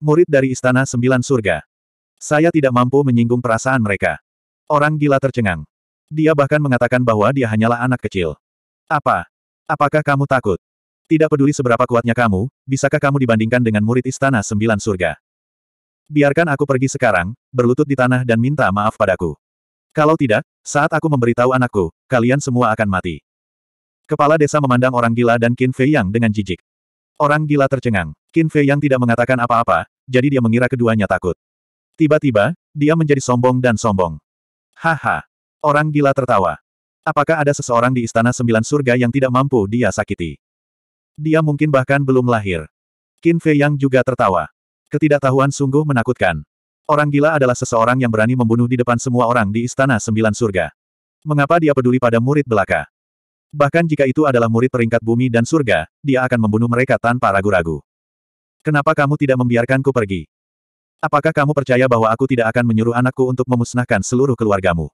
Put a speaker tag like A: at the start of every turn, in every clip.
A: Murid dari Istana Sembilan Surga. Saya tidak mampu menyinggung perasaan mereka. Orang gila tercengang. Dia bahkan mengatakan bahwa dia hanyalah anak kecil. Apa? Apakah kamu takut? Tidak peduli seberapa kuatnya kamu, bisakah kamu dibandingkan dengan murid Istana Sembilan Surga? Biarkan aku pergi sekarang, berlutut di tanah dan minta maaf padaku. Kalau tidak, saat aku memberitahu anakku, kalian semua akan mati. Kepala desa memandang orang gila dan Qin Fei Yang dengan jijik. Orang gila tercengang. Qin Fei yang tidak mengatakan apa-apa, jadi dia mengira keduanya takut. Tiba-tiba, dia menjadi sombong dan sombong. Haha. Orang gila tertawa. Apakah ada seseorang di Istana Sembilan Surga yang tidak mampu dia sakiti? Dia mungkin bahkan belum lahir. Qin Fei yang juga tertawa. Ketidaktahuan sungguh menakutkan. Orang gila adalah seseorang yang berani membunuh di depan semua orang di Istana Sembilan Surga. Mengapa dia peduli pada murid belaka? Bahkan jika itu adalah murid peringkat bumi dan surga, dia akan membunuh mereka tanpa ragu-ragu. Kenapa kamu tidak membiarkanku pergi? Apakah kamu percaya bahwa aku tidak akan menyuruh anakku untuk memusnahkan seluruh keluargamu?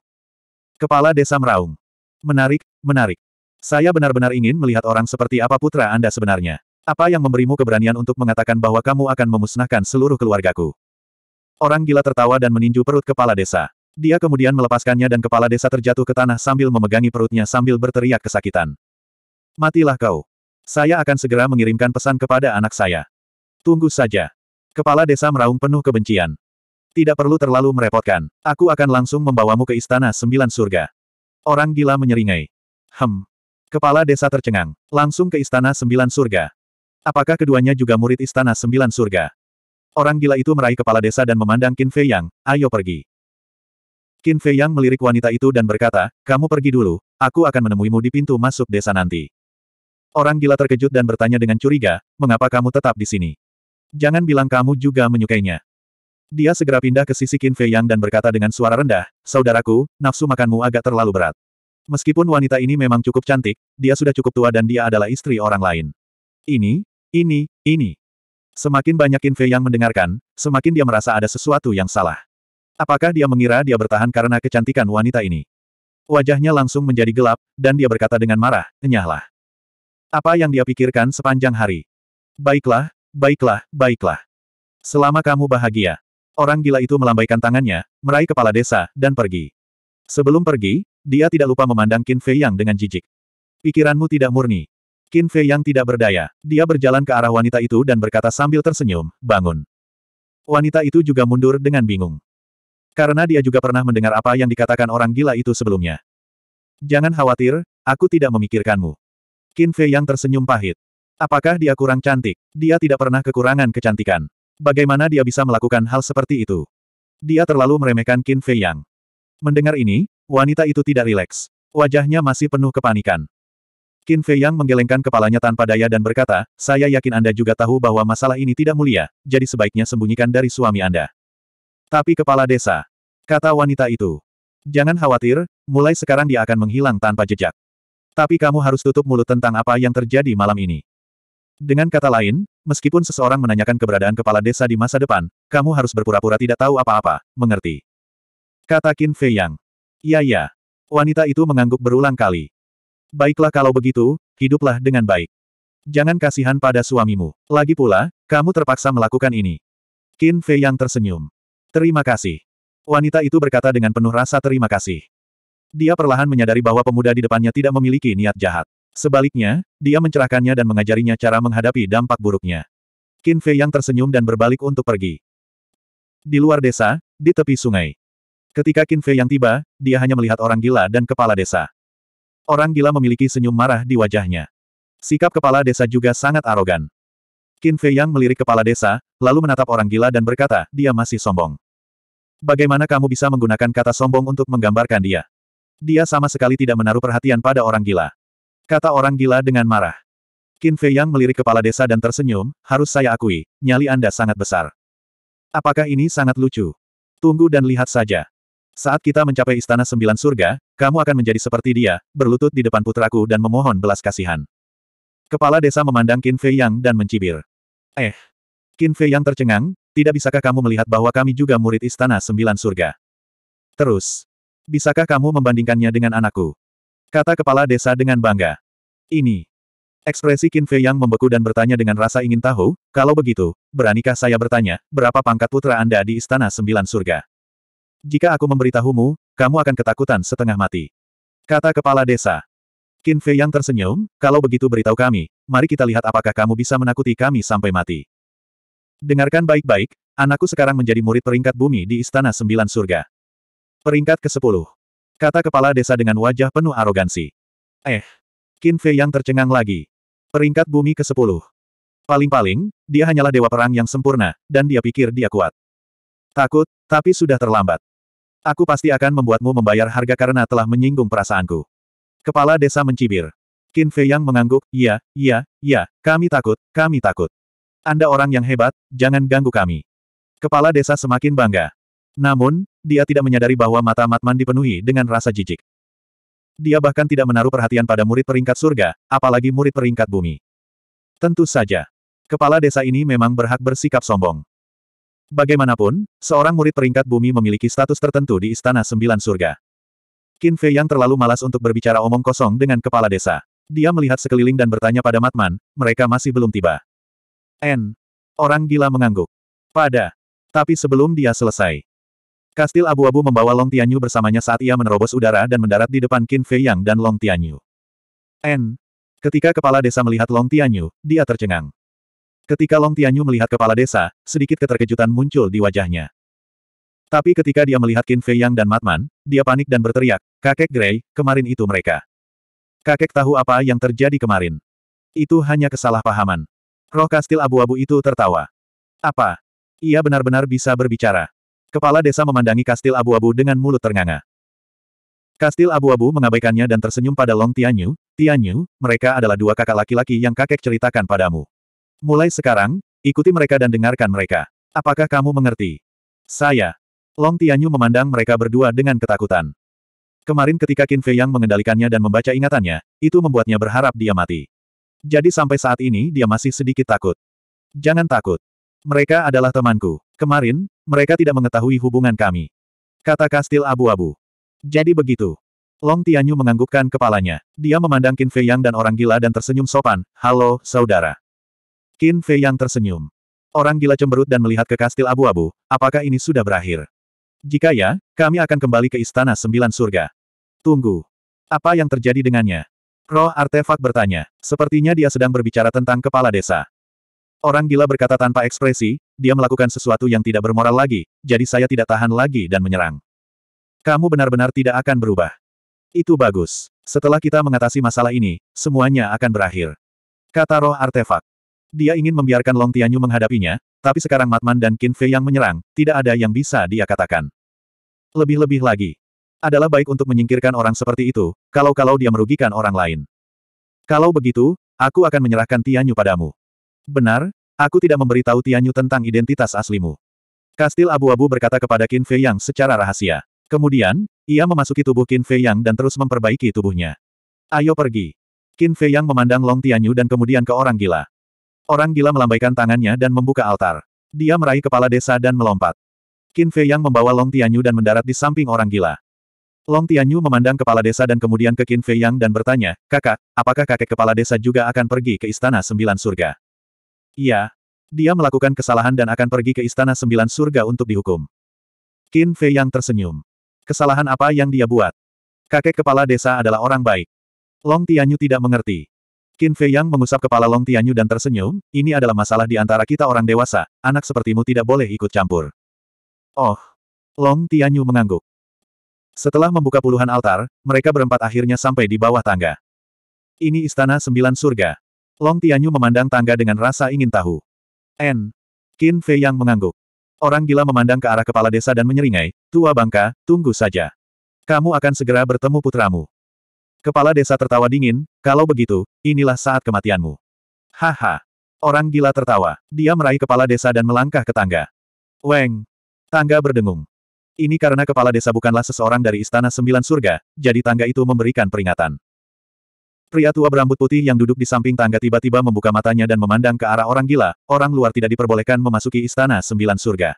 A: Kepala Desa Meraung. Menarik, menarik. Saya benar-benar ingin melihat orang seperti apa putra Anda sebenarnya. Apa yang memberimu keberanian untuk mengatakan bahwa kamu akan memusnahkan seluruh keluargaku? Orang gila tertawa dan meninju perut kepala desa. Dia kemudian melepaskannya dan kepala desa terjatuh ke tanah sambil memegangi perutnya sambil berteriak kesakitan. Matilah kau. Saya akan segera mengirimkan pesan kepada anak saya. Tunggu saja. Kepala desa meraung penuh kebencian. Tidak perlu terlalu merepotkan. Aku akan langsung membawamu ke istana sembilan surga. Orang gila menyeringai. Hem. Kepala desa tercengang. Langsung ke istana sembilan surga. Apakah keduanya juga murid istana sembilan surga? Orang gila itu meraih kepala desa dan memandang Qin Fei Yang, ayo pergi. Qin Fei Yang melirik wanita itu dan berkata, kamu pergi dulu, aku akan menemuimu di pintu masuk desa nanti. Orang gila terkejut dan bertanya dengan curiga, mengapa kamu tetap di sini? Jangan bilang kamu juga menyukainya. Dia segera pindah ke sisi Qin Fei Yang dan berkata dengan suara rendah, saudaraku, nafsu makanmu agak terlalu berat. Meskipun wanita ini memang cukup cantik, dia sudah cukup tua dan dia adalah istri orang lain. Ini, ini, ini. Semakin banyak Qin Fei Yang mendengarkan, semakin dia merasa ada sesuatu yang salah. Apakah dia mengira dia bertahan karena kecantikan wanita ini? Wajahnya langsung menjadi gelap, dan dia berkata dengan marah, enyahlah. Apa yang dia pikirkan sepanjang hari? Baiklah, baiklah, baiklah. Selama kamu bahagia. Orang gila itu melambaikan tangannya, meraih kepala desa, dan pergi. Sebelum pergi, dia tidak lupa memandang Qin Fei Yang dengan jijik. Pikiranmu tidak murni. Qin Fei Yang tidak berdaya. Dia berjalan ke arah wanita itu dan berkata sambil tersenyum, bangun. Wanita itu juga mundur dengan bingung. Karena dia juga pernah mendengar apa yang dikatakan orang gila itu sebelumnya. Jangan khawatir, aku tidak memikirkanmu. Qin Fei yang tersenyum pahit. Apakah dia kurang cantik? Dia tidak pernah kekurangan kecantikan. Bagaimana dia bisa melakukan hal seperti itu? Dia terlalu meremehkan Qin Fei Yang. Mendengar ini, wanita itu tidak rileks. Wajahnya masih penuh kepanikan. Qin Fei Yang menggelengkan kepalanya tanpa daya dan berkata, saya yakin Anda juga tahu bahwa masalah ini tidak mulia, jadi sebaiknya sembunyikan dari suami Anda. Tapi kepala desa. Kata wanita itu. Jangan khawatir, mulai sekarang dia akan menghilang tanpa jejak. Tapi kamu harus tutup mulut tentang apa yang terjadi malam ini. Dengan kata lain, meskipun seseorang menanyakan keberadaan kepala desa di masa depan, kamu harus berpura-pura tidak tahu apa-apa, mengerti? Kata Qin Fei Yang. Iya ya. Wanita itu mengangguk berulang kali. Baiklah kalau begitu, hiduplah dengan baik. Jangan kasihan pada suamimu. Lagi pula, kamu terpaksa melakukan ini. Qin Fei Yang tersenyum. Terima kasih. Wanita itu berkata dengan penuh rasa terima kasih. Dia perlahan menyadari bahwa pemuda di depannya tidak memiliki niat jahat. Sebaliknya, dia mencerahkannya dan mengajarinya cara menghadapi dampak buruknya. Qin Fei yang tersenyum dan berbalik untuk pergi. Di luar desa, di tepi sungai. Ketika Qin Fei yang tiba, dia hanya melihat orang gila dan kepala desa. Orang gila memiliki senyum marah di wajahnya. Sikap kepala desa juga sangat arogan. Qin Fei Yang melirik kepala desa, lalu menatap orang gila dan berkata, dia masih sombong. Bagaimana kamu bisa menggunakan kata sombong untuk menggambarkan dia? Dia sama sekali tidak menaruh perhatian pada orang gila. Kata orang gila dengan marah. Qin Fei Yang melirik kepala desa dan tersenyum, harus saya akui, nyali Anda sangat besar. Apakah ini sangat lucu? Tunggu dan lihat saja. Saat kita mencapai istana sembilan surga, kamu akan menjadi seperti dia, berlutut di depan putraku dan memohon belas kasihan. Kepala desa memandang Qin Fei Yang dan mencibir. Eh. Qin Fei Yang tercengang, tidak bisakah kamu melihat bahwa kami juga murid istana sembilan surga? Terus. Bisakah kamu membandingkannya dengan anakku? Kata kepala desa dengan bangga. Ini. Ekspresi Qin Fei Yang membeku dan bertanya dengan rasa ingin tahu, kalau begitu, beranikah saya bertanya, berapa pangkat putra Anda di istana sembilan surga? Jika aku memberitahumu, kamu akan ketakutan setengah mati. Kata kepala desa. Qin Fei yang tersenyum, kalau begitu beritahu kami, mari kita lihat apakah kamu bisa menakuti kami sampai mati. Dengarkan baik-baik, anakku sekarang menjadi murid peringkat bumi di Istana Sembilan Surga. Peringkat ke-10. Kata kepala desa dengan wajah penuh arogansi. Eh. Qin Fei yang tercengang lagi. Peringkat bumi ke-10. Paling-paling, dia hanyalah dewa perang yang sempurna, dan dia pikir dia kuat. Takut, tapi sudah terlambat. Aku pasti akan membuatmu membayar harga karena telah menyinggung perasaanku. Kepala desa mencibir. Qin Fei Yang mengangguk, iya, iya, iya, kami takut, kami takut. Anda orang yang hebat, jangan ganggu kami. Kepala desa semakin bangga. Namun, dia tidak menyadari bahwa mata Matman dipenuhi dengan rasa jijik. Dia bahkan tidak menaruh perhatian pada murid peringkat surga, apalagi murid peringkat bumi. Tentu saja. Kepala desa ini memang berhak bersikap sombong. Bagaimanapun, seorang murid peringkat bumi memiliki status tertentu di Istana Sembilan Surga. Qin Fei yang terlalu malas untuk berbicara omong kosong dengan kepala desa. Dia melihat sekeliling dan bertanya pada Matman, mereka masih belum tiba. N. Orang gila mengangguk. Pada. Tapi sebelum dia selesai. Kastil abu-abu membawa Long Tianyu bersamanya saat ia menerobos udara dan mendarat di depan Qin Fei Yang dan Long Tianyu. N. Ketika kepala desa melihat Long Tianyu, dia tercengang. Ketika Long Tianyu melihat kepala desa, sedikit keterkejutan muncul di wajahnya. Tapi ketika dia melihat Qin Fei Yang dan Matman, dia panik dan berteriak, Kakek Grey, kemarin itu mereka. Kakek tahu apa yang terjadi kemarin. Itu hanya kesalahpahaman. Roh kastil abu-abu itu tertawa. Apa? Ia benar-benar bisa berbicara. Kepala desa memandangi kastil abu-abu dengan mulut ternganga. Kastil abu-abu mengabaikannya dan tersenyum pada Long Tianyu, Tianyu, mereka adalah dua kakak laki-laki yang kakek ceritakan padamu. Mulai sekarang, ikuti mereka dan dengarkan mereka. Apakah kamu mengerti? Saya, Long Tianyu memandang mereka berdua dengan ketakutan. Kemarin ketika Qin Fei Yang mengendalikannya dan membaca ingatannya, itu membuatnya berharap dia mati. Jadi sampai saat ini dia masih sedikit takut. Jangan takut. Mereka adalah temanku. Kemarin, mereka tidak mengetahui hubungan kami. Kata kastil abu-abu. Jadi begitu. Long Tianyu menganggukkan kepalanya. Dia memandang Qin Fei Yang dan orang gila dan tersenyum sopan, Halo, saudara. Qin Fei Yang tersenyum. Orang gila cemberut dan melihat ke kastil abu-abu, apakah ini sudah berakhir? Jika ya, kami akan kembali ke Istana Sembilan Surga. Tunggu. Apa yang terjadi dengannya? Roh artefak bertanya. Sepertinya dia sedang berbicara tentang kepala desa. Orang gila berkata tanpa ekspresi, dia melakukan sesuatu yang tidak bermoral lagi, jadi saya tidak tahan lagi dan menyerang. Kamu benar-benar tidak akan berubah. Itu bagus. Setelah kita mengatasi masalah ini, semuanya akan berakhir. Kata roh artefak. Dia ingin membiarkan Long Tianyu menghadapinya, tapi sekarang Matman dan Qin Fei yang menyerang, tidak ada yang bisa dia katakan. Lebih-lebih lagi. Adalah baik untuk menyingkirkan orang seperti itu, kalau-kalau dia merugikan orang lain. Kalau begitu, aku akan menyerahkan Tianyu padamu. Benar, aku tidak memberitahu Tianyu tentang identitas aslimu. Kastil abu-abu berkata kepada Qin Fei Yang secara rahasia. Kemudian, ia memasuki tubuh Qin Fei Yang dan terus memperbaiki tubuhnya. Ayo pergi. Qin Fei Yang memandang Long Tianyu dan kemudian ke orang gila. Orang gila melambaikan tangannya dan membuka altar. Dia meraih kepala desa dan melompat. Qin Fei Yang membawa Long Tianyu dan mendarat di samping orang gila. Long Tianyu memandang kepala desa dan kemudian ke Qin Fei Yang dan bertanya, Kakak, apakah kakek kepala desa juga akan pergi ke Istana Sembilan Surga? Iya. Dia melakukan kesalahan dan akan pergi ke Istana Sembilan Surga untuk dihukum. Qin Fei Yang tersenyum. Kesalahan apa yang dia buat? Kakek kepala desa adalah orang baik. Long Tianyu tidak mengerti. Qin Fei Yang mengusap kepala Long Tianyu dan tersenyum, ini adalah masalah di antara kita orang dewasa, anak sepertimu tidak boleh ikut campur. Oh. Long Tianyu mengangguk. Setelah membuka puluhan altar, mereka berempat akhirnya sampai di bawah tangga. Ini istana sembilan surga. Long Tianyu memandang tangga dengan rasa ingin tahu. N. Qin Fei Yang mengangguk. Orang gila memandang ke arah kepala desa dan menyeringai, Tua Bangka, tunggu saja. Kamu akan segera bertemu putramu. Kepala desa tertawa dingin, kalau begitu, inilah saat kematianmu. Haha. Orang gila tertawa. Dia meraih kepala desa dan melangkah ke tangga. Weng. Tangga berdengung. Ini karena kepala desa bukanlah seseorang dari Istana Sembilan Surga, jadi tangga itu memberikan peringatan. Pria tua berambut putih yang duduk di samping tangga tiba-tiba membuka matanya dan memandang ke arah orang gila, orang luar tidak diperbolehkan memasuki Istana Sembilan Surga.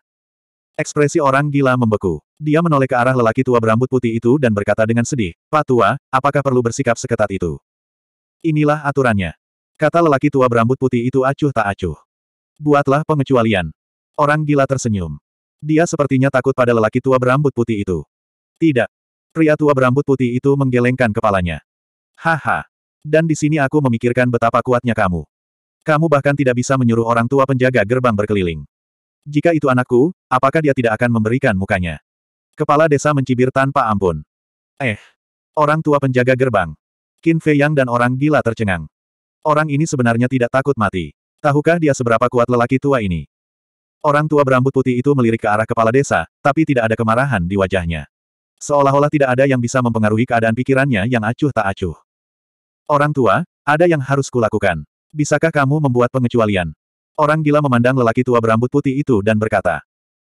A: Ekspresi orang gila membeku. Dia menoleh ke arah lelaki tua berambut putih itu dan berkata dengan sedih, Pak tua, apakah perlu bersikap seketat itu? Inilah aturannya. Kata lelaki tua berambut putih itu acuh tak acuh. Buatlah pengecualian. Orang gila tersenyum. Dia sepertinya takut pada lelaki tua berambut putih itu. Tidak. Pria tua berambut putih itu menggelengkan kepalanya. Haha. Dan di sini aku memikirkan betapa kuatnya kamu. Kamu bahkan tidak bisa menyuruh orang tua penjaga gerbang berkeliling. Jika itu anakku, apakah dia tidak akan memberikan mukanya? Kepala desa mencibir tanpa ampun. Eh. Orang tua penjaga gerbang. Qin Fei Yang dan orang gila tercengang. Orang ini sebenarnya tidak takut mati. Tahukah dia seberapa kuat lelaki tua ini? Orang tua berambut putih itu melirik ke arah kepala desa, tapi tidak ada kemarahan di wajahnya. Seolah-olah tidak ada yang bisa mempengaruhi keadaan pikirannya yang acuh tak acuh. Orang tua, ada yang harus kulakukan. Bisakah kamu membuat pengecualian? Orang gila memandang lelaki tua berambut putih itu dan berkata.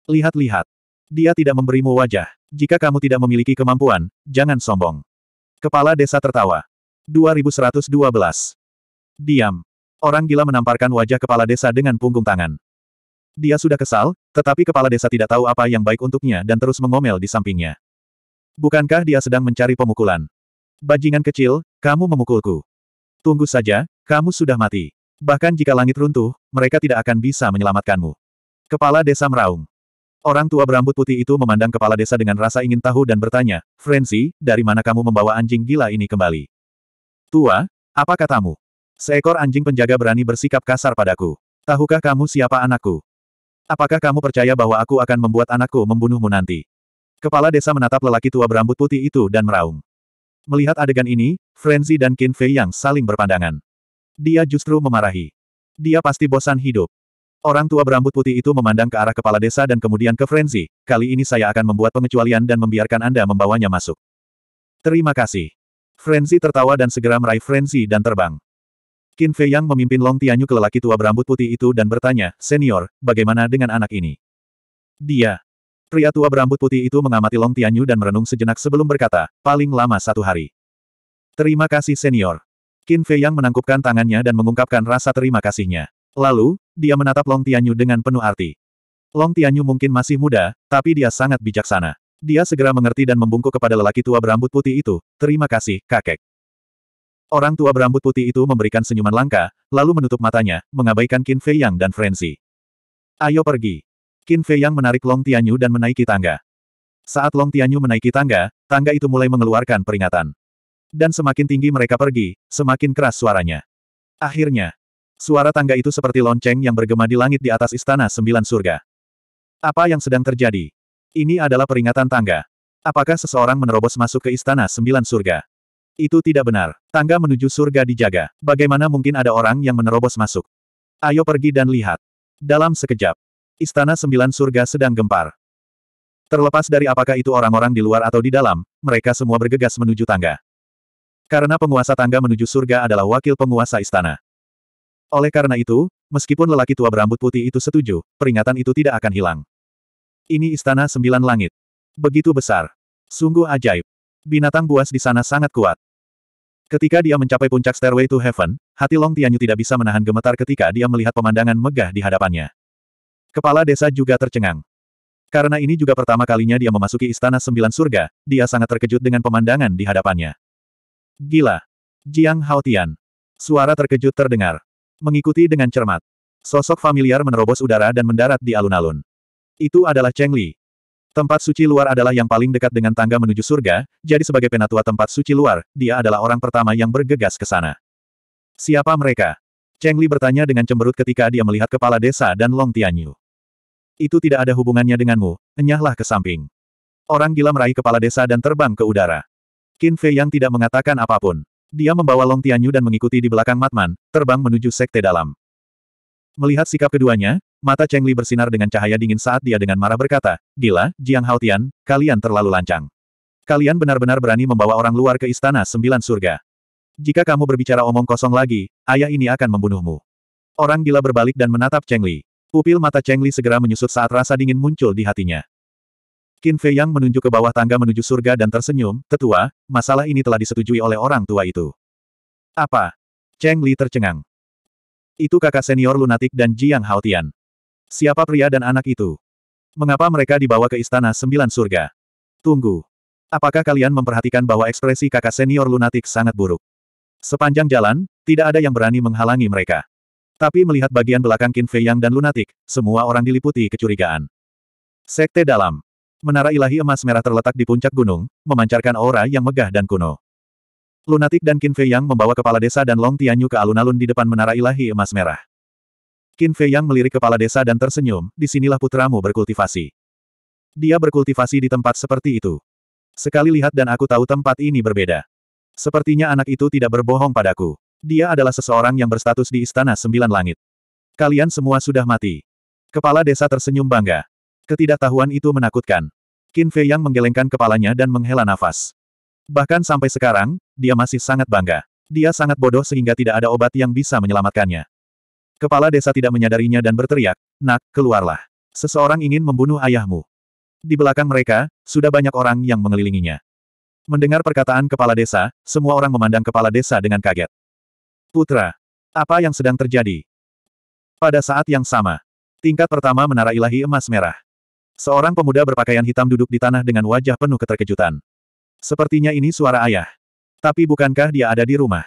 A: Lihat-lihat. Dia tidak memberimu wajah. Jika kamu tidak memiliki kemampuan, jangan sombong. Kepala desa tertawa. 2112. Diam. Orang gila menamparkan wajah kepala desa dengan punggung tangan. Dia sudah kesal, tetapi kepala desa tidak tahu apa yang baik untuknya dan terus mengomel di sampingnya. Bukankah dia sedang mencari pemukulan? Bajingan kecil, kamu memukulku. Tunggu saja, kamu sudah mati. Bahkan jika langit runtuh, mereka tidak akan bisa menyelamatkanmu. Kepala Desa Meraung. Orang tua berambut putih itu memandang kepala desa dengan rasa ingin tahu dan bertanya, Frenzy, dari mana kamu membawa anjing gila ini kembali? Tua, apa katamu? Seekor anjing penjaga berani bersikap kasar padaku. Tahukah kamu siapa anakku? Apakah kamu percaya bahwa aku akan membuat anakku membunuhmu nanti? Kepala desa menatap lelaki tua berambut putih itu dan meraung. Melihat adegan ini, Frenzy dan Qin Fei yang saling berpandangan. Dia justru memarahi. Dia pasti bosan hidup. Orang tua berambut putih itu memandang ke arah kepala desa dan kemudian ke Frenzy, kali ini saya akan membuat pengecualian dan membiarkan Anda membawanya masuk. Terima kasih. Frenzy tertawa dan segera meraih Frenzy dan terbang. Qin Fei Yang memimpin Long Tianyu ke lelaki tua berambut putih itu dan bertanya, Senior, bagaimana dengan anak ini? Dia. Pria tua berambut putih itu mengamati Long Tianyu dan merenung sejenak sebelum berkata, paling lama satu hari. Terima kasih senior. Qin Fei Yang menangkupkan tangannya dan mengungkapkan rasa terima kasihnya. Lalu, dia menatap Long Tianyu dengan penuh arti. Long Tianyu mungkin masih muda, tapi dia sangat bijaksana. Dia segera mengerti dan membungkuk kepada lelaki tua berambut putih itu, terima kasih, kakek. Orang tua berambut putih itu memberikan senyuman langka, lalu menutup matanya, mengabaikan Qin Fei Yang dan Frenzy. Ayo pergi. Qin Fei Yang menarik Long Tianyu dan menaiki tangga. Saat Long Tianyu menaiki tangga, tangga itu mulai mengeluarkan peringatan. Dan semakin tinggi mereka pergi, semakin keras suaranya. Akhirnya, suara tangga itu seperti lonceng yang bergema di langit di atas istana sembilan surga. Apa yang sedang terjadi? Ini adalah peringatan tangga. Apakah seseorang menerobos masuk ke istana sembilan surga? Itu tidak benar. Tangga menuju surga dijaga. Bagaimana mungkin ada orang yang menerobos masuk? Ayo pergi dan lihat. Dalam sekejap, istana sembilan surga sedang gempar. Terlepas dari apakah itu orang-orang di luar atau di dalam, mereka semua bergegas menuju tangga. Karena penguasa tangga menuju surga adalah wakil penguasa istana. Oleh karena itu, meskipun lelaki tua berambut putih itu setuju, peringatan itu tidak akan hilang. Ini istana sembilan langit. Begitu besar. Sungguh ajaib. Binatang buas di sana sangat kuat. Ketika dia mencapai puncak Stairway to Heaven, hati Long Tianyu tidak bisa menahan gemetar ketika dia melihat pemandangan megah di hadapannya. Kepala desa juga tercengang. Karena ini juga pertama kalinya dia memasuki istana sembilan surga, dia sangat terkejut dengan pemandangan di hadapannya. Gila! Jiang Haotian. Suara terkejut terdengar. Mengikuti dengan cermat. Sosok familiar menerobos udara dan mendarat di alun-alun. Itu adalah Cheng Li. Tempat suci luar adalah yang paling dekat dengan tangga menuju surga, jadi sebagai penatua tempat suci luar, dia adalah orang pertama yang bergegas ke sana. Siapa mereka? Cheng Li bertanya dengan cemberut ketika dia melihat kepala desa dan Long Tianyu. Itu tidak ada hubungannya denganmu, enyahlah ke samping. Orang gila meraih kepala desa dan terbang ke udara. Qin Fei yang tidak mengatakan apapun. Dia membawa Long Tianyu dan mengikuti di belakang Matman, terbang menuju sekte dalam. Melihat sikap keduanya, mata Cheng Li bersinar dengan cahaya dingin saat dia dengan marah berkata, Gila, Jiang Haotian, kalian terlalu lancang. Kalian benar-benar berani membawa orang luar ke Istana Sembilan Surga. Jika kamu berbicara omong kosong lagi, ayah ini akan membunuhmu. Orang gila berbalik dan menatap Cheng Li. Pupil mata Cheng Li segera menyusut saat rasa dingin muncul di hatinya. Qin Fei Yang menunjuk ke bawah tangga menuju surga dan tersenyum, tetua, masalah ini telah disetujui oleh orang tua itu. Apa? Cheng Li tercengang. Itu kakak senior lunatik dan Jiang Haotian. Siapa pria dan anak itu? Mengapa mereka dibawa ke Istana Sembilan Surga? Tunggu. Apakah kalian memperhatikan bahwa ekspresi kakak senior lunatik sangat buruk? Sepanjang jalan, tidak ada yang berani menghalangi mereka. Tapi melihat bagian belakang Qin Fei Yang dan lunatik, semua orang diliputi kecurigaan. Sekte dalam. Menara ilahi emas merah terletak di puncak gunung, memancarkan aura yang megah dan kuno. Lunatik dan Qin Fei Yang membawa kepala desa dan Long Tianyu ke alun-alun di depan menara ilahi emas merah. Qin Fei Yang melirik kepala desa dan tersenyum, disinilah putramu berkultivasi. Dia berkultivasi di tempat seperti itu. Sekali lihat dan aku tahu tempat ini berbeda. Sepertinya anak itu tidak berbohong padaku. Dia adalah seseorang yang berstatus di Istana Sembilan Langit. Kalian semua sudah mati. Kepala desa tersenyum bangga. Ketidaktahuan itu menakutkan. Qin Fei Yang menggelengkan kepalanya dan menghela nafas. Bahkan sampai sekarang, dia masih sangat bangga. Dia sangat bodoh sehingga tidak ada obat yang bisa menyelamatkannya. Kepala desa tidak menyadarinya dan berteriak, Nak, keluarlah. Seseorang ingin membunuh ayahmu. Di belakang mereka, sudah banyak orang yang mengelilinginya. Mendengar perkataan kepala desa, semua orang memandang kepala desa dengan kaget. Putra, apa yang sedang terjadi? Pada saat yang sama, tingkat pertama menara ilahi emas merah. Seorang pemuda berpakaian hitam duduk di tanah dengan wajah penuh keterkejutan. Sepertinya ini suara ayah. Tapi bukankah dia ada di rumah?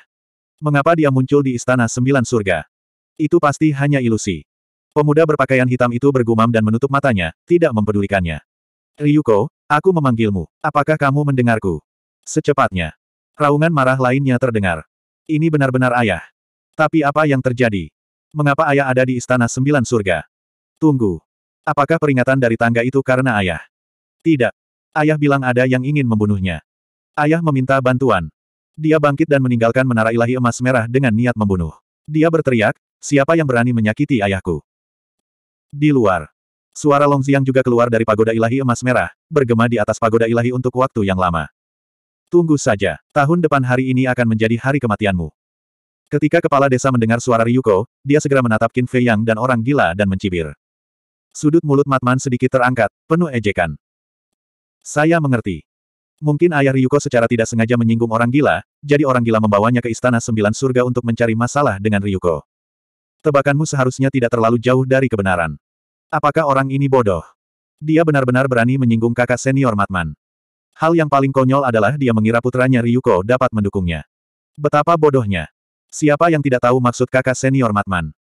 A: Mengapa dia muncul di Istana Sembilan Surga? Itu pasti hanya ilusi. Pemuda berpakaian hitam itu bergumam dan menutup matanya, tidak mempedulikannya. Ryuko, aku memanggilmu. Apakah kamu mendengarku? Secepatnya. Raungan marah lainnya terdengar. Ini benar-benar ayah. Tapi apa yang terjadi? Mengapa ayah ada di Istana Sembilan Surga? Tunggu. Apakah peringatan dari tangga itu karena ayah? Tidak. Ayah bilang ada yang ingin membunuhnya. Ayah meminta bantuan. Dia bangkit dan meninggalkan menara ilahi emas merah dengan niat membunuh. Dia berteriak, siapa yang berani menyakiti ayahku? Di luar. Suara Longziang juga keluar dari pagoda ilahi emas merah, bergema di atas pagoda ilahi untuk waktu yang lama. Tunggu saja, tahun depan hari ini akan menjadi hari kematianmu. Ketika kepala desa mendengar suara Ryuko, dia segera menatap Qin Fei Yang dan orang gila dan mencibir. Sudut mulut Matman sedikit terangkat, penuh ejekan. Saya mengerti. Mungkin ayah Ryuko secara tidak sengaja menyinggung orang gila, jadi orang gila membawanya ke Istana Sembilan Surga untuk mencari masalah dengan Ryuko. Tebakanmu seharusnya tidak terlalu jauh dari kebenaran. Apakah orang ini bodoh? Dia benar-benar berani menyinggung kakak senior Matman. Hal yang paling konyol adalah dia mengira putranya Ryuko dapat mendukungnya. Betapa bodohnya. Siapa yang tidak tahu maksud kakak senior Matman?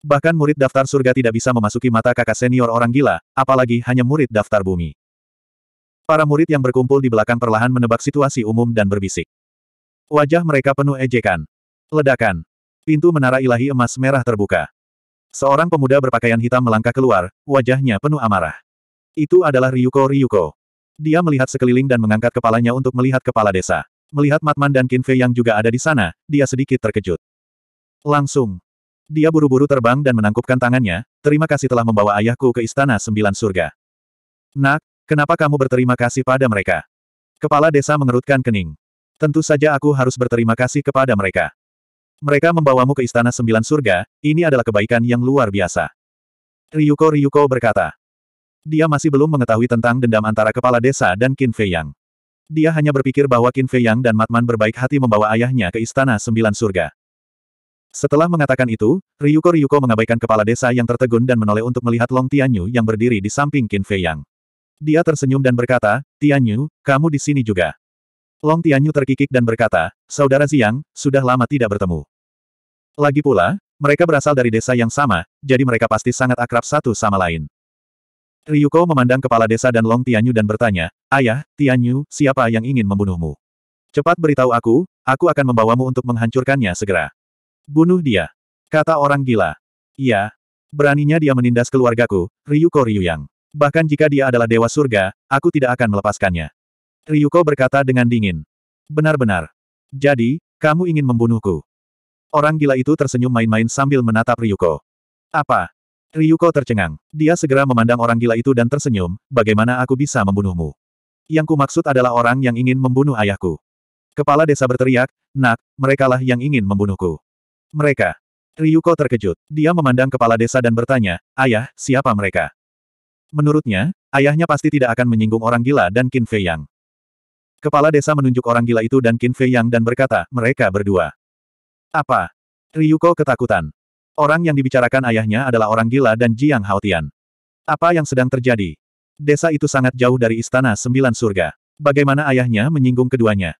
A: Bahkan murid daftar surga tidak bisa memasuki mata kakak senior orang gila, apalagi hanya murid daftar bumi. Para murid yang berkumpul di belakang perlahan menebak situasi umum dan berbisik. Wajah mereka penuh ejekan. Ledakan. Pintu menara ilahi emas merah terbuka. Seorang pemuda berpakaian hitam melangkah keluar, wajahnya penuh amarah. Itu adalah Ryuko Ryuko. Dia melihat sekeliling dan mengangkat kepalanya untuk melihat kepala desa. Melihat Matman dan Kinfe yang juga ada di sana, dia sedikit terkejut. Langsung, dia buru-buru terbang dan menangkupkan tangannya, terima kasih telah membawa ayahku ke Istana Sembilan Surga. Nak, kenapa kamu berterima kasih pada mereka? Kepala desa mengerutkan kening. Tentu saja aku harus berterima kasih kepada mereka. Mereka membawamu ke Istana Sembilan Surga, ini adalah kebaikan yang luar biasa. Ryuko Ryuko berkata. Dia masih belum mengetahui tentang dendam antara kepala desa dan Qin Fei Yang. Dia hanya berpikir bahwa Qin Fei Yang dan Matman berbaik hati membawa ayahnya ke Istana Sembilan Surga. Setelah mengatakan itu, Ryuko-Ryuko mengabaikan kepala desa yang tertegun dan menoleh untuk melihat Long Tianyu yang berdiri di samping Qin Fei Yang. Dia tersenyum dan berkata, Tianyu, kamu di sini juga. Long Tianyu terkikik dan berkata, Saudara Ziyang, sudah lama tidak bertemu. Lagi pula, mereka berasal dari desa yang sama, jadi mereka pasti sangat akrab satu sama lain. Ryuko memandang kepala desa dan Long Tianyu dan bertanya, Ayah, Tianyu, siapa yang ingin membunuhmu? Cepat beritahu aku, aku akan membawamu untuk menghancurkannya segera. Bunuh dia. Kata orang gila. Iya. Beraninya dia menindas keluargaku, Ryuko Ryuyang. Bahkan jika dia adalah dewa surga, aku tidak akan melepaskannya. Ryuko berkata dengan dingin. Benar-benar. Jadi, kamu ingin membunuhku. Orang gila itu tersenyum main-main sambil menatap Ryuko. Apa? Ryuko tercengang. Dia segera memandang orang gila itu dan tersenyum, bagaimana aku bisa membunuhmu? Yang kumaksud adalah orang yang ingin membunuh ayahku. Kepala desa berteriak, nak, merekalah yang ingin membunuhku. Mereka. Ryuko terkejut. Dia memandang kepala desa dan bertanya, Ayah, siapa mereka? Menurutnya, ayahnya pasti tidak akan menyinggung orang gila dan Qin Fei Yang. Kepala desa menunjuk orang gila itu dan Qin Fei Yang dan berkata, mereka berdua. Apa? Ryuko ketakutan. Orang yang dibicarakan ayahnya adalah orang gila dan Jiang Haotian. Apa yang sedang terjadi? Desa itu sangat jauh dari istana sembilan surga. Bagaimana ayahnya menyinggung keduanya?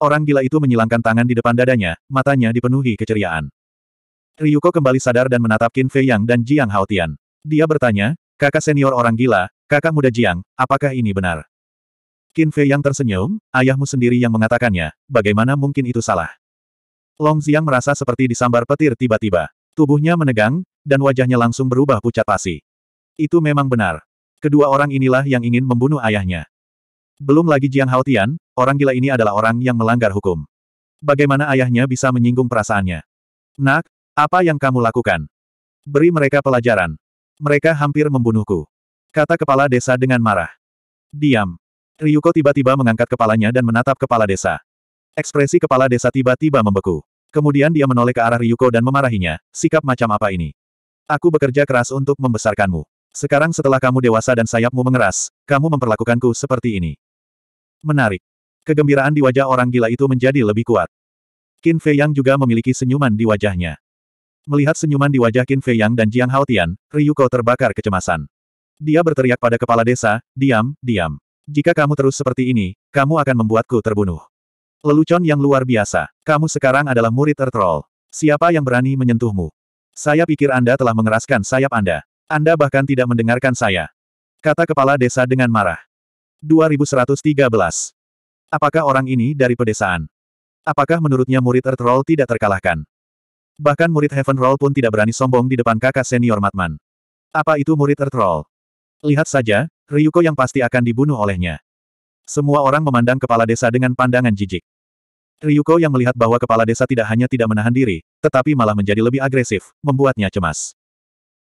A: Orang gila itu menyilangkan tangan di depan dadanya, matanya dipenuhi keceriaan. Ryuko kembali sadar dan menatap Qin Fei Yang dan Jiang Haotian. Dia bertanya, kakak senior orang gila, kakak muda Jiang, apakah ini benar? Qin Fei Yang tersenyum, ayahmu sendiri yang mengatakannya, bagaimana mungkin itu salah? Long Xiang merasa seperti disambar petir tiba-tiba. Tubuhnya menegang, dan wajahnya langsung berubah pucat pasi. Itu memang benar. Kedua orang inilah yang ingin membunuh ayahnya. Belum lagi Jiang Haotian, orang gila ini adalah orang yang melanggar hukum. Bagaimana ayahnya bisa menyinggung perasaannya? Nak, apa yang kamu lakukan? Beri mereka pelajaran. Mereka hampir membunuhku. Kata kepala desa dengan marah. Diam. Ryuko tiba-tiba mengangkat kepalanya dan menatap kepala desa. Ekspresi kepala desa tiba-tiba membeku. Kemudian dia menoleh ke arah Ryuko dan memarahinya, sikap macam apa ini? Aku bekerja keras untuk membesarkanmu. Sekarang setelah kamu dewasa dan sayapmu mengeras, kamu memperlakukanku seperti ini. Menarik. Kegembiraan di wajah orang gila itu menjadi lebih kuat. Qin Fei Yang juga memiliki senyuman di wajahnya. Melihat senyuman di wajah Qin Fei Yang dan Jiang Hao Tian, Ryuko terbakar kecemasan. Dia berteriak pada kepala desa, diam, diam. Jika kamu terus seperti ini, kamu akan membuatku terbunuh. Lelucon yang luar biasa. Kamu sekarang adalah murid Ertrol. Siapa yang berani menyentuhmu? Saya pikir Anda telah mengeraskan sayap Anda. Anda bahkan tidak mendengarkan saya. Kata kepala desa dengan marah. 2113. Apakah orang ini dari pedesaan? Apakah menurutnya murid Earth Roll tidak terkalahkan? Bahkan murid Heaven Roll pun tidak berani sombong di depan kakak senior Matman. Apa itu murid Earth Roll? Lihat saja, Ryuko yang pasti akan dibunuh olehnya. Semua orang memandang kepala desa dengan pandangan jijik. Ryuko yang melihat bahwa kepala desa tidak hanya tidak menahan diri, tetapi malah menjadi lebih agresif, membuatnya cemas.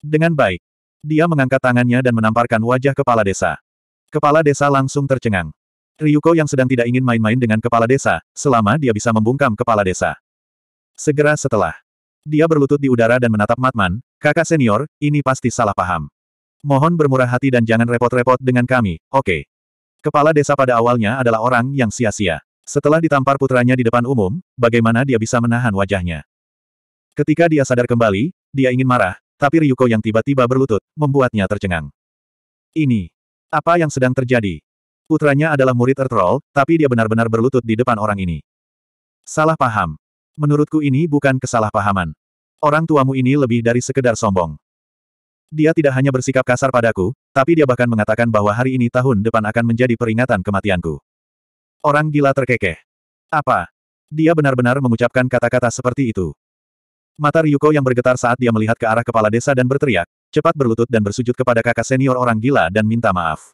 A: Dengan baik, dia mengangkat tangannya dan menamparkan wajah kepala desa. Kepala desa langsung tercengang. Ryuko yang sedang tidak ingin main-main dengan kepala desa, selama dia bisa membungkam kepala desa. Segera setelah. Dia berlutut di udara dan menatap Matman, kakak senior, ini pasti salah paham. Mohon bermurah hati dan jangan repot-repot dengan kami, oke. Okay. Kepala desa pada awalnya adalah orang yang sia-sia. Setelah ditampar putranya di depan umum, bagaimana dia bisa menahan wajahnya? Ketika dia sadar kembali, dia ingin marah, tapi Ryuko yang tiba-tiba berlutut, membuatnya tercengang. Ini. Apa yang sedang terjadi? Putranya adalah murid Ertrol, tapi dia benar-benar berlutut di depan orang ini. Salah paham. Menurutku ini bukan kesalahpahaman. Orang tuamu ini lebih dari sekedar sombong. Dia tidak hanya bersikap kasar padaku, tapi dia bahkan mengatakan bahwa hari ini tahun depan akan menjadi peringatan kematianku. Orang gila terkekeh. Apa? Dia benar-benar mengucapkan kata-kata seperti itu. Mata Ryuko yang bergetar saat dia melihat ke arah kepala desa dan berteriak, cepat berlutut dan bersujud kepada kakak senior orang gila dan minta maaf.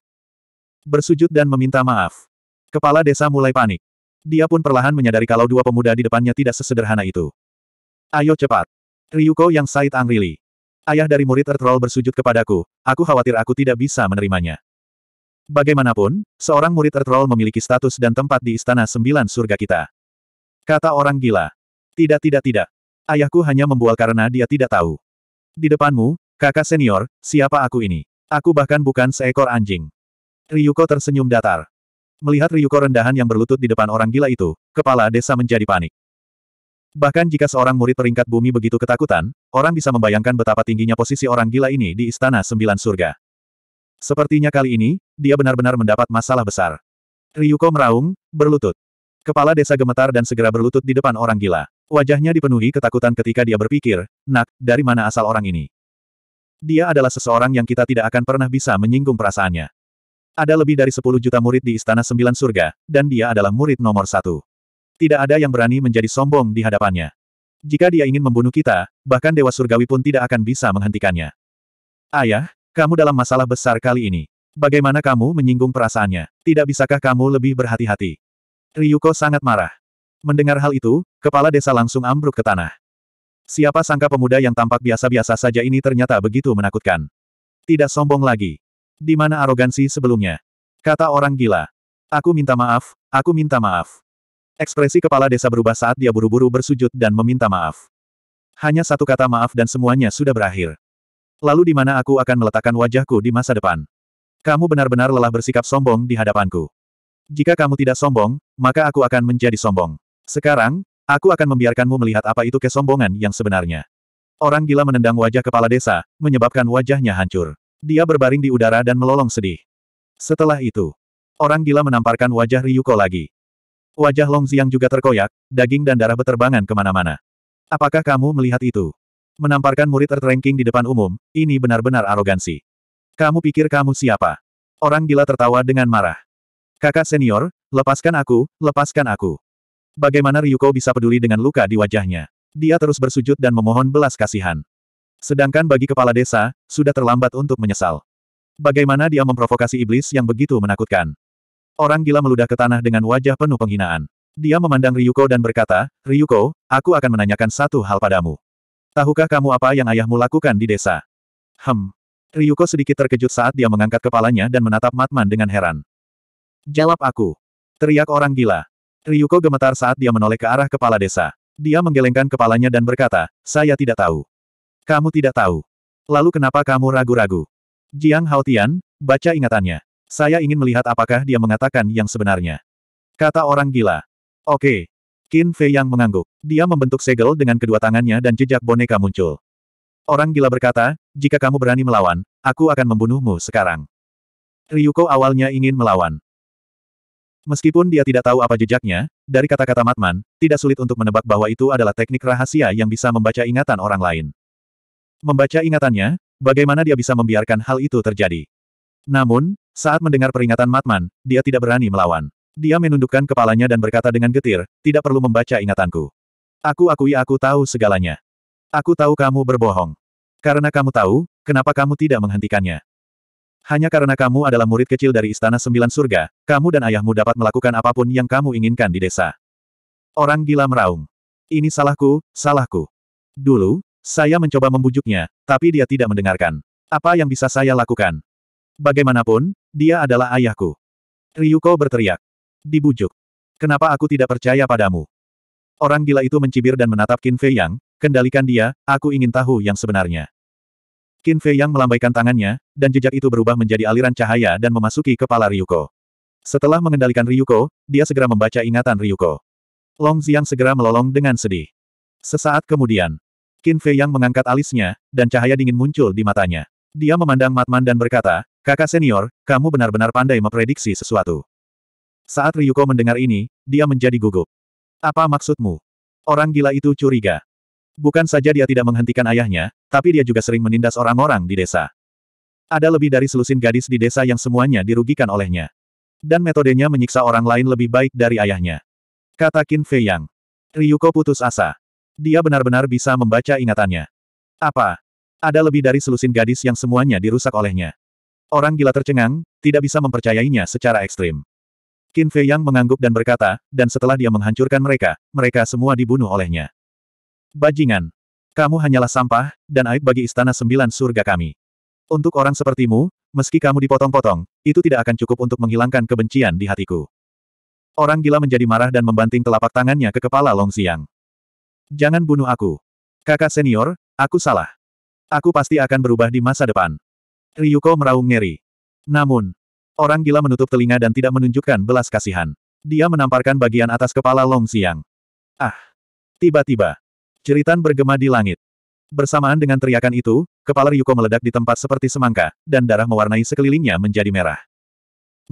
A: Bersujud dan meminta maaf. Kepala desa mulai panik. Dia pun perlahan menyadari kalau dua pemuda di depannya tidak sesederhana itu. Ayo cepat. Ryuko yang Said Angrili. Ayah dari murid ertrol bersujud kepadaku, aku khawatir aku tidak bisa menerimanya. Bagaimanapun, seorang murid ertrol memiliki status dan tempat di Istana Sembilan Surga kita. Kata orang gila. Tidak tidak tidak, Ayahku hanya membual karena dia tidak tahu. Di depanmu, kakak senior, siapa aku ini? Aku bahkan bukan seekor anjing. Ryuko tersenyum datar. Melihat Ryuko rendahan yang berlutut di depan orang gila itu, kepala desa menjadi panik. Bahkan jika seorang murid peringkat bumi begitu ketakutan, orang bisa membayangkan betapa tingginya posisi orang gila ini di Istana Sembilan Surga. Sepertinya kali ini, dia benar-benar mendapat masalah besar. Ryuko meraung, berlutut. Kepala desa gemetar dan segera berlutut di depan orang gila. Wajahnya dipenuhi ketakutan ketika dia berpikir, nak, dari mana asal orang ini? Dia adalah seseorang yang kita tidak akan pernah bisa menyinggung perasaannya. Ada lebih dari 10 juta murid di Istana Sembilan Surga, dan dia adalah murid nomor satu. Tidak ada yang berani menjadi sombong di hadapannya. Jika dia ingin membunuh kita, bahkan Dewa Surgawi pun tidak akan bisa menghentikannya. Ayah, kamu dalam masalah besar kali ini. Bagaimana kamu menyinggung perasaannya? Tidak bisakah kamu lebih berhati-hati? Ryuko sangat marah. Mendengar hal itu, kepala desa langsung ambruk ke tanah. Siapa sangka pemuda yang tampak biasa-biasa saja ini ternyata begitu menakutkan. Tidak sombong lagi. Di mana arogansi sebelumnya? Kata orang gila. Aku minta maaf, aku minta maaf. Ekspresi kepala desa berubah saat dia buru-buru bersujud dan meminta maaf. Hanya satu kata maaf dan semuanya sudah berakhir. Lalu di mana aku akan meletakkan wajahku di masa depan? Kamu benar-benar lelah bersikap sombong di hadapanku. Jika kamu tidak sombong, maka aku akan menjadi sombong. Sekarang, aku akan membiarkanmu melihat apa itu kesombongan yang sebenarnya. Orang gila menendang wajah kepala desa, menyebabkan wajahnya hancur. Dia berbaring di udara dan melolong sedih. Setelah itu, orang gila menamparkan wajah Ryuko lagi. Wajah Long Ziyang juga terkoyak, daging dan darah beterbangan kemana-mana. Apakah kamu melihat itu? Menamparkan murid Earth di depan umum, ini benar-benar arogansi. Kamu pikir kamu siapa? Orang gila tertawa dengan marah. Kakak senior, lepaskan aku, lepaskan aku. Bagaimana Ryuko bisa peduli dengan luka di wajahnya? Dia terus bersujud dan memohon belas kasihan. Sedangkan bagi kepala desa, sudah terlambat untuk menyesal. Bagaimana dia memprovokasi iblis yang begitu menakutkan? Orang gila meludah ke tanah dengan wajah penuh penghinaan. Dia memandang Ryuko dan berkata, Ryuko, aku akan menanyakan satu hal padamu. Tahukah kamu apa yang ayahmu lakukan di desa? Hem. Ryuko sedikit terkejut saat dia mengangkat kepalanya dan menatap Matman dengan heran. Jawab aku. Teriak orang gila. Ryuko gemetar saat dia menoleh ke arah kepala desa. Dia menggelengkan kepalanya dan berkata, saya tidak tahu. Kamu tidak tahu. Lalu kenapa kamu ragu-ragu? Jiang Haotian, baca ingatannya. Saya ingin melihat apakah dia mengatakan yang sebenarnya. Kata orang gila. Oke. Qin Fei yang mengangguk. Dia membentuk segel dengan kedua tangannya dan jejak boneka muncul. Orang gila berkata, jika kamu berani melawan, aku akan membunuhmu sekarang. Ryuko awalnya ingin melawan. Meskipun dia tidak tahu apa jejaknya, dari kata-kata Matman, tidak sulit untuk menebak bahwa itu adalah teknik rahasia yang bisa membaca ingatan orang lain. Membaca ingatannya, bagaimana dia bisa membiarkan hal itu terjadi? Namun, saat mendengar peringatan Matman, dia tidak berani melawan. Dia menundukkan kepalanya dan berkata dengan getir, tidak perlu membaca ingatanku. Aku akui aku tahu segalanya. Aku tahu kamu berbohong. Karena kamu tahu, kenapa kamu tidak menghentikannya? Hanya karena kamu adalah murid kecil dari Istana Sembilan Surga, kamu dan ayahmu dapat melakukan apapun yang kamu inginkan di desa. Orang gila meraung. Ini salahku, salahku. Dulu, saya mencoba membujuknya, tapi dia tidak mendengarkan. Apa yang bisa saya lakukan? Bagaimanapun, dia adalah ayahku. Ryuko berteriak. Dibujuk. Kenapa aku tidak percaya padamu? Orang gila itu mencibir dan menatap Qin Fei Yang, kendalikan dia, aku ingin tahu yang sebenarnya. Qin Fei Yang melambaikan tangannya, dan jejak itu berubah menjadi aliran cahaya dan memasuki kepala Ryuko. Setelah mengendalikan Ryuko, dia segera membaca ingatan Ryuko. Long Xiang segera melolong dengan sedih. Sesaat kemudian, Qin Fei Yang mengangkat alisnya, dan cahaya dingin muncul di matanya. Dia memandang Matman dan berkata, Kakak senior, kamu benar-benar pandai memprediksi sesuatu. Saat Ryuko mendengar ini, dia menjadi gugup. Apa maksudmu? Orang gila itu curiga. Bukan saja dia tidak menghentikan ayahnya, tapi dia juga sering menindas orang-orang di desa. Ada lebih dari selusin gadis di desa yang semuanya dirugikan olehnya. Dan metodenya menyiksa orang lain lebih baik dari ayahnya. Kata Qin Fei Yang. Ryuko putus asa. Dia benar-benar bisa membaca ingatannya. Apa? Ada lebih dari selusin gadis yang semuanya dirusak olehnya. Orang gila tercengang, tidak bisa mempercayainya secara ekstrim. Qin Fei Yang mengangguk dan berkata, dan setelah dia menghancurkan mereka, mereka semua dibunuh olehnya. Bajingan. Kamu hanyalah sampah, dan aib bagi istana sembilan surga kami. Untuk orang sepertimu, meski kamu dipotong-potong, itu tidak akan cukup untuk menghilangkan kebencian di hatiku. Orang gila menjadi marah dan membanting telapak tangannya ke kepala Long Xiang. Jangan bunuh aku. Kakak senior, aku salah. Aku pasti akan berubah di masa depan. Ryuko meraung ngeri. Namun, orang gila menutup telinga dan tidak menunjukkan belas kasihan. Dia menamparkan bagian atas kepala Long Xiang. Ah! Tiba-tiba, Jeritan bergema di langit. Bersamaan dengan teriakan itu, kepala Ryuko meledak di tempat seperti semangka, dan darah mewarnai sekelilingnya menjadi merah.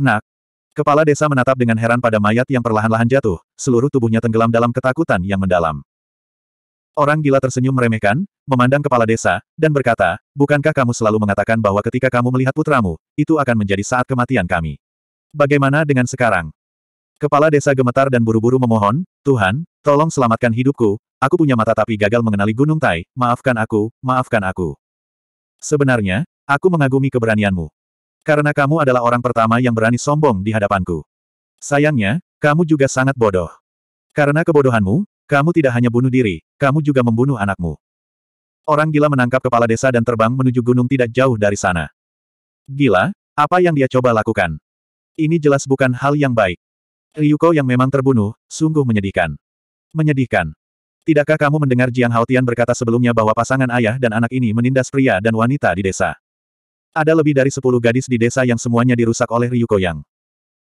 A: Nak! Kepala desa menatap dengan heran pada mayat yang perlahan-lahan jatuh, seluruh tubuhnya tenggelam dalam ketakutan yang mendalam. Orang gila tersenyum meremehkan, memandang kepala desa, dan berkata, Bukankah kamu selalu mengatakan bahwa ketika kamu melihat putramu, itu akan menjadi saat kematian kami? Bagaimana dengan sekarang? Kepala desa gemetar dan buru-buru memohon, Tuhan, tolong selamatkan hidupku, Aku punya mata tapi gagal mengenali Gunung Tai, maafkan aku, maafkan aku. Sebenarnya, aku mengagumi keberanianmu. Karena kamu adalah orang pertama yang berani sombong di hadapanku. Sayangnya, kamu juga sangat bodoh. Karena kebodohanmu, kamu tidak hanya bunuh diri, kamu juga membunuh anakmu. Orang gila menangkap kepala desa dan terbang menuju gunung tidak jauh dari sana. Gila, apa yang dia coba lakukan? Ini jelas bukan hal yang baik. Ryuko yang memang terbunuh, sungguh menyedihkan. Menyedihkan. Tidakkah kamu mendengar Jiang Haotian berkata sebelumnya bahwa pasangan ayah dan anak ini menindas pria dan wanita di desa? Ada lebih dari sepuluh gadis di desa yang semuanya dirusak oleh Ryukoyang. Koyang.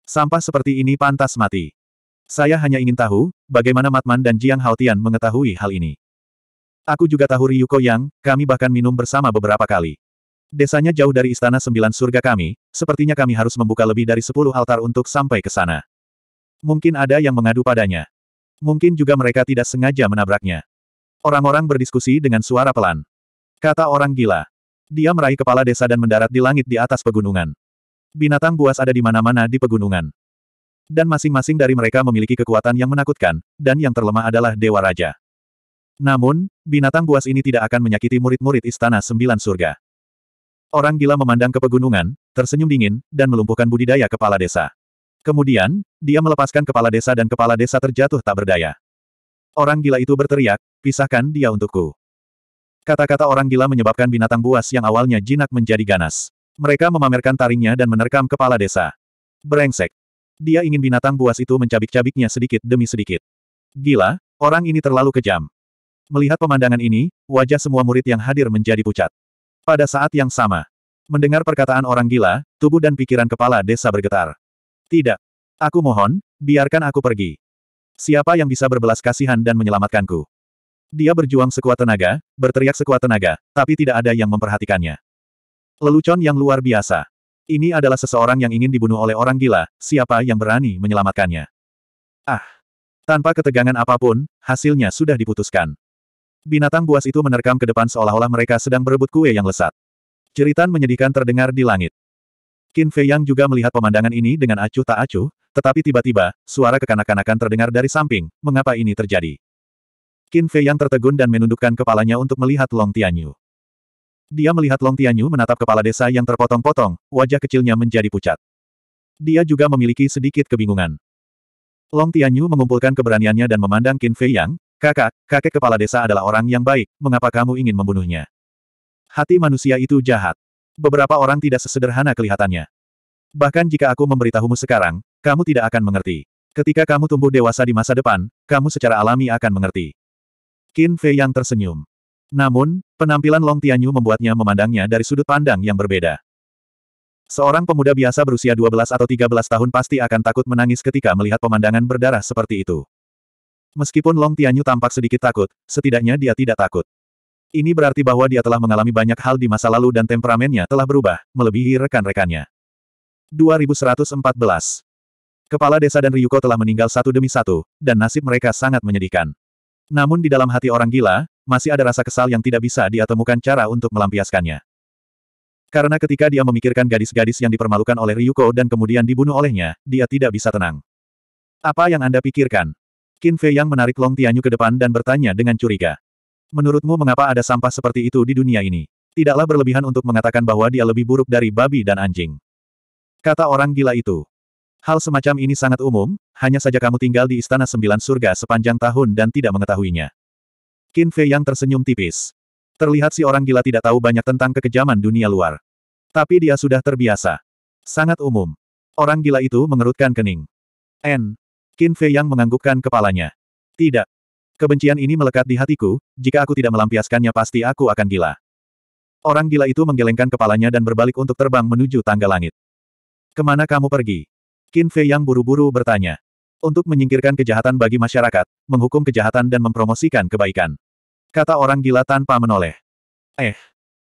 A: Sampah seperti ini pantas mati. Saya hanya ingin tahu, bagaimana Matman dan Jiang Haotian mengetahui hal ini. Aku juga tahu Ryukoyang, Koyang. kami bahkan minum bersama beberapa kali. Desanya jauh dari istana sembilan surga kami, sepertinya kami harus membuka lebih dari sepuluh altar untuk sampai ke sana. Mungkin ada yang mengadu padanya. Mungkin juga mereka tidak sengaja menabraknya. Orang-orang berdiskusi dengan suara pelan. Kata orang gila. Dia meraih kepala desa dan mendarat di langit di atas pegunungan. Binatang buas ada di mana-mana di pegunungan. Dan masing-masing dari mereka memiliki kekuatan yang menakutkan, dan yang terlemah adalah Dewa Raja. Namun, binatang buas ini tidak akan menyakiti murid-murid Istana Sembilan Surga. Orang gila memandang ke pegunungan, tersenyum dingin, dan melumpuhkan budidaya kepala desa. Kemudian, dia melepaskan kepala desa dan kepala desa terjatuh tak berdaya. Orang gila itu berteriak, pisahkan dia untukku. Kata-kata orang gila menyebabkan binatang buas yang awalnya jinak menjadi ganas. Mereka memamerkan taringnya dan menerkam kepala desa. Brengsek. Dia ingin binatang buas itu mencabik-cabiknya sedikit demi sedikit. Gila, orang ini terlalu kejam. Melihat pemandangan ini, wajah semua murid yang hadir menjadi pucat. Pada saat yang sama, mendengar perkataan orang gila, tubuh dan pikiran kepala desa bergetar. Tidak. Aku mohon, biarkan aku pergi. Siapa yang bisa berbelas kasihan dan menyelamatkanku? Dia berjuang sekuat tenaga, berteriak sekuat tenaga, tapi tidak ada yang memperhatikannya. Lelucon yang luar biasa. Ini adalah seseorang yang ingin dibunuh oleh orang gila, siapa yang berani menyelamatkannya? Ah! Tanpa ketegangan apapun, hasilnya sudah diputuskan. Binatang buas itu menerkam ke depan seolah-olah mereka sedang berebut kue yang lesat. Ceritan menyedihkan terdengar di langit. Qin Fei Yang juga melihat pemandangan ini dengan acuh tak acuh, tetapi tiba-tiba, suara kekanak-kanakan terdengar dari samping, mengapa ini terjadi? Qin Fei Yang tertegun dan menundukkan kepalanya untuk melihat Long Tianyu. Dia melihat Long Tianyu menatap kepala desa yang terpotong-potong, wajah kecilnya menjadi pucat. Dia juga memiliki sedikit kebingungan. Long Tianyu mengumpulkan keberaniannya dan memandang Qin Fei Yang, kakak, kakek kepala desa adalah orang yang baik, mengapa kamu ingin membunuhnya? Hati manusia itu jahat. Beberapa orang tidak sesederhana kelihatannya. Bahkan jika aku memberitahumu sekarang, kamu tidak akan mengerti. Ketika kamu tumbuh dewasa di masa depan, kamu secara alami akan mengerti. Qin Fei yang tersenyum. Namun, penampilan Long Tianyu membuatnya memandangnya dari sudut pandang yang berbeda. Seorang pemuda biasa berusia 12 atau 13 tahun pasti akan takut menangis ketika melihat pemandangan berdarah seperti itu. Meskipun Long Tianyu tampak sedikit takut, setidaknya dia tidak takut. Ini berarti bahwa dia telah mengalami banyak hal di masa lalu dan temperamennya telah berubah, melebihi rekan-rekannya. 2114 Kepala desa dan Ryuko telah meninggal satu demi satu, dan nasib mereka sangat menyedihkan. Namun di dalam hati orang gila, masih ada rasa kesal yang tidak bisa dia temukan cara untuk melampiaskannya. Karena ketika dia memikirkan gadis-gadis yang dipermalukan oleh Ryuko dan kemudian dibunuh olehnya, dia tidak bisa tenang. Apa yang Anda pikirkan? Qin Fei yang menarik Long Tianyu ke depan dan bertanya dengan curiga. Menurutmu mengapa ada sampah seperti itu di dunia ini? Tidaklah berlebihan untuk mengatakan bahwa dia lebih buruk dari babi dan anjing. Kata orang gila itu. Hal semacam ini sangat umum, hanya saja kamu tinggal di Istana Sembilan Surga sepanjang tahun dan tidak mengetahuinya. Qin Fei yang tersenyum tipis. Terlihat si orang gila tidak tahu banyak tentang kekejaman dunia luar. Tapi dia sudah terbiasa. Sangat umum. Orang gila itu mengerutkan kening. N. Qin Fei yang menganggukkan kepalanya. Tidak. Kebencian ini melekat di hatiku, jika aku tidak melampiaskannya pasti aku akan gila. Orang gila itu menggelengkan kepalanya dan berbalik untuk terbang menuju tangga langit. Kemana kamu pergi? Qin Fei yang buru-buru bertanya. Untuk menyingkirkan kejahatan bagi masyarakat, menghukum kejahatan dan mempromosikan kebaikan. Kata orang gila tanpa menoleh. Eh.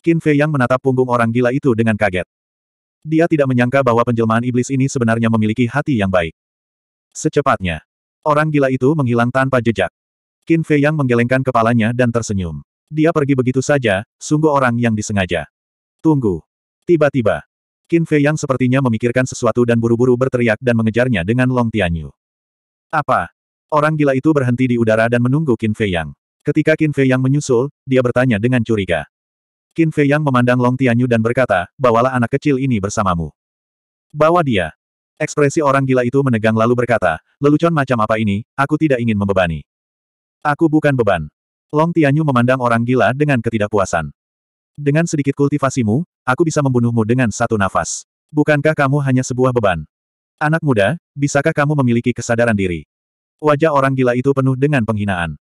A: Qin Fei yang menatap punggung orang gila itu dengan kaget. Dia tidak menyangka bahwa penjelmaan iblis ini sebenarnya memiliki hati yang baik. Secepatnya. Orang gila itu menghilang tanpa jejak. Qin Fei Yang menggelengkan kepalanya dan tersenyum. Dia pergi begitu saja, sungguh orang yang disengaja. Tunggu. Tiba-tiba. Qin Fei Yang sepertinya memikirkan sesuatu dan buru-buru berteriak dan mengejarnya dengan Long Tianyu. Apa? Orang gila itu berhenti di udara dan menunggu Qin Fei Yang. Ketika Qin Fei Yang menyusul, dia bertanya dengan curiga. Qin Fei Yang memandang Long Tianyu dan berkata, bawalah anak kecil ini bersamamu. Bawa dia. Ekspresi orang gila itu menegang lalu berkata, lelucon macam apa ini, aku tidak ingin membebani. Aku bukan beban. Long Tianyu memandang orang gila dengan ketidakpuasan. Dengan sedikit kultivasimu, aku bisa membunuhmu dengan satu nafas. Bukankah kamu hanya sebuah beban? Anak muda, bisakah kamu memiliki kesadaran diri? Wajah orang gila itu penuh dengan penghinaan.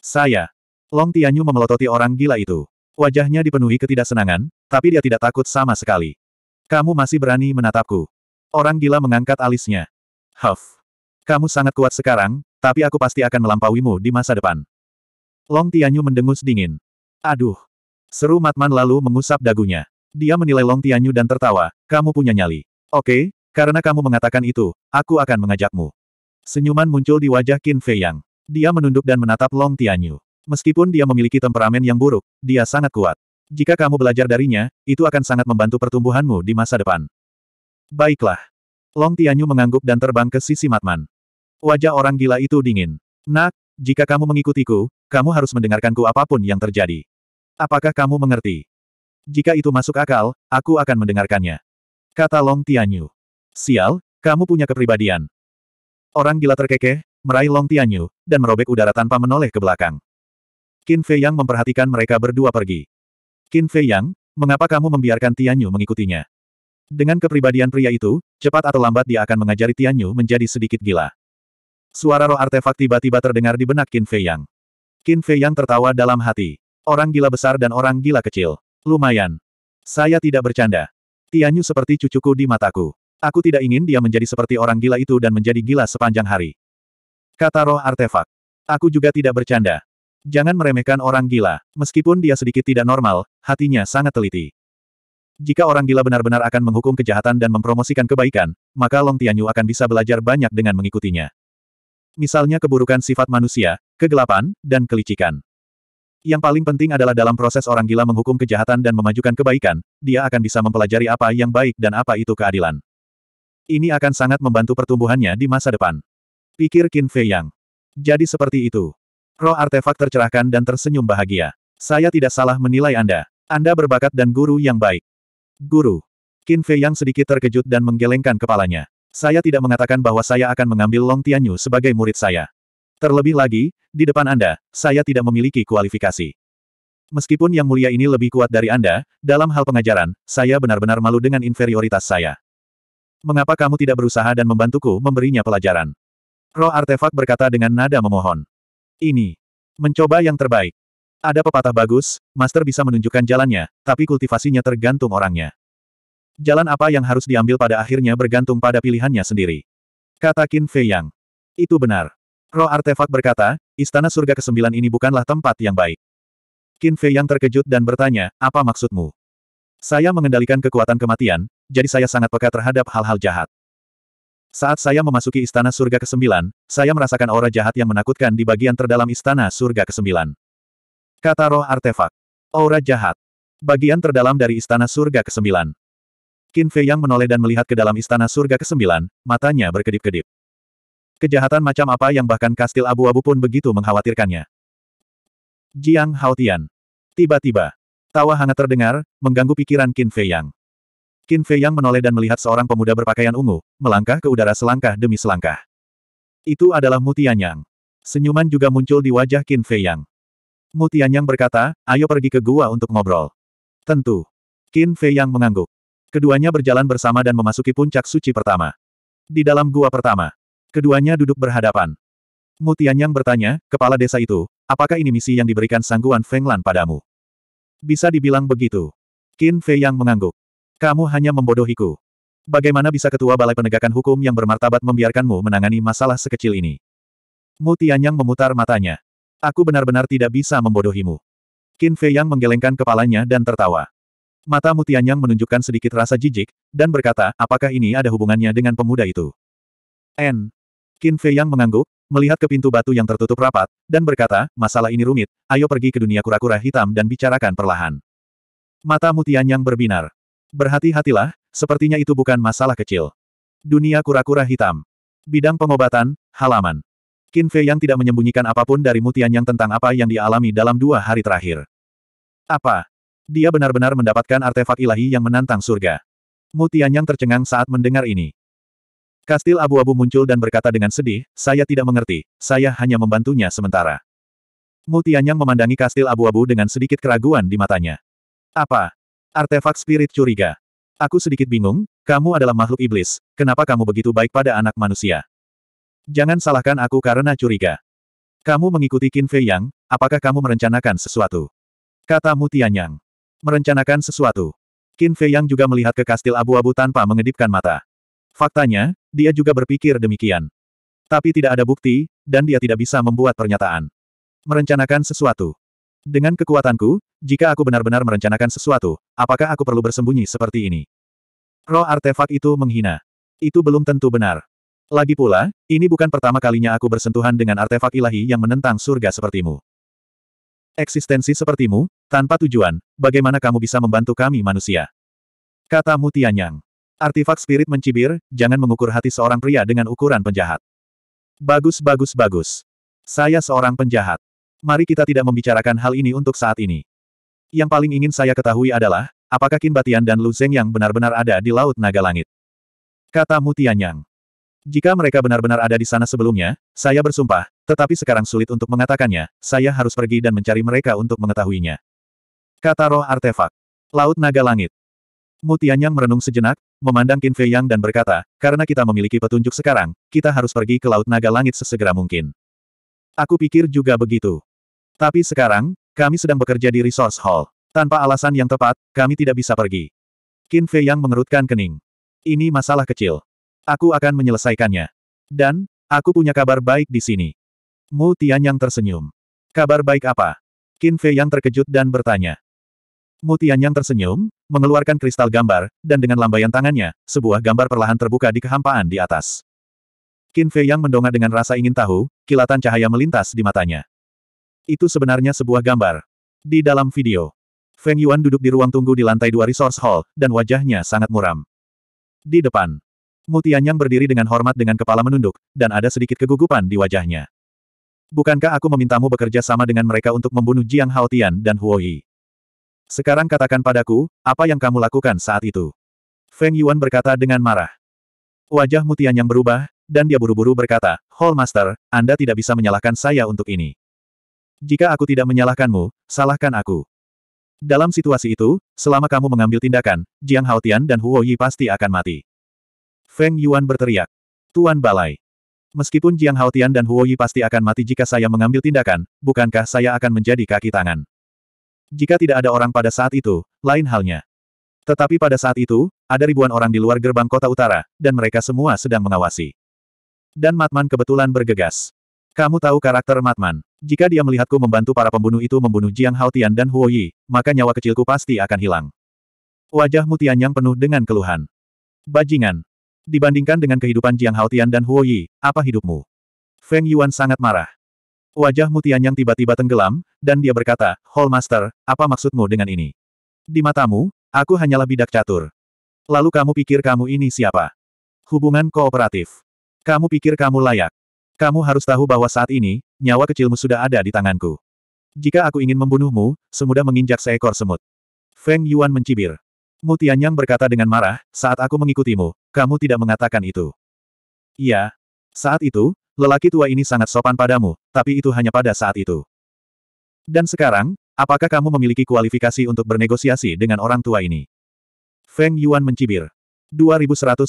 A: Saya. Long Tianyu memelototi orang gila itu. Wajahnya dipenuhi ketidaksenangan, tapi dia tidak takut sama sekali. Kamu masih berani menatapku. Orang gila mengangkat alisnya. Huff. Kamu sangat kuat sekarang, tapi aku pasti akan melampauimu di masa depan. Long Tianyu mendengus dingin. Aduh. Seru Matman lalu mengusap dagunya. Dia menilai Long Tianyu dan tertawa, kamu punya nyali. Oke, karena kamu mengatakan itu, aku akan mengajakmu. Senyuman muncul di wajah Qin Fei Yang. Dia menunduk dan menatap Long Tianyu. Meskipun dia memiliki temperamen yang buruk, dia sangat kuat. Jika kamu belajar darinya, itu akan sangat membantu pertumbuhanmu di masa depan. Baiklah. Long Tianyu mengangguk dan terbang ke sisi Matman. Wajah orang gila itu dingin. Nak, jika kamu mengikutiku, kamu harus mendengarkanku apapun yang terjadi. Apakah kamu mengerti? Jika itu masuk akal, aku akan mendengarkannya. Kata Long Tianyu. Sial, kamu punya kepribadian. Orang gila terkekeh, meraih Long Tianyu, dan merobek udara tanpa menoleh ke belakang. Qin Fei Yang memperhatikan mereka berdua pergi. Qin Fei Yang, mengapa kamu membiarkan Tianyu mengikutinya? Dengan kepribadian pria itu, cepat atau lambat dia akan mengajari Tianyu menjadi sedikit gila. Suara roh artefak tiba-tiba terdengar di benak Qin Fei Yang. Qin Fei Yang tertawa dalam hati. Orang gila besar dan orang gila kecil. Lumayan. Saya tidak bercanda. Tianyu seperti cucuku di mataku. Aku tidak ingin dia menjadi seperti orang gila itu dan menjadi gila sepanjang hari. Kata roh artefak. Aku juga tidak bercanda. Jangan meremehkan orang gila. Meskipun dia sedikit tidak normal, hatinya sangat teliti. Jika orang gila benar-benar akan menghukum kejahatan dan mempromosikan kebaikan, maka Long Tianyu akan bisa belajar banyak dengan mengikutinya misalnya keburukan sifat manusia, kegelapan, dan kelicikan. Yang paling penting adalah dalam proses orang gila menghukum kejahatan dan memajukan kebaikan, dia akan bisa mempelajari apa yang baik dan apa itu keadilan. Ini akan sangat membantu pertumbuhannya di masa depan. Pikir Qin Fei Yang. Jadi seperti itu. Roh artefak tercerahkan dan tersenyum bahagia. Saya tidak salah menilai Anda. Anda berbakat dan guru yang baik. Guru. Qin Fei Yang sedikit terkejut dan menggelengkan kepalanya. Saya tidak mengatakan bahwa saya akan mengambil Long Tianyu sebagai murid saya. Terlebih lagi, di depan Anda, saya tidak memiliki kualifikasi. Meskipun Yang Mulia ini lebih kuat dari Anda, dalam hal pengajaran, saya benar-benar malu dengan inferioritas saya. Mengapa kamu tidak berusaha dan membantuku memberinya pelajaran? Roh artefak berkata dengan nada memohon. Ini. Mencoba yang terbaik. Ada pepatah bagus, master bisa menunjukkan jalannya, tapi kultivasinya tergantung orangnya. Jalan apa yang harus diambil pada akhirnya bergantung pada pilihannya sendiri. Kata Qin Fei Yang. Itu benar. Roh artefak berkata, istana surga ke-9 ini bukanlah tempat yang baik. Qin Fei Yang terkejut dan bertanya, apa maksudmu? Saya mengendalikan kekuatan kematian, jadi saya sangat peka terhadap hal-hal jahat. Saat saya memasuki istana surga ke-9, saya merasakan aura jahat yang menakutkan di bagian terdalam istana surga ke-9. Kata roh artefak. Aura jahat. Bagian terdalam dari istana surga ke-9. Qin Fei Yang menoleh dan melihat ke dalam istana surga ke-9, matanya berkedip-kedip. Kejahatan macam apa yang bahkan kastil abu-abu pun begitu mengkhawatirkannya. Jiang Haotian. Tiba-tiba, tawa hangat terdengar, mengganggu pikiran Qin Fei Yang. Qin Fei Yang menoleh dan melihat seorang pemuda berpakaian ungu, melangkah ke udara selangkah demi selangkah. Itu adalah Mutianyang. Senyuman juga muncul di wajah Qin Fei Yang. Mutianyang berkata, ayo pergi ke gua untuk ngobrol. Tentu. Qin Fei Yang mengangguk. Keduanya berjalan bersama dan memasuki puncak suci pertama. Di dalam gua pertama, keduanya duduk berhadapan. Mutianyang bertanya, kepala desa itu, apakah ini misi yang diberikan sangguan Fenglan padamu? Bisa dibilang begitu. Qin Fei yang mengangguk. Kamu hanya membodohiku. Bagaimana bisa ketua balai penegakan hukum yang bermartabat membiarkanmu menangani masalah sekecil ini? Mutianyang memutar matanya. Aku benar-benar tidak bisa membodohimu. Qin Fei yang menggelengkan kepalanya dan tertawa. Mata Mutianyang menunjukkan sedikit rasa jijik, dan berkata, apakah ini ada hubungannya dengan pemuda itu? N. Qin Fei Yang mengangguk, melihat ke pintu batu yang tertutup rapat, dan berkata, masalah ini rumit, ayo pergi ke dunia kura-kura hitam dan bicarakan perlahan. Mata Mutianyang berbinar. Berhati-hatilah, sepertinya itu bukan masalah kecil. Dunia kura-kura hitam. Bidang pengobatan, halaman. Qin Fei Yang tidak menyembunyikan apapun dari Mutianyang tentang apa yang dialami dalam dua hari terakhir. Apa? Dia benar-benar mendapatkan artefak ilahi yang menantang surga. Mutianyang tercengang saat mendengar ini. Kastil abu-abu muncul dan berkata dengan sedih, saya tidak mengerti, saya hanya membantunya sementara. Mutianyang memandangi kastil abu-abu dengan sedikit keraguan di matanya. Apa? Artefak spirit curiga. Aku sedikit bingung, kamu adalah makhluk iblis, kenapa kamu begitu baik pada anak manusia? Jangan salahkan aku karena curiga. Kamu mengikuti Qin Fei Yang, apakah kamu merencanakan sesuatu? Kata Mutianyang. Merencanakan sesuatu. Qin Fei Yang juga melihat ke kastil abu-abu tanpa mengedipkan mata. Faktanya, dia juga berpikir demikian. Tapi tidak ada bukti, dan dia tidak bisa membuat pernyataan. Merencanakan sesuatu. Dengan kekuatanku, jika aku benar-benar merencanakan sesuatu, apakah aku perlu bersembunyi seperti ini? Roh artefak itu menghina. Itu belum tentu benar. Lagi pula, ini bukan pertama kalinya aku bersentuhan dengan artefak ilahi yang menentang surga sepertimu. Eksistensi sepertimu, tanpa tujuan, bagaimana kamu bisa membantu kami manusia? Kata Mutianyang. Artifak spirit mencibir, jangan mengukur hati seorang pria dengan ukuran penjahat. Bagus bagus bagus. Saya seorang penjahat. Mari kita tidak membicarakan hal ini untuk saat ini. Yang paling ingin saya ketahui adalah, apakah Qin Batian dan Lu Zeng yang benar-benar ada di Laut Naga Langit? Kata Mutianyang. Jika mereka benar-benar ada di sana sebelumnya, saya bersumpah, tetapi sekarang sulit untuk mengatakannya, saya harus pergi dan mencari mereka untuk mengetahuinya. Kata roh artefak. Laut naga langit. Mutianyang merenung sejenak, memandang Qin Fei Yang dan berkata, karena kita memiliki petunjuk sekarang, kita harus pergi ke Laut Naga Langit sesegera mungkin. Aku pikir juga begitu. Tapi sekarang, kami sedang bekerja di Resource Hall. Tanpa alasan yang tepat, kami tidak bisa pergi. Qin Fei Yang mengerutkan kening. Ini masalah kecil. Aku akan menyelesaikannya. Dan, aku punya kabar baik di sini. Mu Tianyang tersenyum. Kabar baik apa? Qin Fei yang terkejut dan bertanya. Mu Tianyang tersenyum, mengeluarkan kristal gambar, dan dengan lambaian tangannya, sebuah gambar perlahan terbuka di kehampaan di atas. Qin Fei yang mendongak dengan rasa ingin tahu, kilatan cahaya melintas di matanya. Itu sebenarnya sebuah gambar. Di dalam video, Feng Yuan duduk di ruang tunggu di lantai dua resource hall, dan wajahnya sangat muram. Di depan, Mu Tianyang berdiri dengan hormat dengan kepala menunduk, dan ada sedikit kegugupan di wajahnya. Bukankah aku memintamu bekerja sama dengan mereka untuk membunuh Jiang Haotian dan Huo Yi? Sekarang katakan padaku, apa yang kamu lakukan saat itu? Feng Yuan berkata dengan marah. Wajah Mutian yang berubah, dan dia buru-buru berkata, Hall Master, Anda tidak bisa menyalahkan saya untuk ini. Jika aku tidak menyalahkanmu, salahkan aku. Dalam situasi itu, selama kamu mengambil tindakan, Jiang Haotian dan Huo Yi pasti akan mati. Feng Yuan berteriak. Tuan Balai. Meskipun Jiang Haotian dan Huo Yi pasti akan mati jika saya mengambil tindakan, bukankah saya akan menjadi kaki tangan? Jika tidak ada orang pada saat itu, lain halnya. Tetapi pada saat itu, ada ribuan orang di luar gerbang kota utara, dan mereka semua sedang mengawasi. Dan Matman kebetulan bergegas. Kamu tahu karakter Matman. Jika dia melihatku membantu para pembunuh itu membunuh Jiang Haotian dan Huo Yi, maka nyawa kecilku pasti akan hilang. Wajah Mutian yang penuh dengan keluhan. Bajingan, Dibandingkan dengan kehidupan Jiang Haotian dan Huo Yi, apa hidupmu? Feng Yuan sangat marah. Wajah yang tiba-tiba tenggelam, dan dia berkata, "Hall Master, apa maksudmu dengan ini? Di matamu, aku hanyalah bidak catur. Lalu kamu pikir kamu ini siapa? Hubungan kooperatif. Kamu pikir kamu layak. Kamu harus tahu bahwa saat ini, nyawa kecilmu sudah ada di tanganku. Jika aku ingin membunuhmu, semudah menginjak seekor semut. Feng Yuan mencibir. Mu Tianyang berkata dengan marah, saat aku mengikutimu, kamu tidak mengatakan itu. Iya. Saat itu, lelaki tua ini sangat sopan padamu, tapi itu hanya pada saat itu. Dan sekarang, apakah kamu memiliki kualifikasi untuk bernegosiasi dengan orang tua ini? Feng Yuan mencibir. 2115.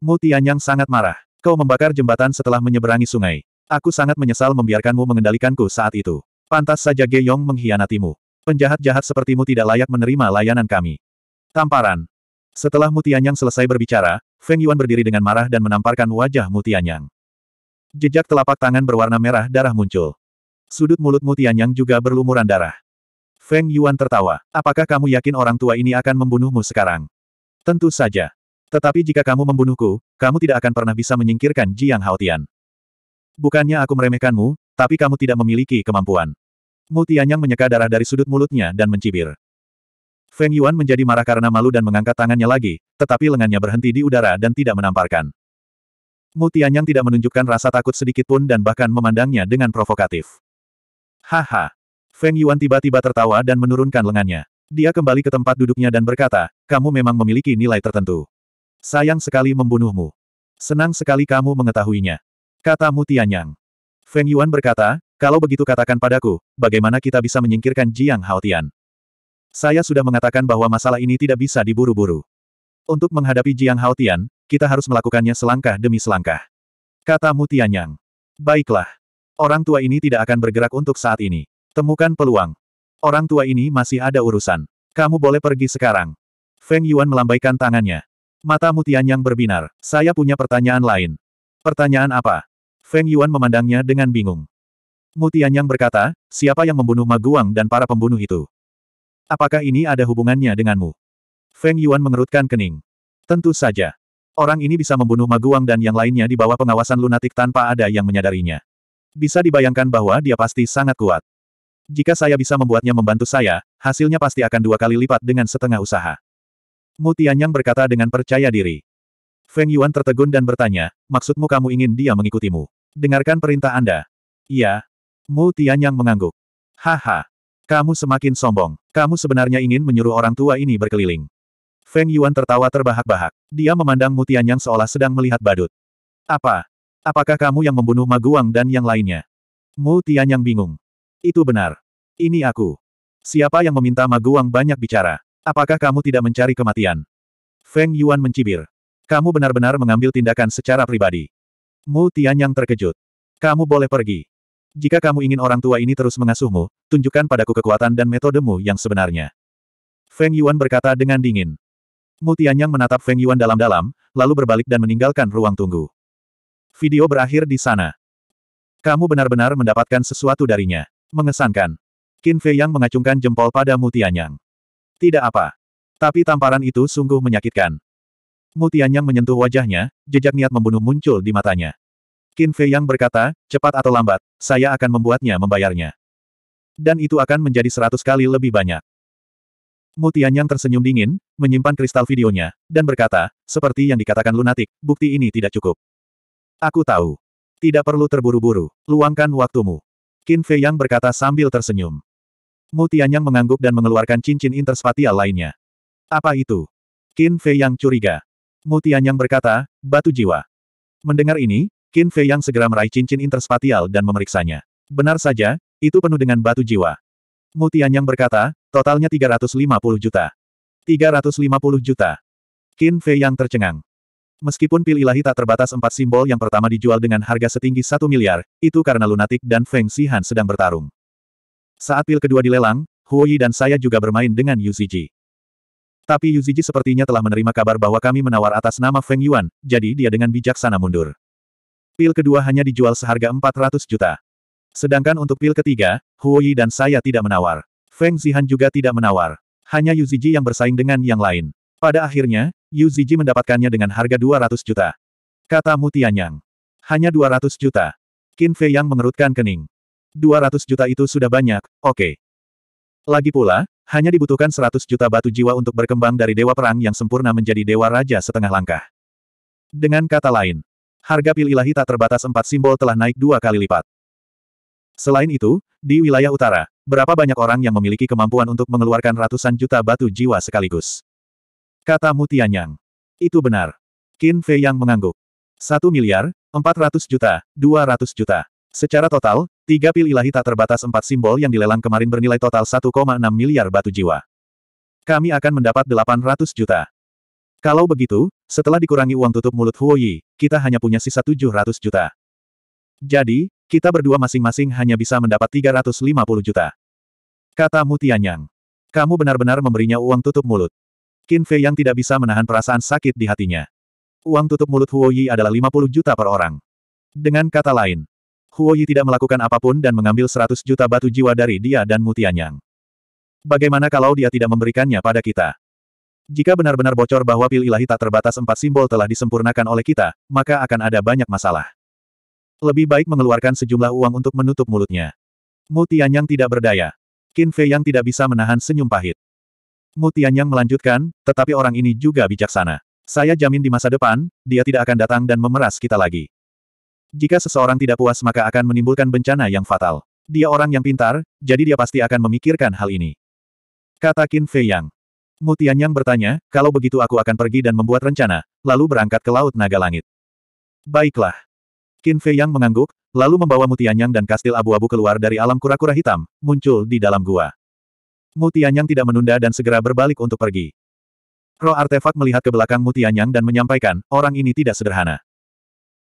A: Mu Tianyang sangat marah. Kau membakar jembatan setelah menyeberangi sungai. Aku sangat menyesal membiarkanmu mengendalikanku saat itu. Pantas saja Ge Yong mengkhianatimu. Penjahat-jahat sepertimu tidak layak menerima layanan kami. Tamparan. Setelah Mutianyang selesai berbicara, Feng Yuan berdiri dengan marah dan menamparkan wajah Mutianyang. Jejak telapak tangan berwarna merah darah muncul. Sudut mulut Mutianyang juga berlumuran darah. Feng Yuan tertawa. Apakah kamu yakin orang tua ini akan membunuhmu sekarang? Tentu saja. Tetapi jika kamu membunuhku, kamu tidak akan pernah bisa menyingkirkan Jiang Haotian. Bukannya aku meremehkanmu, tapi kamu tidak memiliki kemampuan. Mu Tianyang menyeka darah dari sudut mulutnya dan mencibir. Feng Yuan menjadi marah karena malu dan mengangkat tangannya lagi, tetapi lengannya berhenti di udara dan tidak menamparkan. Mu Tianyang tidak menunjukkan rasa takut sedikitpun dan bahkan memandangnya dengan provokatif. Haha! Feng Yuan tiba-tiba tertawa dan menurunkan lengannya. Dia kembali ke tempat duduknya dan berkata, kamu memang memiliki nilai tertentu. Sayang sekali membunuhmu. Senang sekali kamu mengetahuinya. Kata Mu Tianyang. Feng Yuan berkata, kalau begitu katakan padaku, bagaimana kita bisa menyingkirkan Jiang Haotian? Saya sudah mengatakan bahwa masalah ini tidak bisa diburu-buru. Untuk menghadapi Jiang Haotian, kita harus melakukannya selangkah demi selangkah. Kata Mutianyang. Baiklah. Orang tua ini tidak akan bergerak untuk saat ini. Temukan peluang. Orang tua ini masih ada urusan. Kamu boleh pergi sekarang. Feng Yuan melambaikan tangannya. Mata Mutianyang berbinar. Saya punya pertanyaan lain. Pertanyaan apa? Feng Yuan memandangnya dengan bingung. Mu Tianyang berkata, siapa yang membunuh Maguang dan para pembunuh itu? Apakah ini ada hubungannya denganmu? Feng Yuan mengerutkan kening. Tentu saja. Orang ini bisa membunuh Maguang dan yang lainnya di bawah pengawasan lunatik tanpa ada yang menyadarinya. Bisa dibayangkan bahwa dia pasti sangat kuat. Jika saya bisa membuatnya membantu saya, hasilnya pasti akan dua kali lipat dengan setengah usaha. Mu Tianyang berkata dengan percaya diri. Feng Yuan tertegun dan bertanya, maksudmu kamu ingin dia mengikutimu? Dengarkan perintah Anda. Iya, Mu Tianyang mengangguk. Haha. Kamu semakin sombong. Kamu sebenarnya ingin menyuruh orang tua ini berkeliling. Feng Yuan tertawa terbahak-bahak. Dia memandang Mu Tianyang seolah sedang melihat badut. Apa? Apakah kamu yang membunuh Maguang dan yang lainnya? Mu Tianyang bingung. Itu benar. Ini aku. Siapa yang meminta Maguang banyak bicara? Apakah kamu tidak mencari kematian? Feng Yuan mencibir. Kamu benar-benar mengambil tindakan secara pribadi. Mu Tianyang terkejut. Kamu boleh pergi. Jika kamu ingin orang tua ini terus mengasuhmu, tunjukkan padaku kekuatan dan metodemu yang sebenarnya. Feng Yuan berkata dengan dingin. Mu Tianyang menatap Feng Yuan dalam-dalam, lalu berbalik dan meninggalkan ruang tunggu. Video berakhir di sana. Kamu benar-benar mendapatkan sesuatu darinya. Mengesankan. Qin Fei Yang mengacungkan jempol pada Mu Tianyang. Tidak apa. Tapi tamparan itu sungguh menyakitkan. Mu Tianyang menyentuh wajahnya, jejak niat membunuh muncul di matanya. Qin Fei Yang berkata, cepat atau lambat, saya akan membuatnya membayarnya. Dan itu akan menjadi seratus kali lebih banyak. Mutian yang tersenyum dingin, menyimpan kristal videonya, dan berkata, seperti yang dikatakan lunatik, bukti ini tidak cukup. Aku tahu. Tidak perlu terburu-buru, luangkan waktumu. Qin Fei Yang berkata sambil tersenyum. Mutian Yang mengangguk dan mengeluarkan cincin interspatial lainnya. Apa itu? Qin Fei Yang curiga. Mutian Yang berkata, batu jiwa. Mendengar ini, Qin Fei yang segera meraih cincin interspatial dan memeriksanya. Benar saja, itu penuh dengan batu jiwa. Mutian yang berkata, totalnya 350 juta. 350 juta. Qin Fei yang tercengang. Meskipun pil ilahi tak terbatas empat simbol yang pertama dijual dengan harga setinggi satu miliar, itu karena lunatik dan Feng Sihan sedang bertarung. Saat pil kedua dilelang, Huoyi dan saya juga bermain dengan Yu Yuziji. Tapi Yu Yuziji sepertinya telah menerima kabar bahwa kami menawar atas nama Feng Yuan, jadi dia dengan bijaksana mundur. Pil kedua hanya dijual seharga 400 juta. Sedangkan untuk pil ketiga, Huoyi dan saya tidak menawar. Feng Zihan juga tidak menawar. Hanya Yu Ziji yang bersaing dengan yang lain. Pada akhirnya, Yu Ziji mendapatkannya dengan harga 200 juta. Kata Mutianyang. Hanya 200 juta. Qin Fei yang mengerutkan kening. 200 juta itu sudah banyak, oke. Okay. Lagi pula, hanya dibutuhkan 100 juta batu jiwa untuk berkembang dari dewa perang yang sempurna menjadi dewa raja setengah langkah. Dengan kata lain, harga pil ilahi tak terbatas empat simbol telah naik dua kali lipat. Selain itu, di wilayah utara, berapa banyak orang yang memiliki kemampuan untuk mengeluarkan ratusan juta batu jiwa sekaligus? Kata Mutianyang. Itu benar. Qin Fei Yang mengangguk. Satu miliar, empat ratus juta, dua ratus juta. Secara total, tiga pil ilahi tak terbatas empat simbol yang dilelang kemarin bernilai total 1,6 miliar batu jiwa. Kami akan mendapat delapan ratus juta. Kalau begitu, setelah dikurangi uang tutup mulut Huo Yi, kita hanya punya sisa 700 juta. Jadi, kita berdua masing-masing hanya bisa mendapat 350 juta. Kata Mutianyang. Kamu benar-benar memberinya uang tutup mulut. Qin Fei yang tidak bisa menahan perasaan sakit di hatinya. Uang tutup mulut Huo Yi adalah 50 juta per orang. Dengan kata lain, Huo Yi tidak melakukan apapun dan mengambil 100 juta batu jiwa dari dia dan Mutianyang. Bagaimana kalau dia tidak memberikannya pada kita? Jika benar-benar bocor bahwa pil ilahi tak terbatas empat simbol telah disempurnakan oleh kita, maka akan ada banyak masalah. Lebih baik mengeluarkan sejumlah uang untuk menutup mulutnya. Mu Tianyang tidak berdaya. Qin Fei yang tidak bisa menahan senyum pahit. Mu Tianyang melanjutkan, tetapi orang ini juga bijaksana. Saya jamin di masa depan, dia tidak akan datang dan memeras kita lagi. Jika seseorang tidak puas maka akan menimbulkan bencana yang fatal. Dia orang yang pintar, jadi dia pasti akan memikirkan hal ini. Kata Qin Fei Yang. Mu Tianyang bertanya, kalau begitu aku akan pergi dan membuat rencana, lalu berangkat ke Laut Naga Langit. Baiklah. Qin Fei Yang mengangguk, lalu membawa Mu Tianyang dan kastil abu-abu keluar dari alam kura-kura hitam, muncul di dalam gua. Mu Tianyang tidak menunda dan segera berbalik untuk pergi. Roh artefak melihat ke belakang Mu Tianyang dan menyampaikan, orang ini tidak sederhana.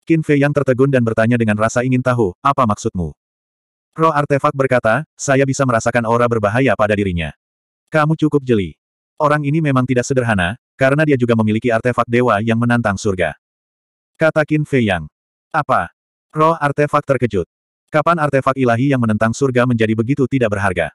A: Qin Fei Yang tertegun dan bertanya dengan rasa ingin tahu, apa maksudmu? Roh artefak berkata, saya bisa merasakan aura berbahaya pada dirinya. Kamu cukup jeli. Orang ini memang tidak sederhana, karena dia juga memiliki artefak dewa yang menantang surga. Kata Qin Fei Yang. Apa? Roh artefak terkejut. Kapan artefak ilahi yang menentang surga menjadi begitu tidak berharga?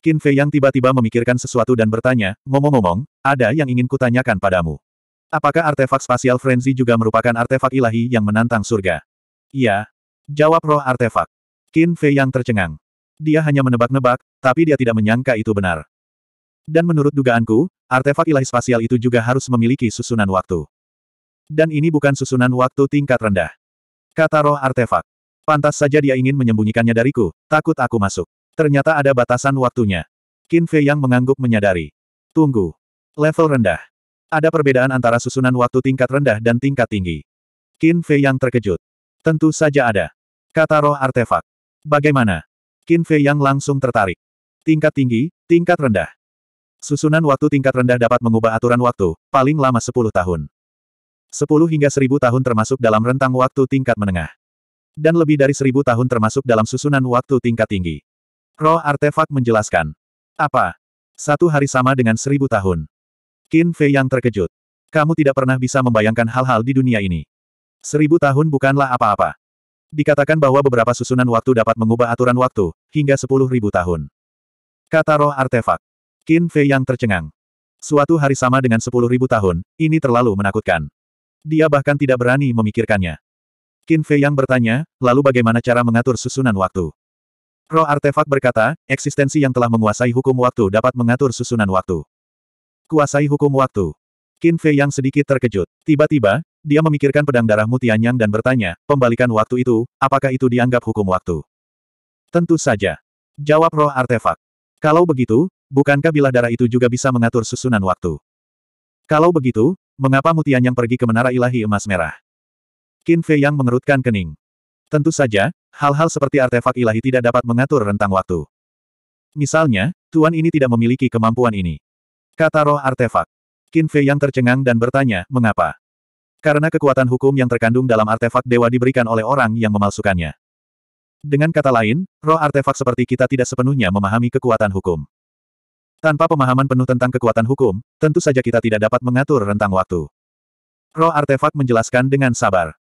A: Qin Fei Yang tiba-tiba memikirkan sesuatu dan bertanya, ngomong-ngomong, ada yang ingin kutanyakan padamu. Apakah artefak spasial frenzy juga merupakan artefak ilahi yang menantang surga? Iya. Jawab roh artefak. Qin Fei Yang tercengang. Dia hanya menebak-nebak, tapi dia tidak menyangka itu benar. Dan menurut dugaanku, artefak ilahi spasial itu juga harus memiliki susunan waktu. Dan ini bukan susunan waktu tingkat rendah. Kata roh artefak. Pantas saja dia ingin menyembunyikannya dariku, takut aku masuk. Ternyata ada batasan waktunya. Qin Fei yang mengangguk menyadari. Tunggu. Level rendah. Ada perbedaan antara susunan waktu tingkat rendah dan tingkat tinggi. Qin Fei yang terkejut. Tentu saja ada. Kata roh artefak. Bagaimana? Qin Fei yang langsung tertarik. Tingkat tinggi, tingkat rendah. Susunan waktu tingkat rendah dapat mengubah aturan waktu, paling lama 10 tahun. 10 hingga 1000 tahun termasuk dalam rentang waktu tingkat menengah. Dan lebih dari 1000 tahun termasuk dalam susunan waktu tingkat tinggi. Roh artefak menjelaskan. Apa? Satu hari sama dengan 1000 tahun. Qin Fei yang terkejut. Kamu tidak pernah bisa membayangkan hal-hal di dunia ini. 1000 tahun bukanlah apa-apa. Dikatakan bahwa beberapa susunan waktu dapat mengubah aturan waktu, hingga 10.000 tahun. Kata roh artefak. Qin Fei yang tercengang. Suatu hari sama dengan sepuluh ribu tahun, ini terlalu menakutkan. Dia bahkan tidak berani memikirkannya. Qin Fei yang bertanya, lalu bagaimana cara mengatur susunan waktu? Roh artefak berkata, eksistensi yang telah menguasai hukum waktu dapat mengatur susunan waktu. Kuasai hukum waktu. Qin Fei yang sedikit terkejut. Tiba-tiba, dia memikirkan pedang darah Mutianyang dan bertanya, pembalikan waktu itu, apakah itu dianggap hukum waktu? Tentu saja. Jawab roh artefak. Kalau begitu, bukankah bilah darah itu juga bisa mengatur susunan waktu? Kalau begitu, mengapa Mutian yang pergi ke Menara Ilahi Emas Merah? Qin Fei yang mengerutkan kening. Tentu saja, hal-hal seperti artefak ilahi tidak dapat mengatur rentang waktu. Misalnya, Tuan ini tidak memiliki kemampuan ini. Kata roh artefak. Qin Fei yang tercengang dan bertanya, mengapa? Karena kekuatan hukum yang terkandung dalam artefak dewa diberikan oleh orang yang memalsukannya. Dengan kata lain, roh artefak seperti kita tidak sepenuhnya memahami kekuatan hukum. Tanpa pemahaman penuh tentang kekuatan hukum, tentu saja kita tidak dapat mengatur rentang waktu. Roh artefak menjelaskan dengan sabar.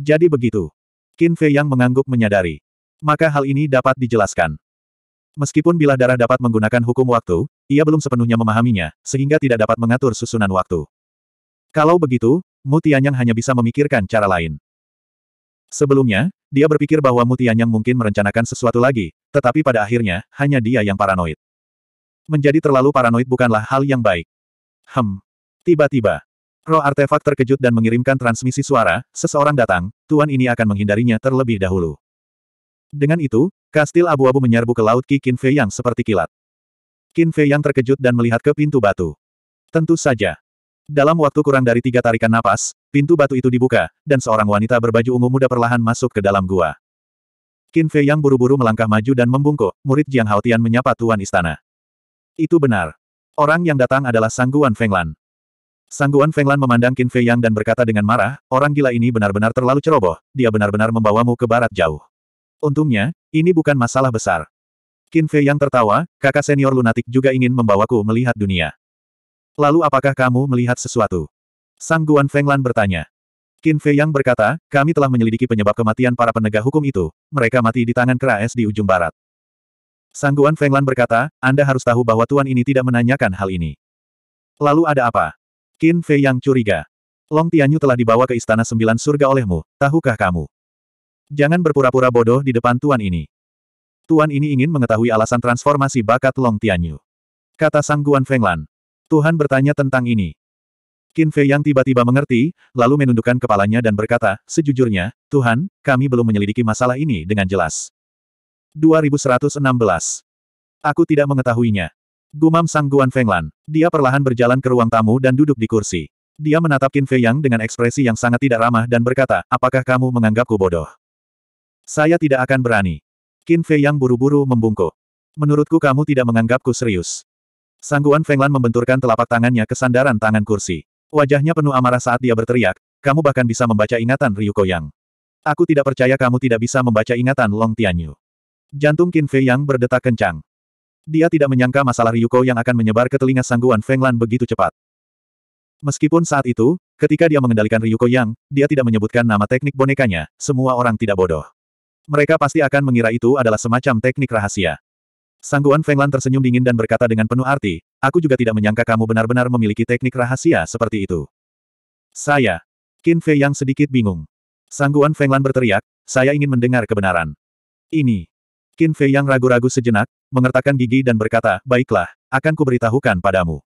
A: Jadi begitu. Qin Fei yang mengangguk menyadari. Maka hal ini dapat dijelaskan. Meskipun bilah darah dapat menggunakan hukum waktu, ia belum sepenuhnya memahaminya, sehingga tidak dapat mengatur susunan waktu. Kalau begitu, Mu Tianyang hanya bisa memikirkan cara lain. Sebelumnya, dia berpikir bahwa Mu Tianyang mungkin merencanakan sesuatu lagi, tetapi pada akhirnya, hanya dia yang paranoid. Menjadi terlalu paranoid bukanlah hal yang baik. Hem. Tiba-tiba. Roh artefak terkejut dan mengirimkan transmisi suara, seseorang datang, tuan ini akan menghindarinya terlebih dahulu. Dengan itu, kastil abu-abu menyerbu ke laut Ki Qin Fei yang seperti kilat. Kin Fei yang terkejut dan melihat ke pintu batu. Tentu saja. Dalam waktu kurang dari tiga tarikan napas, pintu batu itu dibuka, dan seorang wanita berbaju ungu muda perlahan masuk ke dalam gua. Kin Fei yang buru-buru melangkah maju dan membungkuk, murid Jiang Haotian menyapa Tuan Istana. Itu benar. Orang yang datang adalah Sangguan Fenglan. Sangguan Fenglan memandang Qin Fei Yang dan berkata dengan marah, orang gila ini benar-benar terlalu ceroboh, dia benar-benar membawamu ke barat jauh. Untungnya, ini bukan masalah besar. Qin Fei Yang tertawa, kakak senior lunatik juga ingin membawaku melihat dunia. Lalu apakah kamu melihat sesuatu? Sangguan Fenglan bertanya. Qin Fei Yang berkata, kami telah menyelidiki penyebab kematian para penegak hukum itu, mereka mati di tangan keras di ujung barat. Sangguan Fenglan berkata, Anda harus tahu bahwa tuan ini tidak menanyakan hal ini. Lalu ada apa? Qin Fei yang curiga. Long Tianyu telah dibawa ke Istana Sembilan Surga olehmu, tahukah kamu? Jangan berpura-pura bodoh di depan tuan ini. Tuan ini ingin mengetahui alasan transformasi bakat Long Tianyu. Kata Sangguan Fenglan. Tuhan bertanya tentang ini. Qin Fei yang tiba-tiba mengerti, lalu menundukkan kepalanya dan berkata, sejujurnya, Tuhan, kami belum menyelidiki masalah ini dengan jelas. 2116. Aku tidak mengetahuinya. Gumam Sang Guan Fenglan. Dia perlahan berjalan ke ruang tamu dan duduk di kursi. Dia menatap Qin Fei Yang dengan ekspresi yang sangat tidak ramah dan berkata, apakah kamu menganggapku bodoh? Saya tidak akan berani. Qin Fei Yang buru-buru membungkuk. Menurutku kamu tidak menganggapku serius. Sangguan Fenglan membenturkan telapak tangannya ke sandaran tangan kursi. Wajahnya penuh amarah saat dia berteriak, kamu bahkan bisa membaca ingatan Ryuko Yang. Aku tidak percaya kamu tidak bisa membaca ingatan Long Tianyu. Jantung Qin Fei yang berdetak kencang. Dia tidak menyangka masalah Ryuko yang akan menyebar ke telinga sangguan Feng Lan begitu cepat. Meskipun saat itu, ketika dia mengendalikan Ryuko Yang, dia tidak menyebutkan nama teknik bonekanya, semua orang tidak bodoh. Mereka pasti akan mengira itu adalah semacam teknik rahasia. Sangguan Feng Lan tersenyum dingin dan berkata dengan penuh arti, aku juga tidak menyangka kamu benar-benar memiliki teknik rahasia seperti itu. Saya. Qin Fei yang sedikit bingung. Sangguan Feng Lan berteriak, saya ingin mendengar kebenaran. Ini. Qin Fei yang ragu-ragu sejenak, mengertakkan gigi dan berkata, baiklah, akan kuberitahukan padamu.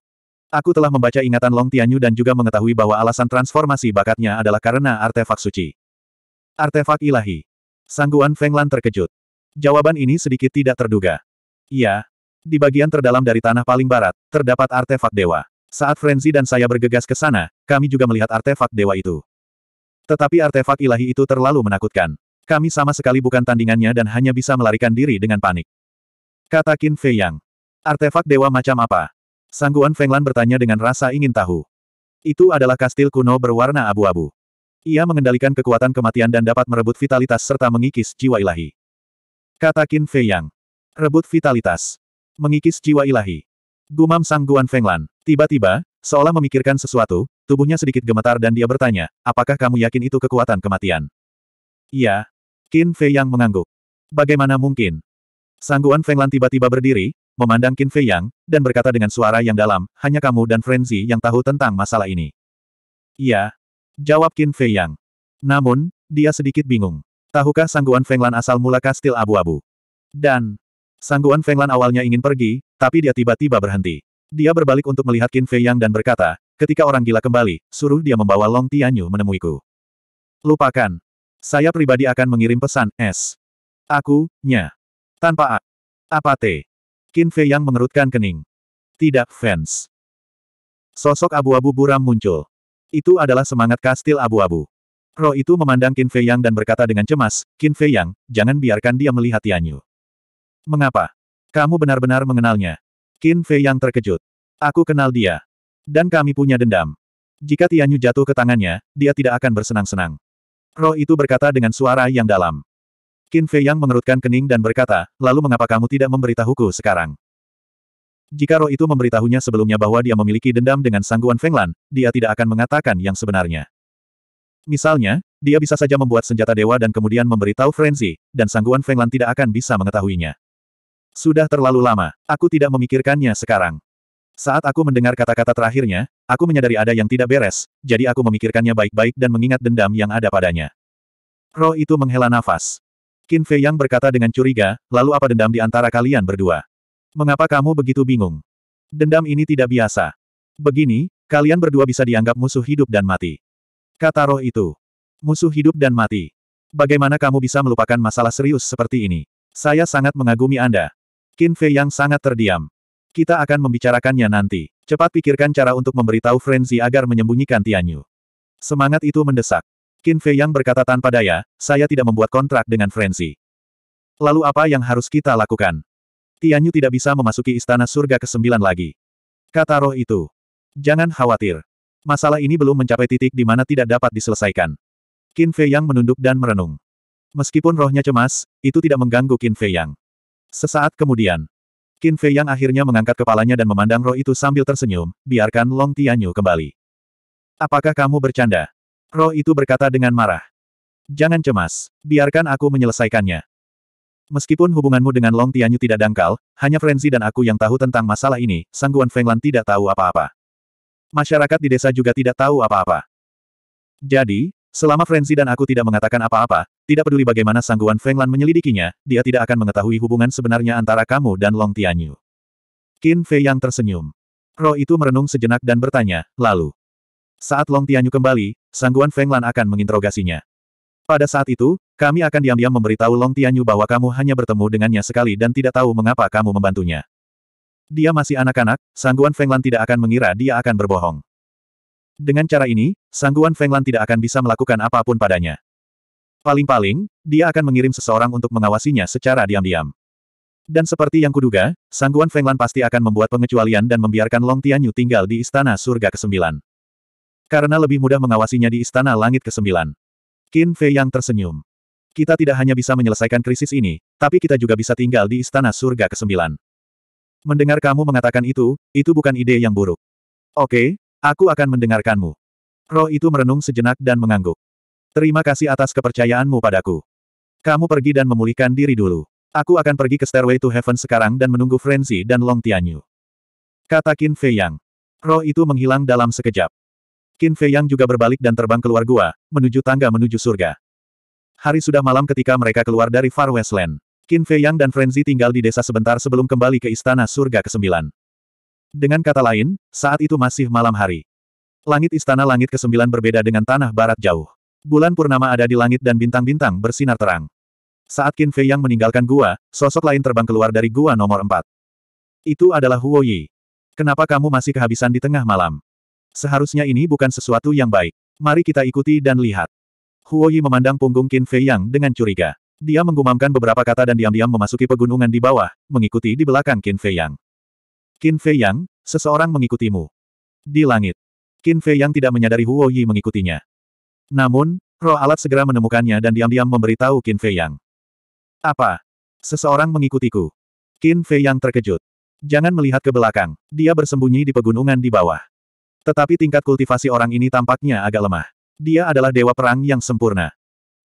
A: Aku telah membaca ingatan Long Tianyu dan juga mengetahui bahwa alasan transformasi bakatnya adalah karena artefak suci. Artefak ilahi. Sangguan Feng Lan terkejut. Jawaban ini sedikit tidak terduga. Iya. Di bagian terdalam dari tanah paling barat, terdapat artefak dewa. Saat Frenzy dan saya bergegas ke sana, kami juga melihat artefak dewa itu. Tetapi artefak ilahi itu terlalu menakutkan. Kami sama sekali bukan tandingannya dan hanya bisa melarikan diri dengan panik. Kata Qin Fei Yang. Artefak dewa macam apa? Sangguan Fenglan bertanya dengan rasa ingin tahu. Itu adalah kastil kuno berwarna abu-abu. Ia mengendalikan kekuatan kematian dan dapat merebut vitalitas serta mengikis jiwa ilahi. Kata Qin Fei Yang. Rebut vitalitas. Mengikis jiwa ilahi. Gumam Sangguan Fenglan. Tiba-tiba, seolah memikirkan sesuatu, tubuhnya sedikit gemetar dan dia bertanya, apakah kamu yakin itu kekuatan kematian? Iya, Qin Fei Yang mengangguk. Bagaimana mungkin? Sangguan Feng Lan tiba-tiba berdiri, memandang Qin Fei Yang, dan berkata dengan suara yang dalam, hanya kamu dan Frenzy yang tahu tentang masalah ini. Iya. Jawab Qin Fei Yang. Namun, dia sedikit bingung. Tahukah Sangguan Feng Lan asal mula kastil abu-abu? Dan, Sangguan Feng Lan awalnya ingin pergi, tapi dia tiba-tiba berhenti. Dia berbalik untuk melihat Qin Fei Yang dan berkata, ketika orang gila kembali, suruh dia membawa Long Tianyu menemuiku. Lupakan, saya pribadi akan mengirim pesan, S. Aku, nya. Tanpa A. Apa T? Qin Fei yang mengerutkan kening. Tidak, fans. Sosok abu-abu buram muncul. Itu adalah semangat kastil abu-abu. Roh itu memandang Qin Fei Yang dan berkata dengan cemas, Qin Fei Yang, jangan biarkan dia melihat Tianyu. Mengapa? Kamu benar-benar mengenalnya. Qin Fei Yang terkejut. Aku kenal dia. Dan kami punya dendam. Jika Tianyu jatuh ke tangannya, dia tidak akan bersenang-senang. Roh itu berkata dengan suara yang dalam. Qin Fei Yang mengerutkan kening dan berkata, lalu mengapa kamu tidak memberitahuku sekarang? Jika roh itu memberitahunya sebelumnya bahwa dia memiliki dendam dengan sangguan Fenglan, dia tidak akan mengatakan yang sebenarnya. Misalnya, dia bisa saja membuat senjata dewa dan kemudian memberitahu Frenzy, dan sangguan Fenglan tidak akan bisa mengetahuinya. Sudah terlalu lama, aku tidak memikirkannya sekarang. Saat aku mendengar kata-kata terakhirnya, Aku menyadari ada yang tidak beres, jadi aku memikirkannya baik-baik dan mengingat dendam yang ada padanya. Roh itu menghela nafas. Qin Fei Yang berkata dengan curiga, lalu apa dendam di antara kalian berdua? Mengapa kamu begitu bingung? Dendam ini tidak biasa. Begini, kalian berdua bisa dianggap musuh hidup dan mati. Kata roh itu. Musuh hidup dan mati. Bagaimana kamu bisa melupakan masalah serius seperti ini? Saya sangat mengagumi Anda. Qin Fei Yang sangat terdiam. Kita akan membicarakannya nanti. Cepat pikirkan cara untuk memberitahu Frenzy agar menyembunyikan Tianyu. Semangat itu mendesak. Qin Fei yang berkata tanpa daya, saya tidak membuat kontrak dengan Frenzy. Lalu apa yang harus kita lakukan? Tianyu tidak bisa memasuki istana surga ke-9 lagi. Kata roh itu. Jangan khawatir. Masalah ini belum mencapai titik di mana tidak dapat diselesaikan. Qin Fei yang menunduk dan merenung. Meskipun rohnya cemas, itu tidak mengganggu Qin Fei yang. Sesaat kemudian, Qin Fei Yang akhirnya mengangkat kepalanya dan memandang roh itu sambil tersenyum, biarkan Long Tianyu kembali. Apakah kamu bercanda? Roh itu berkata dengan marah. Jangan cemas, biarkan aku menyelesaikannya. Meskipun hubunganmu dengan Long Tianyu tidak dangkal, hanya Frenzy dan aku yang tahu tentang masalah ini, Sangguan Fenglan tidak tahu apa-apa. Masyarakat di desa juga tidak tahu apa-apa. Jadi, Selama Frenzy dan aku tidak mengatakan apa-apa, tidak peduli bagaimana sangguan Fenglan menyelidikinya, dia tidak akan mengetahui hubungan sebenarnya antara kamu dan Long Tianyu. Qin Fei yang tersenyum. Roh itu merenung sejenak dan bertanya, lalu. Saat Long Tianyu kembali, sangguan Fenglan akan menginterogasinya. Pada saat itu, kami akan diam-diam memberitahu Long Tianyu bahwa kamu hanya bertemu dengannya sekali dan tidak tahu mengapa kamu membantunya. Dia masih anak-anak, sangguan Fenglan tidak akan mengira dia akan berbohong. Dengan cara ini, Sangguan Fenglan tidak akan bisa melakukan apapun padanya. Paling-paling, dia akan mengirim seseorang untuk mengawasinya secara diam-diam. Dan seperti yang kuduga, Sangguan Fenglan pasti akan membuat pengecualian dan membiarkan Long Tianyu tinggal di Istana Surga ke-9. Karena lebih mudah mengawasinya di Istana Langit ke-9. Qin Fei yang tersenyum. Kita tidak hanya bisa menyelesaikan krisis ini, tapi kita juga bisa tinggal di Istana Surga ke-9. Mendengar kamu mengatakan itu, itu bukan ide yang buruk. Oke, Aku akan mendengarkanmu. Roh itu merenung sejenak dan mengangguk. Terima kasih atas kepercayaanmu padaku. Kamu pergi dan memulihkan diri dulu. Aku akan pergi ke Stairway to Heaven sekarang dan menunggu Frenzy dan Long Tianyu. Kata Qin Fei Yang. Roh itu menghilang dalam sekejap. Qin Fei Yang juga berbalik dan terbang keluar gua, menuju tangga menuju surga. Hari sudah malam ketika mereka keluar dari Far Westland. Qin Fei Yang dan Frenzy tinggal di desa sebentar sebelum kembali ke Istana Surga ke-9. Dengan kata lain, saat itu masih malam hari. Langit istana langit ke-9 berbeda dengan tanah barat jauh. Bulan purnama ada di langit dan bintang-bintang bersinar terang. Saat Qin Fei yang meninggalkan gua, sosok lain terbang keluar dari gua nomor 4. Itu adalah Huo Yi. Kenapa kamu masih kehabisan di tengah malam? Seharusnya ini bukan sesuatu yang baik. Mari kita ikuti dan lihat. Huo Yi memandang punggung Qin Fei yang dengan curiga. Dia menggumamkan beberapa kata dan diam-diam memasuki pegunungan di bawah, mengikuti di belakang Qin Fei Yang. Qin Fei Yang, seseorang mengikutimu. Di langit. Qin Fei Yang tidak menyadari Huo Yi mengikutinya. Namun, roh alat segera menemukannya dan diam-diam memberitahu Qin Fei Yang. Apa? Seseorang mengikutiku. Qin Fei Yang terkejut. Jangan melihat ke belakang. Dia bersembunyi di pegunungan di bawah. Tetapi tingkat kultivasi orang ini tampaknya agak lemah. Dia adalah dewa perang yang sempurna.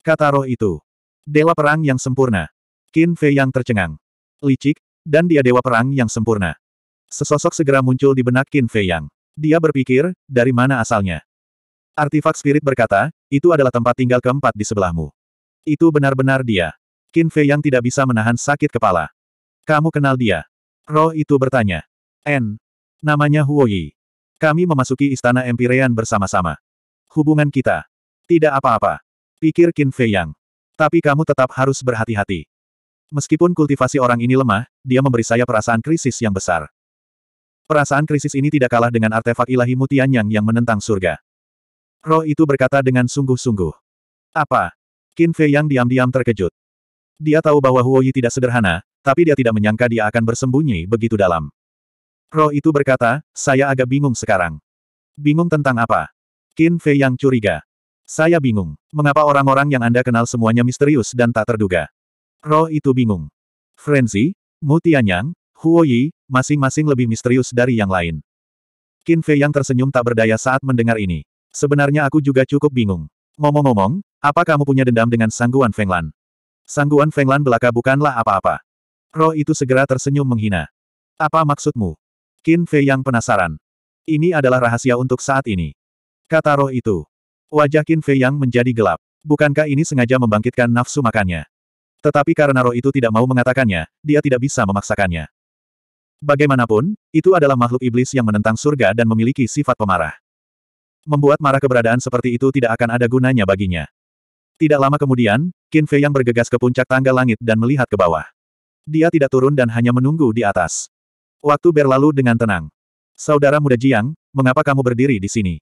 A: Kata roh itu. Dewa perang yang sempurna. Qin Fei yang tercengang. Licik, dan dia dewa perang yang sempurna. Sesosok segera muncul di benak Qin Fei Yang. Dia berpikir, dari mana asalnya? Artifak spirit berkata, itu adalah tempat tinggal keempat di sebelahmu. Itu benar-benar dia. Qin Fei Yang tidak bisa menahan sakit kepala. Kamu kenal dia? Roh itu bertanya. N. Namanya Huo Yi. Kami memasuki istana Empyrean bersama-sama. Hubungan kita. Tidak apa-apa. Pikir Qin Fei Yang. Tapi kamu tetap harus berhati-hati. Meskipun kultivasi orang ini lemah, dia memberi saya perasaan krisis yang besar. Perasaan krisis ini tidak kalah dengan artefak ilahi Mutianyang yang menentang surga. Roh itu berkata dengan sungguh-sungguh. Apa? Qin Fei yang diam-diam terkejut. Dia tahu bahwa Huo Yi tidak sederhana, tapi dia tidak menyangka dia akan bersembunyi begitu dalam. Roh itu berkata, saya agak bingung sekarang. Bingung tentang apa? Qin Fei yang curiga. Saya bingung. Mengapa orang-orang yang Anda kenal semuanya misterius dan tak terduga? Roh itu bingung. Frenzy, Mutianyang, Huo Yi, masing-masing lebih misterius dari yang lain. Qin Fei yang tersenyum tak berdaya saat mendengar ini. Sebenarnya aku juga cukup bingung. Ngomong-ngomong, apa kamu punya dendam dengan Sangguan Fenglan? Sangguan Fenglan belaka bukanlah apa-apa. Roh itu segera tersenyum menghina. Apa maksudmu? Qin Fei yang penasaran. Ini adalah rahasia untuk saat ini. Kata roh itu. Wajah Qin Fei yang menjadi gelap. Bukankah ini sengaja membangkitkan nafsu makannya? Tetapi karena roh itu tidak mau mengatakannya, dia tidak bisa memaksakannya. Bagaimanapun, itu adalah makhluk iblis yang menentang surga dan memiliki sifat pemarah. Membuat marah keberadaan seperti itu tidak akan ada gunanya baginya. Tidak lama kemudian, Qin Fei yang bergegas ke puncak tangga langit dan melihat ke bawah. Dia tidak turun dan hanya menunggu di atas. Waktu berlalu dengan tenang. Saudara muda Jiang, mengapa kamu berdiri di sini?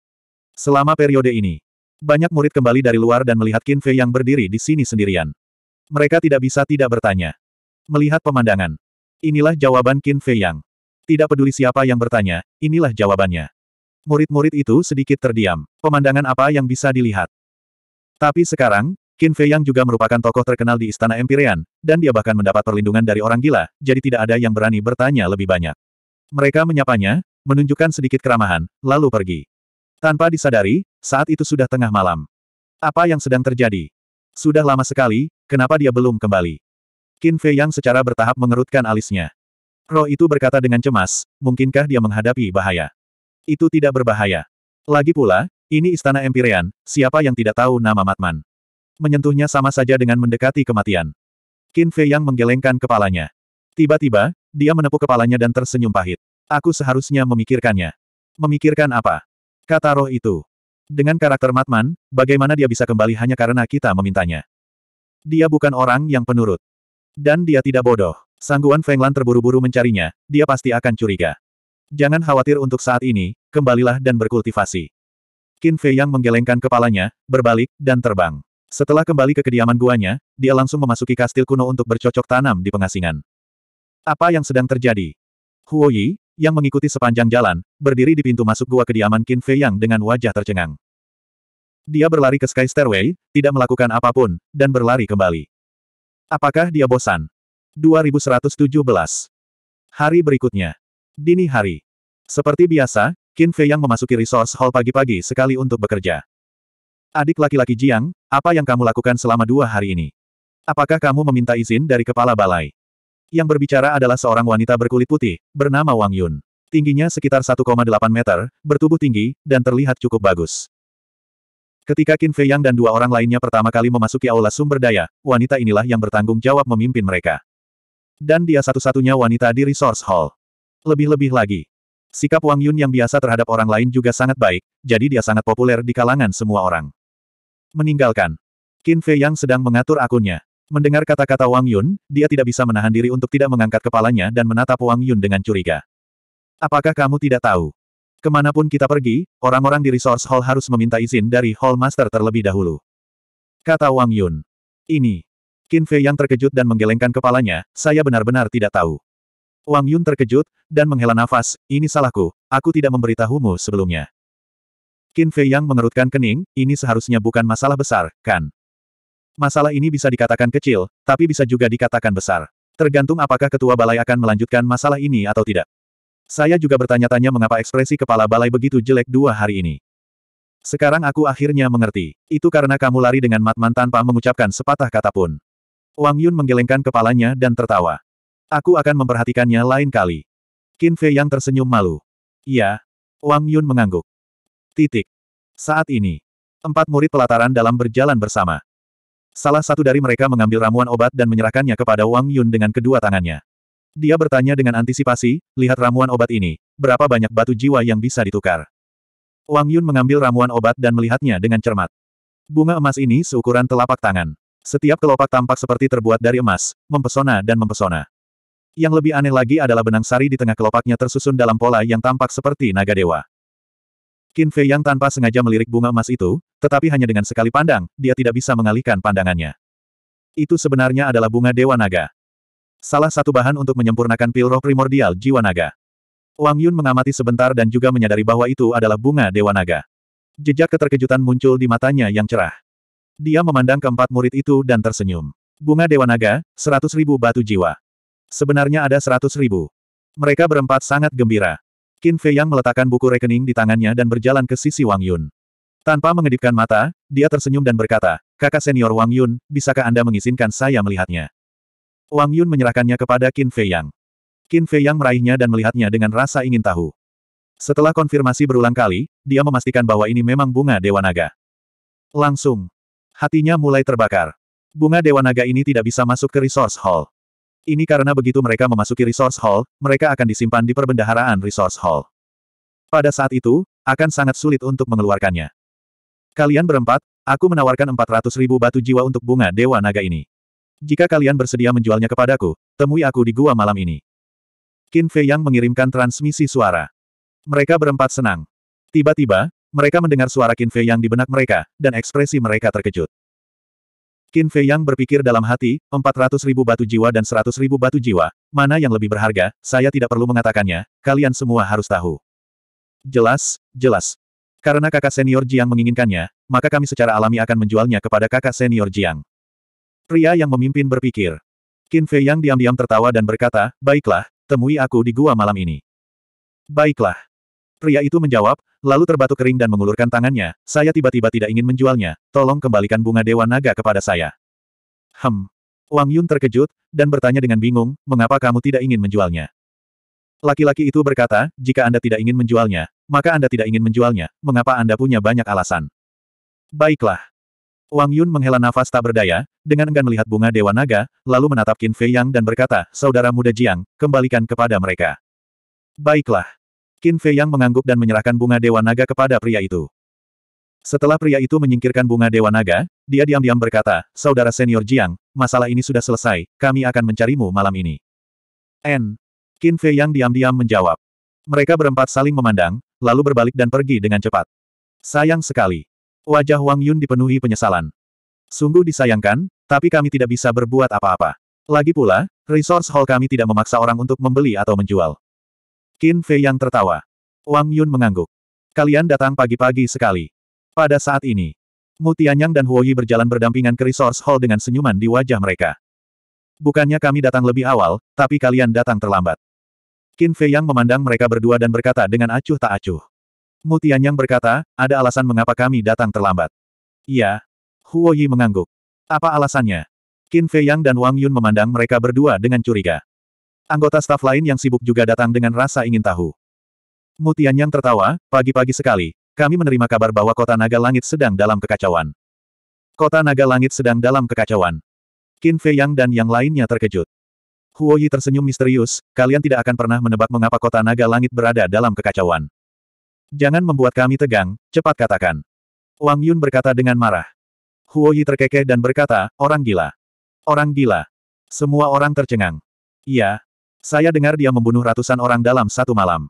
A: Selama periode ini, banyak murid kembali dari luar dan melihat Qin Fei yang berdiri di sini sendirian. Mereka tidak bisa tidak bertanya. Melihat pemandangan, Inilah jawaban Qin Fei Yang. Tidak peduli siapa yang bertanya, inilah jawabannya. Murid-murid itu sedikit terdiam. Pemandangan apa yang bisa dilihat? Tapi sekarang, Qin Fei Yang juga merupakan tokoh terkenal di Istana Empyrean, dan dia bahkan mendapat perlindungan dari orang gila, jadi tidak ada yang berani bertanya lebih banyak. Mereka menyapanya, menunjukkan sedikit keramahan, lalu pergi. Tanpa disadari, saat itu sudah tengah malam. Apa yang sedang terjadi? Sudah lama sekali, kenapa dia belum kembali? Qin Fei yang secara bertahap mengerutkan alisnya. Roh itu berkata dengan cemas, mungkinkah dia menghadapi bahaya? Itu tidak berbahaya. Lagi pula, ini istana Empirean, siapa yang tidak tahu nama Matman? Menyentuhnya sama saja dengan mendekati kematian. Qin Fei yang menggelengkan kepalanya. Tiba-tiba, dia menepuk kepalanya dan tersenyum pahit. Aku seharusnya memikirkannya. Memikirkan apa? Kata roh itu. Dengan karakter Matman, bagaimana dia bisa kembali hanya karena kita memintanya? Dia bukan orang yang penurut. Dan dia tidak bodoh. Sangguan Fenglan terburu-buru mencarinya, dia pasti akan curiga. Jangan khawatir untuk saat ini, kembalilah dan berkultivasi. Qin Fei yang menggelengkan kepalanya, berbalik, dan terbang. Setelah kembali ke kediaman guanya, dia langsung memasuki kastil kuno untuk bercocok tanam di pengasingan. Apa yang sedang terjadi? Huo Yi, yang mengikuti sepanjang jalan, berdiri di pintu masuk gua kediaman Qin Fei yang dengan wajah tercengang. Dia berlari ke Sky Stairway, tidak melakukan apapun, dan berlari kembali. Apakah dia bosan? 2117. Hari berikutnya. Dini hari. Seperti biasa, Qin Fei yang memasuki resource hall pagi-pagi sekali untuk bekerja. Adik laki-laki Jiang, apa yang kamu lakukan selama dua hari ini? Apakah kamu meminta izin dari kepala balai? Yang berbicara adalah seorang wanita berkulit putih, bernama Wang Yun. Tingginya sekitar 1,8 meter, bertubuh tinggi, dan terlihat cukup bagus. Ketika Qin Fei Yang dan dua orang lainnya pertama kali memasuki aula sumber daya, wanita inilah yang bertanggung jawab memimpin mereka. Dan dia satu-satunya wanita di Resource Hall. Lebih-lebih lagi. Sikap Wang Yun yang biasa terhadap orang lain juga sangat baik, jadi dia sangat populer di kalangan semua orang. Meninggalkan. Qin Fei Yang sedang mengatur akunnya. Mendengar kata-kata Wang Yun, dia tidak bisa menahan diri untuk tidak mengangkat kepalanya dan menatap Wang Yun dengan curiga. Apakah kamu tidak tahu? Kemanapun kita pergi, orang-orang di Resource Hall harus meminta izin dari Hall Master terlebih dahulu. Kata Wang Yun. Ini. Qin Fei yang terkejut dan menggelengkan kepalanya, saya benar-benar tidak tahu. Wang Yun terkejut, dan menghela nafas, ini salahku, aku tidak memberitahumu sebelumnya. Qin Fei yang mengerutkan kening, ini seharusnya bukan masalah besar, kan? Masalah ini bisa dikatakan kecil, tapi bisa juga dikatakan besar. Tergantung apakah ketua balai akan melanjutkan masalah ini atau tidak. Saya juga bertanya-tanya mengapa ekspresi kepala balai begitu jelek dua hari ini. Sekarang aku akhirnya mengerti. Itu karena kamu lari dengan Matman tanpa mengucapkan sepatah kata pun. Wang Yun menggelengkan kepalanya dan tertawa. Aku akan memperhatikannya lain kali. Qin Fei yang tersenyum malu. Iya. Wang Yun mengangguk. Titik. Saat ini, empat murid pelataran dalam berjalan bersama. Salah satu dari mereka mengambil ramuan obat dan menyerahkannya kepada Wang Yun dengan kedua tangannya. Dia bertanya dengan antisipasi, lihat ramuan obat ini, berapa banyak batu jiwa yang bisa ditukar. Wang Yun mengambil ramuan obat dan melihatnya dengan cermat. Bunga emas ini seukuran telapak tangan. Setiap kelopak tampak seperti terbuat dari emas, mempesona dan mempesona. Yang lebih aneh lagi adalah benang sari di tengah kelopaknya tersusun dalam pola yang tampak seperti naga dewa. Qin Fei yang tanpa sengaja melirik bunga emas itu, tetapi hanya dengan sekali pandang, dia tidak bisa mengalihkan pandangannya. Itu sebenarnya adalah bunga dewa naga. Salah satu bahan untuk menyempurnakan pil roh primordial jiwa naga. Wang Yun mengamati sebentar dan juga menyadari bahwa itu adalah bunga dewa naga. Jejak keterkejutan muncul di matanya yang cerah. Dia memandang keempat murid itu dan tersenyum. Bunga dewa naga, seratus ribu batu jiwa. Sebenarnya ada seratus ribu. Mereka berempat sangat gembira. Qin Fei Yang meletakkan buku rekening di tangannya dan berjalan ke sisi Wang Yun. Tanpa mengedipkan mata, dia tersenyum dan berkata, Kakak senior Wang Yun, bisakah Anda mengizinkan saya melihatnya? Wang Yun menyerahkannya kepada Qin Fei Yang. Qin Fei Yang meraihnya dan melihatnya dengan rasa ingin tahu. Setelah konfirmasi berulang kali, dia memastikan bahwa ini memang bunga Dewa Naga. Langsung. Hatinya mulai terbakar. Bunga Dewa Naga ini tidak bisa masuk ke Resource Hall. Ini karena begitu mereka memasuki Resource Hall, mereka akan disimpan di perbendaharaan Resource Hall. Pada saat itu, akan sangat sulit untuk mengeluarkannya. Kalian berempat, aku menawarkan 400 ribu batu jiwa untuk bunga Dewa Naga ini. Jika kalian bersedia menjualnya kepadaku, temui aku di gua malam ini. Qin Fei Yang mengirimkan transmisi suara. Mereka berempat senang. Tiba-tiba, mereka mendengar suara Qin Fei Yang di benak mereka, dan ekspresi mereka terkejut. Qin Fei Yang berpikir dalam hati, 400 ribu batu jiwa dan 100 ribu batu jiwa, mana yang lebih berharga, saya tidak perlu mengatakannya, kalian semua harus tahu. Jelas, jelas. Karena kakak senior Jiang menginginkannya, maka kami secara alami akan menjualnya kepada kakak senior Jiang. Pria yang memimpin berpikir. Qin Fei yang diam-diam tertawa dan berkata, baiklah, temui aku di gua malam ini. Baiklah. Pria itu menjawab, lalu terbatuk kering dan mengulurkan tangannya, saya tiba-tiba tidak ingin menjualnya, tolong kembalikan bunga Dewa Naga kepada saya. Hem. Wang Yun terkejut, dan bertanya dengan bingung, mengapa kamu tidak ingin menjualnya? Laki-laki itu berkata, jika Anda tidak ingin menjualnya, maka Anda tidak ingin menjualnya, mengapa Anda punya banyak alasan? Baiklah. Wang Yun menghela nafas tak berdaya, dengan enggan melihat bunga Dewa Naga, lalu menatap Qin Fei Yang dan berkata, Saudara muda Jiang, kembalikan kepada mereka. Baiklah. Qin Fei Yang mengangguk dan menyerahkan bunga Dewa Naga kepada pria itu. Setelah pria itu menyingkirkan bunga Dewa Naga, dia diam-diam berkata, Saudara senior Jiang, masalah ini sudah selesai, kami akan mencarimu malam ini. N. Qin Fei Yang diam-diam menjawab. Mereka berempat saling memandang, lalu berbalik dan pergi dengan cepat. Sayang sekali. Wajah Wang Yun dipenuhi penyesalan. Sungguh disayangkan, tapi kami tidak bisa berbuat apa-apa. Lagi pula, resource hall kami tidak memaksa orang untuk membeli atau menjual. Qin Fei yang tertawa. Wang Yun mengangguk. Kalian datang pagi-pagi sekali. Pada saat ini, Mu Tianyang dan Huoyi berjalan berdampingan ke resource hall dengan senyuman di wajah mereka. Bukannya kami datang lebih awal, tapi kalian datang terlambat. Qin Fei Yang memandang mereka berdua dan berkata dengan acuh tak acuh. Mu Tianyang berkata, ada alasan mengapa kami datang terlambat. Iya. Huo Yi mengangguk. Apa alasannya? Qin Fei Yang dan Wang Yun memandang mereka berdua dengan curiga. Anggota staf lain yang sibuk juga datang dengan rasa ingin tahu. Mu Tianyang tertawa, pagi-pagi sekali, kami menerima kabar bahwa kota naga langit sedang dalam kekacauan. Kota naga langit sedang dalam kekacauan. Qin Fei Yang dan yang lainnya terkejut. Huo Yi tersenyum misterius, kalian tidak akan pernah menebak mengapa kota naga langit berada dalam kekacauan. Jangan membuat kami tegang, cepat katakan. Wang Yun berkata dengan marah. Huo Yi terkekeh dan berkata, orang gila. Orang gila. Semua orang tercengang. Iya. Saya dengar dia membunuh ratusan orang dalam satu malam.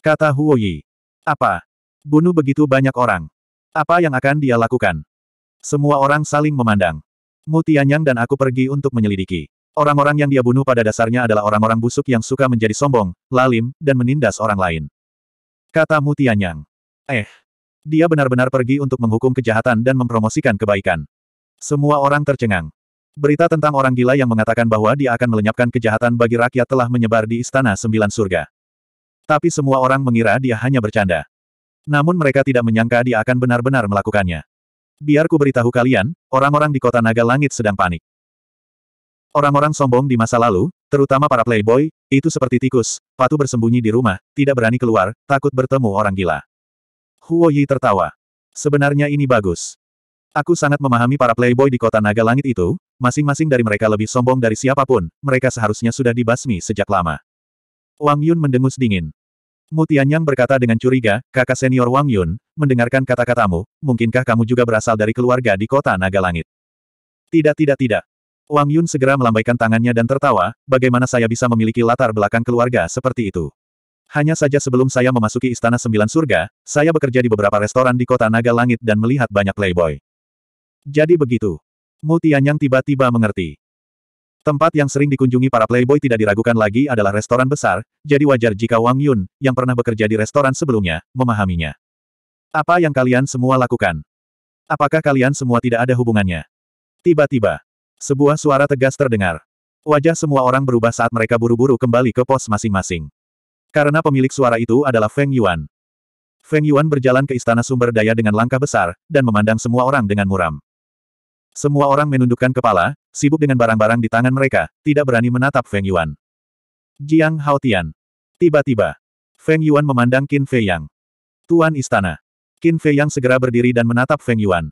A: Kata Huo Yi. Apa? Bunuh begitu banyak orang. Apa yang akan dia lakukan? Semua orang saling memandang. Mu Tianyang dan aku pergi untuk menyelidiki. Orang-orang yang dia bunuh pada dasarnya adalah orang-orang busuk yang suka menjadi sombong, lalim, dan menindas orang lain. Kata Mutianyang. Eh. Dia benar-benar pergi untuk menghukum kejahatan dan mempromosikan kebaikan. Semua orang tercengang. Berita tentang orang gila yang mengatakan bahwa dia akan melenyapkan kejahatan bagi rakyat telah menyebar di Istana Sembilan Surga. Tapi semua orang mengira dia hanya bercanda. Namun mereka tidak menyangka dia akan benar-benar melakukannya. Biar ku beritahu kalian, orang-orang di kota naga langit sedang panik. Orang-orang sombong di masa lalu, Terutama para playboy, itu seperti tikus, patuh bersembunyi di rumah, tidak berani keluar, takut bertemu orang gila. Huo Yi tertawa. Sebenarnya ini bagus. Aku sangat memahami para playboy di kota naga langit itu, masing-masing dari mereka lebih sombong dari siapapun, mereka seharusnya sudah dibasmi sejak lama. Wang Yun mendengus dingin. Mutian Yang berkata dengan curiga, kakak senior Wang Yun, mendengarkan kata-katamu, mungkinkah kamu juga berasal dari keluarga di kota naga langit? Tidak tidak tidak, Wang Yun segera melambaikan tangannya dan tertawa, bagaimana saya bisa memiliki latar belakang keluarga seperti itu. Hanya saja sebelum saya memasuki Istana Sembilan Surga, saya bekerja di beberapa restoran di kota Naga Langit dan melihat banyak playboy. Jadi begitu. Mu Tianyang tiba-tiba mengerti. Tempat yang sering dikunjungi para playboy tidak diragukan lagi adalah restoran besar, jadi wajar jika Wang Yun, yang pernah bekerja di restoran sebelumnya, memahaminya. Apa yang kalian semua lakukan? Apakah kalian semua tidak ada hubungannya? Tiba-tiba, sebuah suara tegas terdengar. Wajah semua orang berubah saat mereka buru-buru kembali ke pos masing-masing. Karena pemilik suara itu adalah Feng Yuan. Feng Yuan berjalan ke istana sumber daya dengan langkah besar, dan memandang semua orang dengan muram. Semua orang menundukkan kepala, sibuk dengan barang-barang di tangan mereka, tidak berani menatap Feng Yuan. Jiang Haotian. Tiba-tiba, Feng Yuan memandang Qin Fei Yang. Tuan Istana. Qin Fei Yang segera berdiri dan menatap Feng Yuan.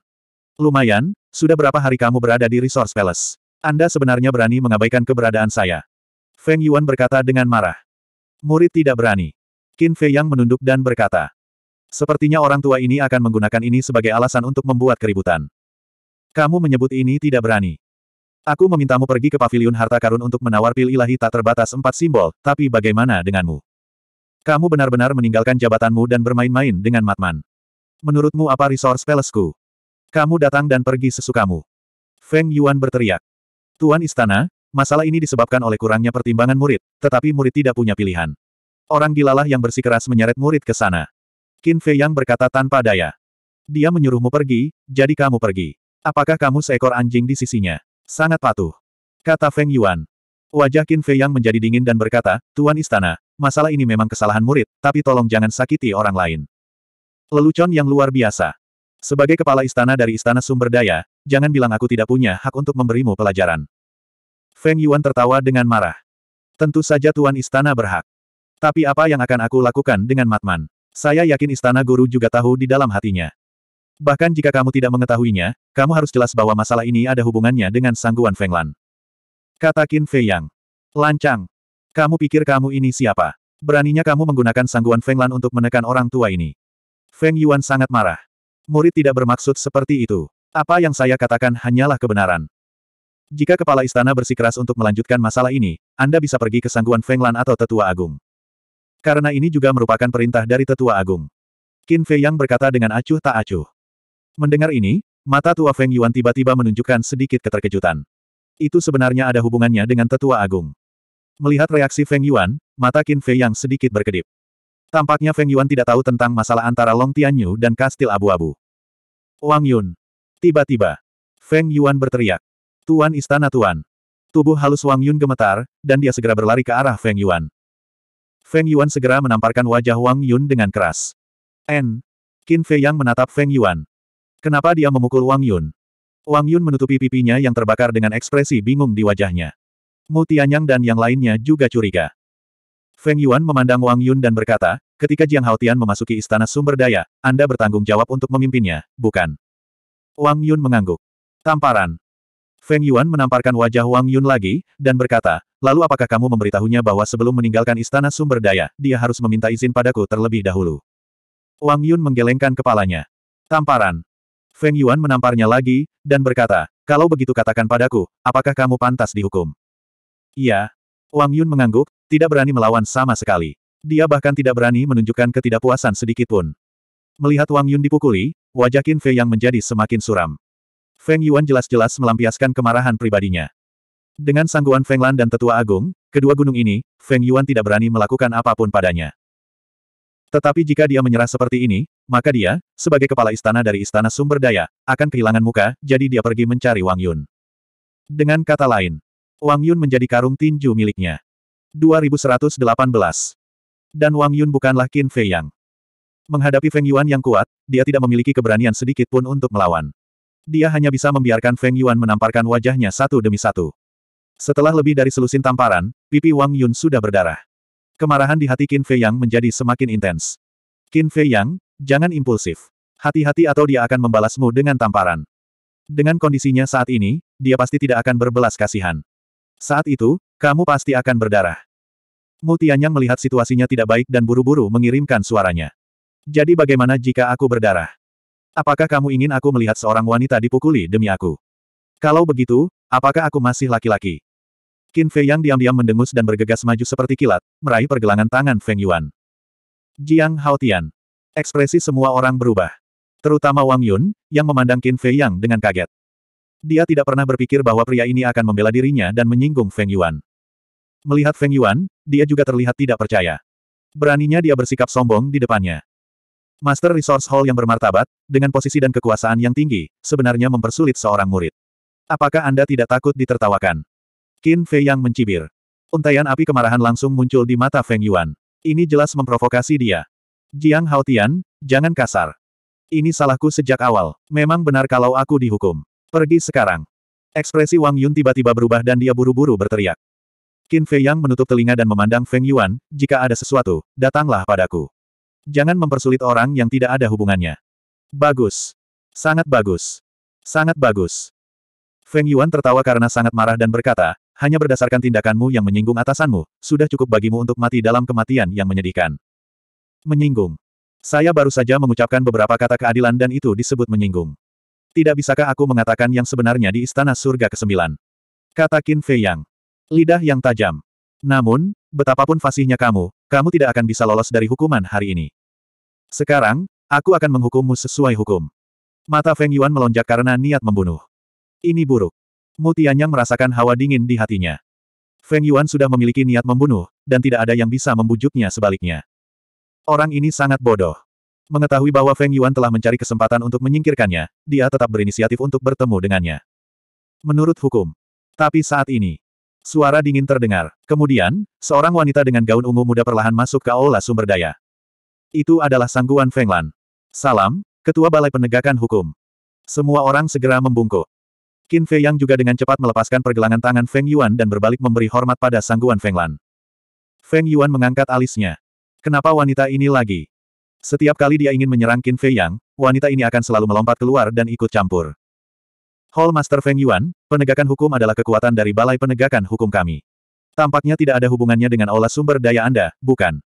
A: Lumayan, sudah berapa hari kamu berada di Resource Palace? Anda sebenarnya berani mengabaikan keberadaan saya. Feng Yuan berkata dengan marah. Murid tidak berani. Qin Fei Yang menunduk dan berkata. Sepertinya orang tua ini akan menggunakan ini sebagai alasan untuk membuat keributan. Kamu menyebut ini tidak berani. Aku memintamu pergi ke paviliun harta karun untuk menawar pil ilahi tak terbatas empat simbol, tapi bagaimana denganmu? Kamu benar-benar meninggalkan jabatanmu dan bermain-main dengan Matman. Menurutmu apa resource palace -ku? Kamu datang dan pergi sesukamu. Feng Yuan berteriak. Tuan Istana, masalah ini disebabkan oleh kurangnya pertimbangan murid, tetapi murid tidak punya pilihan. Orang gilalah yang bersikeras menyeret murid ke sana. Qin Fei Yang berkata tanpa daya. Dia menyuruhmu pergi, jadi kamu pergi. Apakah kamu seekor anjing di sisinya? Sangat patuh. Kata Feng Yuan. Wajah Qin Fei Yang menjadi dingin dan berkata, Tuan Istana, masalah ini memang kesalahan murid, tapi tolong jangan sakiti orang lain. Lelucon yang luar biasa. Sebagai kepala istana dari Istana Sumber Daya, jangan bilang aku tidak punya hak untuk memberimu pelajaran. Feng Yuan tertawa dengan marah. Tentu saja Tuan Istana berhak. Tapi apa yang akan aku lakukan dengan Matman? Saya yakin Istana Guru juga tahu di dalam hatinya. Bahkan jika kamu tidak mengetahuinya, kamu harus jelas bahwa masalah ini ada hubungannya dengan sangguan Fenglan. Kata Qin Fei Yang. Lancang. Kamu pikir kamu ini siapa? Beraninya kamu menggunakan sangguan Feng Lan untuk menekan orang tua ini. Feng Yuan sangat marah. Murid tidak bermaksud seperti itu. Apa yang saya katakan hanyalah kebenaran. Jika kepala istana bersikeras untuk melanjutkan masalah ini, Anda bisa pergi ke sangguan Fenglan atau Tetua Agung. Karena ini juga merupakan perintah dari Tetua Agung. Qin Fei Yang berkata dengan acuh tak acuh. Mendengar ini, mata tua Feng Yuan tiba-tiba menunjukkan sedikit keterkejutan. Itu sebenarnya ada hubungannya dengan Tetua Agung. Melihat reaksi Feng Yuan, mata Qin Fei Yang sedikit berkedip. Tampaknya Feng Yuan tidak tahu tentang masalah antara Long Tianyu dan kastil abu-abu. Wang Yun. Tiba-tiba. Feng Yuan berteriak. Tuan Istana Tuan. Tubuh halus Wang Yun gemetar, dan dia segera berlari ke arah Feng Yuan. Feng Yuan segera menamparkan wajah Wang Yun dengan keras. N. Qin Fei Yang menatap Feng Yuan. Kenapa dia memukul Wang Yun? Wang Yun menutupi pipinya yang terbakar dengan ekspresi bingung di wajahnya. Mu Tianyang dan yang lainnya juga curiga. Feng Yuan memandang Wang Yun dan berkata, ketika Jiang Haotian memasuki istana sumber daya, Anda bertanggung jawab untuk memimpinnya, bukan? Wang Yun mengangguk. Tamparan. Feng Yuan menamparkan wajah Wang Yun lagi, dan berkata, lalu apakah kamu memberitahunya bahwa sebelum meninggalkan istana sumber daya, dia harus meminta izin padaku terlebih dahulu. Wang Yun menggelengkan kepalanya. Tamparan. Feng Yuan menamparnya lagi, dan berkata, kalau begitu katakan padaku, apakah kamu pantas dihukum? Iya. Wang Yun mengangguk, tidak berani melawan sama sekali. Dia bahkan tidak berani menunjukkan ketidakpuasan sedikitpun. Melihat Wang Yun dipukuli, wajah Qin Fei yang menjadi semakin suram. Feng Yuan jelas-jelas melampiaskan kemarahan pribadinya. Dengan sangguan Feng Lan dan Tetua Agung, kedua gunung ini, Feng Yuan tidak berani melakukan apapun padanya. Tetapi jika dia menyerah seperti ini, maka dia, sebagai kepala istana dari Istana Sumber Daya, akan kehilangan muka, jadi dia pergi mencari Wang Yun. Dengan kata lain, Wang Yun menjadi karung tinju miliknya. 2118. Dan Wang Yun bukanlah Qin Fei Yang. Menghadapi Feng Yuan yang kuat, dia tidak memiliki keberanian sedikit pun untuk melawan. Dia hanya bisa membiarkan Feng Yuan menamparkan wajahnya satu demi satu. Setelah lebih dari selusin tamparan, pipi Wang Yun sudah berdarah. Kemarahan di hati Qin Fei Yang menjadi semakin intens. Qin Fei Yang, jangan impulsif. Hati-hati atau dia akan membalasmu dengan tamparan. Dengan kondisinya saat ini, dia pasti tidak akan berbelas kasihan. Saat itu, kamu pasti akan berdarah. Mu Tianyang melihat situasinya tidak baik dan buru-buru mengirimkan suaranya. Jadi bagaimana jika aku berdarah? Apakah kamu ingin aku melihat seorang wanita dipukuli demi aku? Kalau begitu, apakah aku masih laki-laki? Qin Fei Yang diam-diam mendengus dan bergegas maju seperti kilat, meraih pergelangan tangan Feng Yuan. Jiang Hao Tian. Ekspresi semua orang berubah. Terutama Wang Yun, yang memandang Qin Fei Yang dengan kaget. Dia tidak pernah berpikir bahwa pria ini akan membela dirinya dan menyinggung Feng Yuan. Melihat Feng Yuan, dia juga terlihat tidak percaya. Beraninya dia bersikap sombong di depannya. Master Resource Hall yang bermartabat, dengan posisi dan kekuasaan yang tinggi, sebenarnya mempersulit seorang murid. Apakah Anda tidak takut ditertawakan? Qin Fei yang mencibir. Untaian api kemarahan langsung muncul di mata Feng Yuan. Ini jelas memprovokasi dia. Jiang Haotian, jangan kasar. Ini salahku sejak awal. Memang benar kalau aku dihukum. Pergi sekarang. Ekspresi Wang Yun tiba-tiba berubah dan dia buru-buru berteriak. Qin Fei Yang menutup telinga dan memandang Feng Yuan, jika ada sesuatu, datanglah padaku. Jangan mempersulit orang yang tidak ada hubungannya. Bagus. Sangat bagus. Sangat bagus. Feng Yuan tertawa karena sangat marah dan berkata, hanya berdasarkan tindakanmu yang menyinggung atasanmu, sudah cukup bagimu untuk mati dalam kematian yang menyedihkan. Menyinggung. Saya baru saja mengucapkan beberapa kata keadilan dan itu disebut menyinggung. Tidak bisakah aku mengatakan yang sebenarnya di Istana Surga ke-9? Kata Qin Fei Yang. Lidah yang tajam. Namun, betapapun fasihnya kamu, kamu tidak akan bisa lolos dari hukuman hari ini. Sekarang, aku akan menghukummu sesuai hukum. Mata Feng Yuan melonjak karena niat membunuh. Ini buruk. Tianyang merasakan hawa dingin di hatinya. Feng Yuan sudah memiliki niat membunuh, dan tidak ada yang bisa membujuknya sebaliknya. Orang ini sangat bodoh. Mengetahui bahwa Feng Yuan telah mencari kesempatan untuk menyingkirkannya, dia tetap berinisiatif untuk bertemu dengannya. Menurut hukum. Tapi saat ini, Suara dingin terdengar. Kemudian, seorang wanita dengan gaun ungu muda perlahan masuk ke aula sumber daya. Itu adalah Sangguan Fenglan. Salam, Ketua Balai Penegakan Hukum. Semua orang segera membungkuk. Qin Fei Yang juga dengan cepat melepaskan pergelangan tangan Feng Yuan dan berbalik memberi hormat pada Sangguan Fenglan. Feng Yuan mengangkat alisnya. Kenapa wanita ini lagi? Setiap kali dia ingin menyerang Qin Fei Yang, wanita ini akan selalu melompat keluar dan ikut campur. Hall Master Feng Yuan, penegakan hukum adalah kekuatan dari balai penegakan hukum kami. Tampaknya tidak ada hubungannya dengan olah sumber daya Anda, bukan?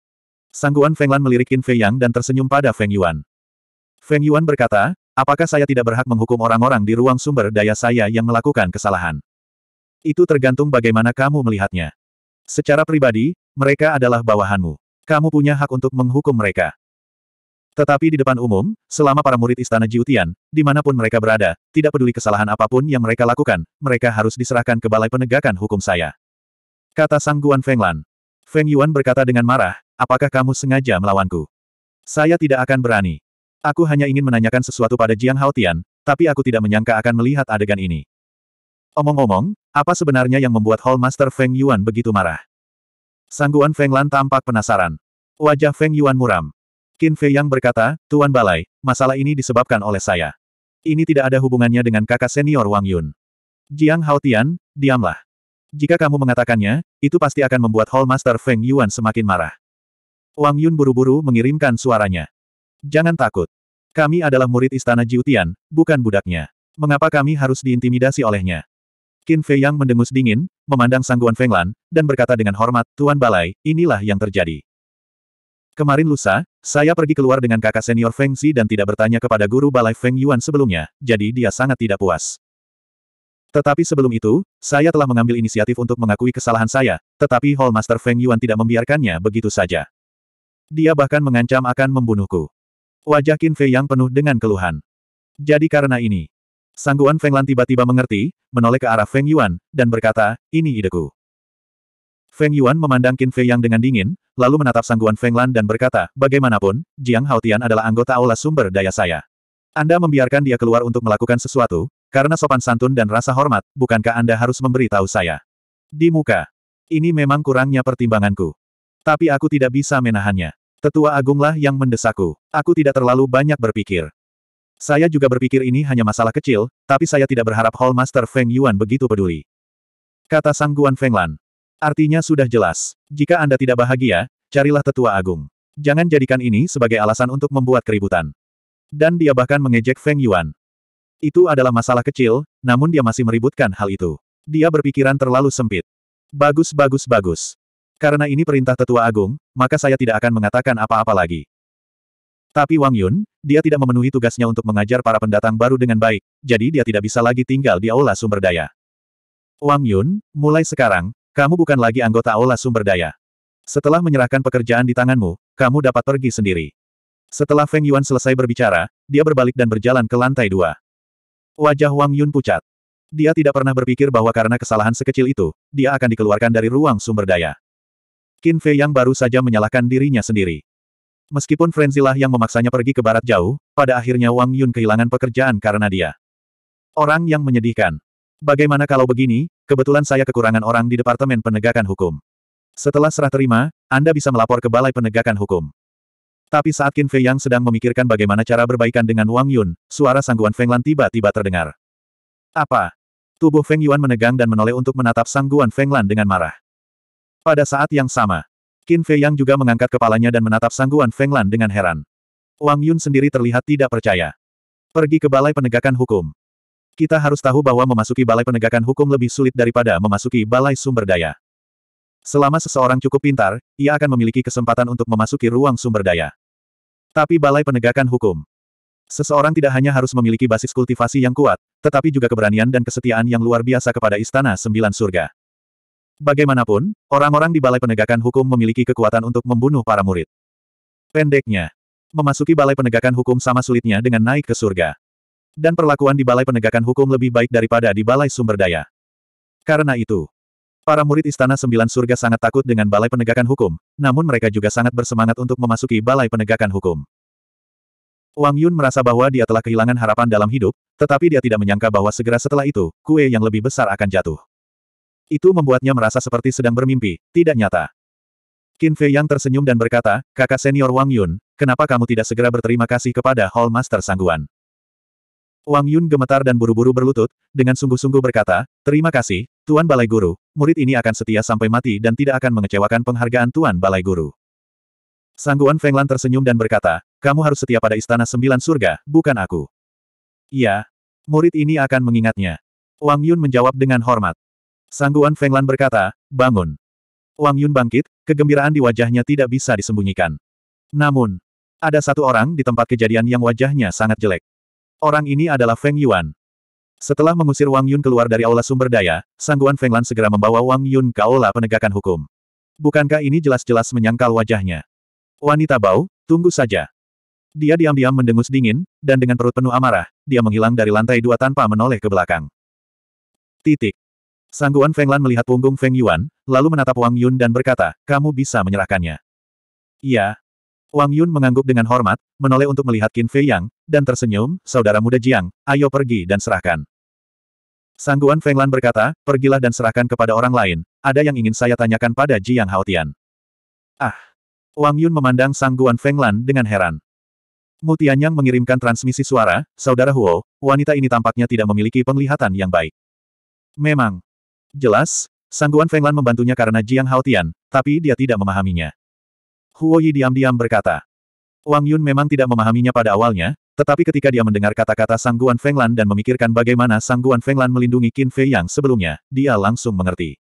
A: Sangguan Lan melirik Qin Fei Yang dan tersenyum pada Feng Yuan. Feng Yuan berkata, apakah saya tidak berhak menghukum orang-orang di ruang sumber daya saya yang melakukan kesalahan? Itu tergantung bagaimana kamu melihatnya. Secara pribadi, mereka adalah bawahanmu. Kamu punya hak untuk menghukum mereka. Tetapi di depan umum, selama para murid istana Jiutian, dimanapun mereka berada, tidak peduli kesalahan apapun yang mereka lakukan, mereka harus diserahkan ke balai penegakan hukum saya. Kata Sang Guan Fenglan. Feng Yuan berkata dengan marah, apakah kamu sengaja melawanku? Saya tidak akan berani. Aku hanya ingin menanyakan sesuatu pada Jiang Haotian, tapi aku tidak menyangka akan melihat adegan ini. Omong-omong, apa sebenarnya yang membuat Hall Master Feng Yuan begitu marah? Sangguan Feng Lan tampak penasaran. Wajah Feng Yuan muram. Qin Fei Yang berkata, Tuan Balai, masalah ini disebabkan oleh saya. Ini tidak ada hubungannya dengan kakak senior Wang Yun. Jiang Haotian, diamlah. Jika kamu mengatakannya, itu pasti akan membuat Hall Master Feng Yuan semakin marah. Wang Yun buru-buru mengirimkan suaranya. Jangan takut. Kami adalah murid istana Jiutian, bukan budaknya. Mengapa kami harus diintimidasi olehnya? Qin Fei Yang mendengus dingin, memandang sangguan Lan, dan berkata dengan hormat, Tuan Balai, inilah yang terjadi. Kemarin lusa, saya pergi keluar dengan kakak senior Feng Xi dan tidak bertanya kepada guru balai Feng Yuan sebelumnya, jadi dia sangat tidak puas. Tetapi sebelum itu, saya telah mengambil inisiatif untuk mengakui kesalahan saya, tetapi Hall Master Feng Yuan tidak membiarkannya begitu saja. Dia bahkan mengancam akan membunuhku. Wajah Qin Fei yang penuh dengan keluhan. Jadi karena ini, Sangguan Feng Lan tiba-tiba mengerti, menoleh ke arah Feng Yuan, dan berkata, ini ideku. Feng Yuan memandang Qin Fei Yang dengan dingin, lalu menatap sangguan Feng Lan dan berkata, bagaimanapun, Jiang Haotian adalah anggota aula sumber daya saya. Anda membiarkan dia keluar untuk melakukan sesuatu, karena sopan santun dan rasa hormat, bukankah Anda harus memberi tahu saya? Di muka. Ini memang kurangnya pertimbanganku. Tapi aku tidak bisa menahannya. Tetua Agunglah yang mendesakku. Aku tidak terlalu banyak berpikir. Saya juga berpikir ini hanya masalah kecil, tapi saya tidak berharap Hall Master Feng Yuan begitu peduli. Kata Sangguan Feng Lan. Artinya sudah jelas. Jika Anda tidak bahagia, carilah tetua agung. Jangan jadikan ini sebagai alasan untuk membuat keributan. Dan dia bahkan mengejek Feng Yuan. Itu adalah masalah kecil, namun dia masih meributkan hal itu. Dia berpikiran terlalu sempit. Bagus bagus bagus. Karena ini perintah tetua agung, maka saya tidak akan mengatakan apa-apa lagi. Tapi Wang Yun, dia tidak memenuhi tugasnya untuk mengajar para pendatang baru dengan baik, jadi dia tidak bisa lagi tinggal di aula sumber daya. Wang Yun, mulai sekarang, kamu bukan lagi anggota Aula Sumber Daya. Setelah menyerahkan pekerjaan di tanganmu, kamu dapat pergi sendiri. Setelah Feng Yuan selesai berbicara, dia berbalik dan berjalan ke lantai dua. Wajah Wang Yun pucat. Dia tidak pernah berpikir bahwa karena kesalahan sekecil itu, dia akan dikeluarkan dari ruang sumber daya. Qin Fei yang baru saja menyalahkan dirinya sendiri. Meskipun Frenzilah yang memaksanya pergi ke barat jauh, pada akhirnya Wang Yun kehilangan pekerjaan karena dia. Orang yang menyedihkan. Bagaimana kalau begini, kebetulan saya kekurangan orang di Departemen Penegakan Hukum. Setelah serah terima, Anda bisa melapor ke Balai Penegakan Hukum. Tapi saat Qin Fei Yang sedang memikirkan bagaimana cara berbaikan dengan Wang Yun, suara sangguan Feng Lan tiba-tiba terdengar. Apa? Tubuh Feng Yuan menegang dan menoleh untuk menatap sangguan Feng Lan dengan marah. Pada saat yang sama, Qin Fei Yang juga mengangkat kepalanya dan menatap sangguan Feng Lan dengan heran. Wang Yun sendiri terlihat tidak percaya. Pergi ke Balai Penegakan Hukum. Kita harus tahu bahwa memasuki balai penegakan hukum lebih sulit daripada memasuki balai sumber daya. Selama seseorang cukup pintar, ia akan memiliki kesempatan untuk memasuki ruang sumber daya. Tapi balai penegakan hukum. Seseorang tidak hanya harus memiliki basis kultivasi yang kuat, tetapi juga keberanian dan kesetiaan yang luar biasa kepada Istana Sembilan Surga. Bagaimanapun, orang-orang di balai penegakan hukum memiliki kekuatan untuk membunuh para murid. Pendeknya, memasuki balai penegakan hukum sama sulitnya dengan naik ke surga. Dan perlakuan di Balai Penegakan Hukum lebih baik daripada di Balai Sumber Daya. Karena itu, para murid Istana Sembilan Surga sangat takut dengan Balai Penegakan Hukum, namun mereka juga sangat bersemangat untuk memasuki Balai Penegakan Hukum. Wang Yun merasa bahwa dia telah kehilangan harapan dalam hidup, tetapi dia tidak menyangka bahwa segera setelah itu, kue yang lebih besar akan jatuh. Itu membuatnya merasa seperti sedang bermimpi, tidak nyata. Qin Fei yang tersenyum dan berkata, kakak senior Wang Yun, kenapa kamu tidak segera berterima kasih kepada Hall Master Sangguan? Wang Yun gemetar dan buru-buru berlutut, dengan sungguh-sungguh berkata, Terima kasih, Tuan Balai Guru, murid ini akan setia sampai mati dan tidak akan mengecewakan penghargaan Tuan Balai Guru. Sangguan Fenglan tersenyum dan berkata, Kamu harus setia pada Istana Sembilan Surga, bukan aku. Iya. Murid ini akan mengingatnya. Wang Yun menjawab dengan hormat. Sangguan Fenglan berkata, Bangun. Wang Yun bangkit, kegembiraan di wajahnya tidak bisa disembunyikan. Namun, ada satu orang di tempat kejadian yang wajahnya sangat jelek. Orang ini adalah Feng Yuan. Setelah mengusir Wang Yun keluar dari aula sumber daya, Sangguan Feng Lan segera membawa Wang Yun ke aula penegakan hukum. Bukankah ini jelas-jelas menyangkal wajahnya? Wanita bau, tunggu saja. Dia diam-diam mendengus dingin, dan dengan perut penuh amarah, dia menghilang dari lantai dua tanpa menoleh ke belakang. Titik. Sangguan Feng Lan melihat punggung Feng Yuan, lalu menatap Wang Yun dan berkata, kamu bisa menyerahkannya. Iya, Wang Yun mengangguk dengan hormat, menoleh untuk melihat Qin Fei Yang, dan tersenyum, saudara muda Jiang, ayo pergi dan serahkan. Sangguan Feng Lan berkata, pergilah dan serahkan kepada orang lain, ada yang ingin saya tanyakan pada Jiang Haotian. Ah! Wang Yun memandang Sangguan Feng Lan dengan heran. Yang mengirimkan transmisi suara, saudara Huo, wanita ini tampaknya tidak memiliki penglihatan yang baik. Memang. Jelas, Sangguan Feng Lan membantunya karena Jiang Haotian, tapi dia tidak memahaminya. Huo Yi diam-diam berkata. Wang Yun memang tidak memahaminya pada awalnya, tetapi ketika dia mendengar kata-kata Sangguan Fenglan dan memikirkan bagaimana Sangguan Fenglan melindungi Qin Fei Yang sebelumnya, dia langsung mengerti.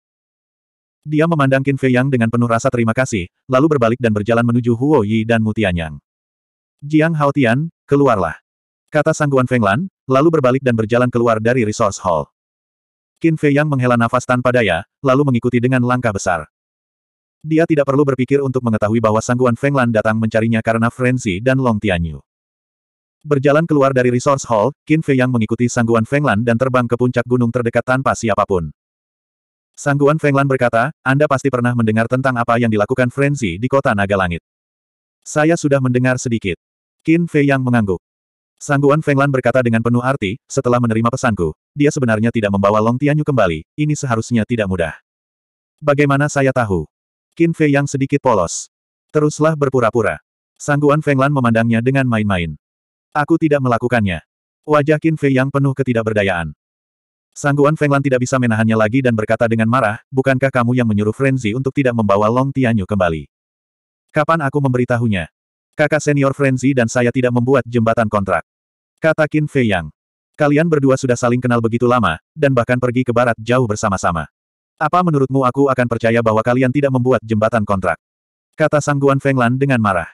A: Dia memandang Qin Fei Yang dengan penuh rasa terima kasih, lalu berbalik dan berjalan menuju Huo Yi dan Mutianyang. Jiang Haotian, keluarlah. Kata Sangguan Fenglan, lalu berbalik dan berjalan keluar dari Resource Hall. Qin Fei Yang menghela nafas tanpa daya, lalu mengikuti dengan langkah besar. Dia tidak perlu berpikir untuk mengetahui bahwa Sangguan Fenglan datang mencarinya karena Frenzy dan Long Tianyu. Berjalan keluar dari Resource Hall, Qin Fei Yang mengikuti Sangguan Fenglan dan terbang ke puncak gunung terdekat tanpa siapapun. Sangguan Fenglan berkata, Anda pasti pernah mendengar tentang apa yang dilakukan Frenzy di kota Naga Langit. Saya sudah mendengar sedikit. Qin Fei Yang mengangguk. Sangguan Fenglan berkata dengan penuh arti, setelah menerima pesanku, dia sebenarnya tidak membawa Long Tianyu kembali, ini seharusnya tidak mudah. Bagaimana saya tahu? Qin Fei yang sedikit polos. Teruslah berpura-pura. Sangguan Fenglan memandangnya dengan main-main. Aku tidak melakukannya. Wajah Qin Fei yang penuh ketidakberdayaan. Sangguan Fenglan tidak bisa menahannya lagi dan berkata dengan marah, bukankah kamu yang menyuruh Frenzy untuk tidak membawa Long Tianyu kembali? Kapan aku memberitahunya? Kakak senior Frenzy dan saya tidak membuat jembatan kontrak. Kata Qin Fei Yang. Kalian berdua sudah saling kenal begitu lama, dan bahkan pergi ke barat jauh bersama-sama. Apa menurutmu aku akan percaya bahwa kalian tidak membuat jembatan kontrak? Kata Sangguan Fenglan dengan marah.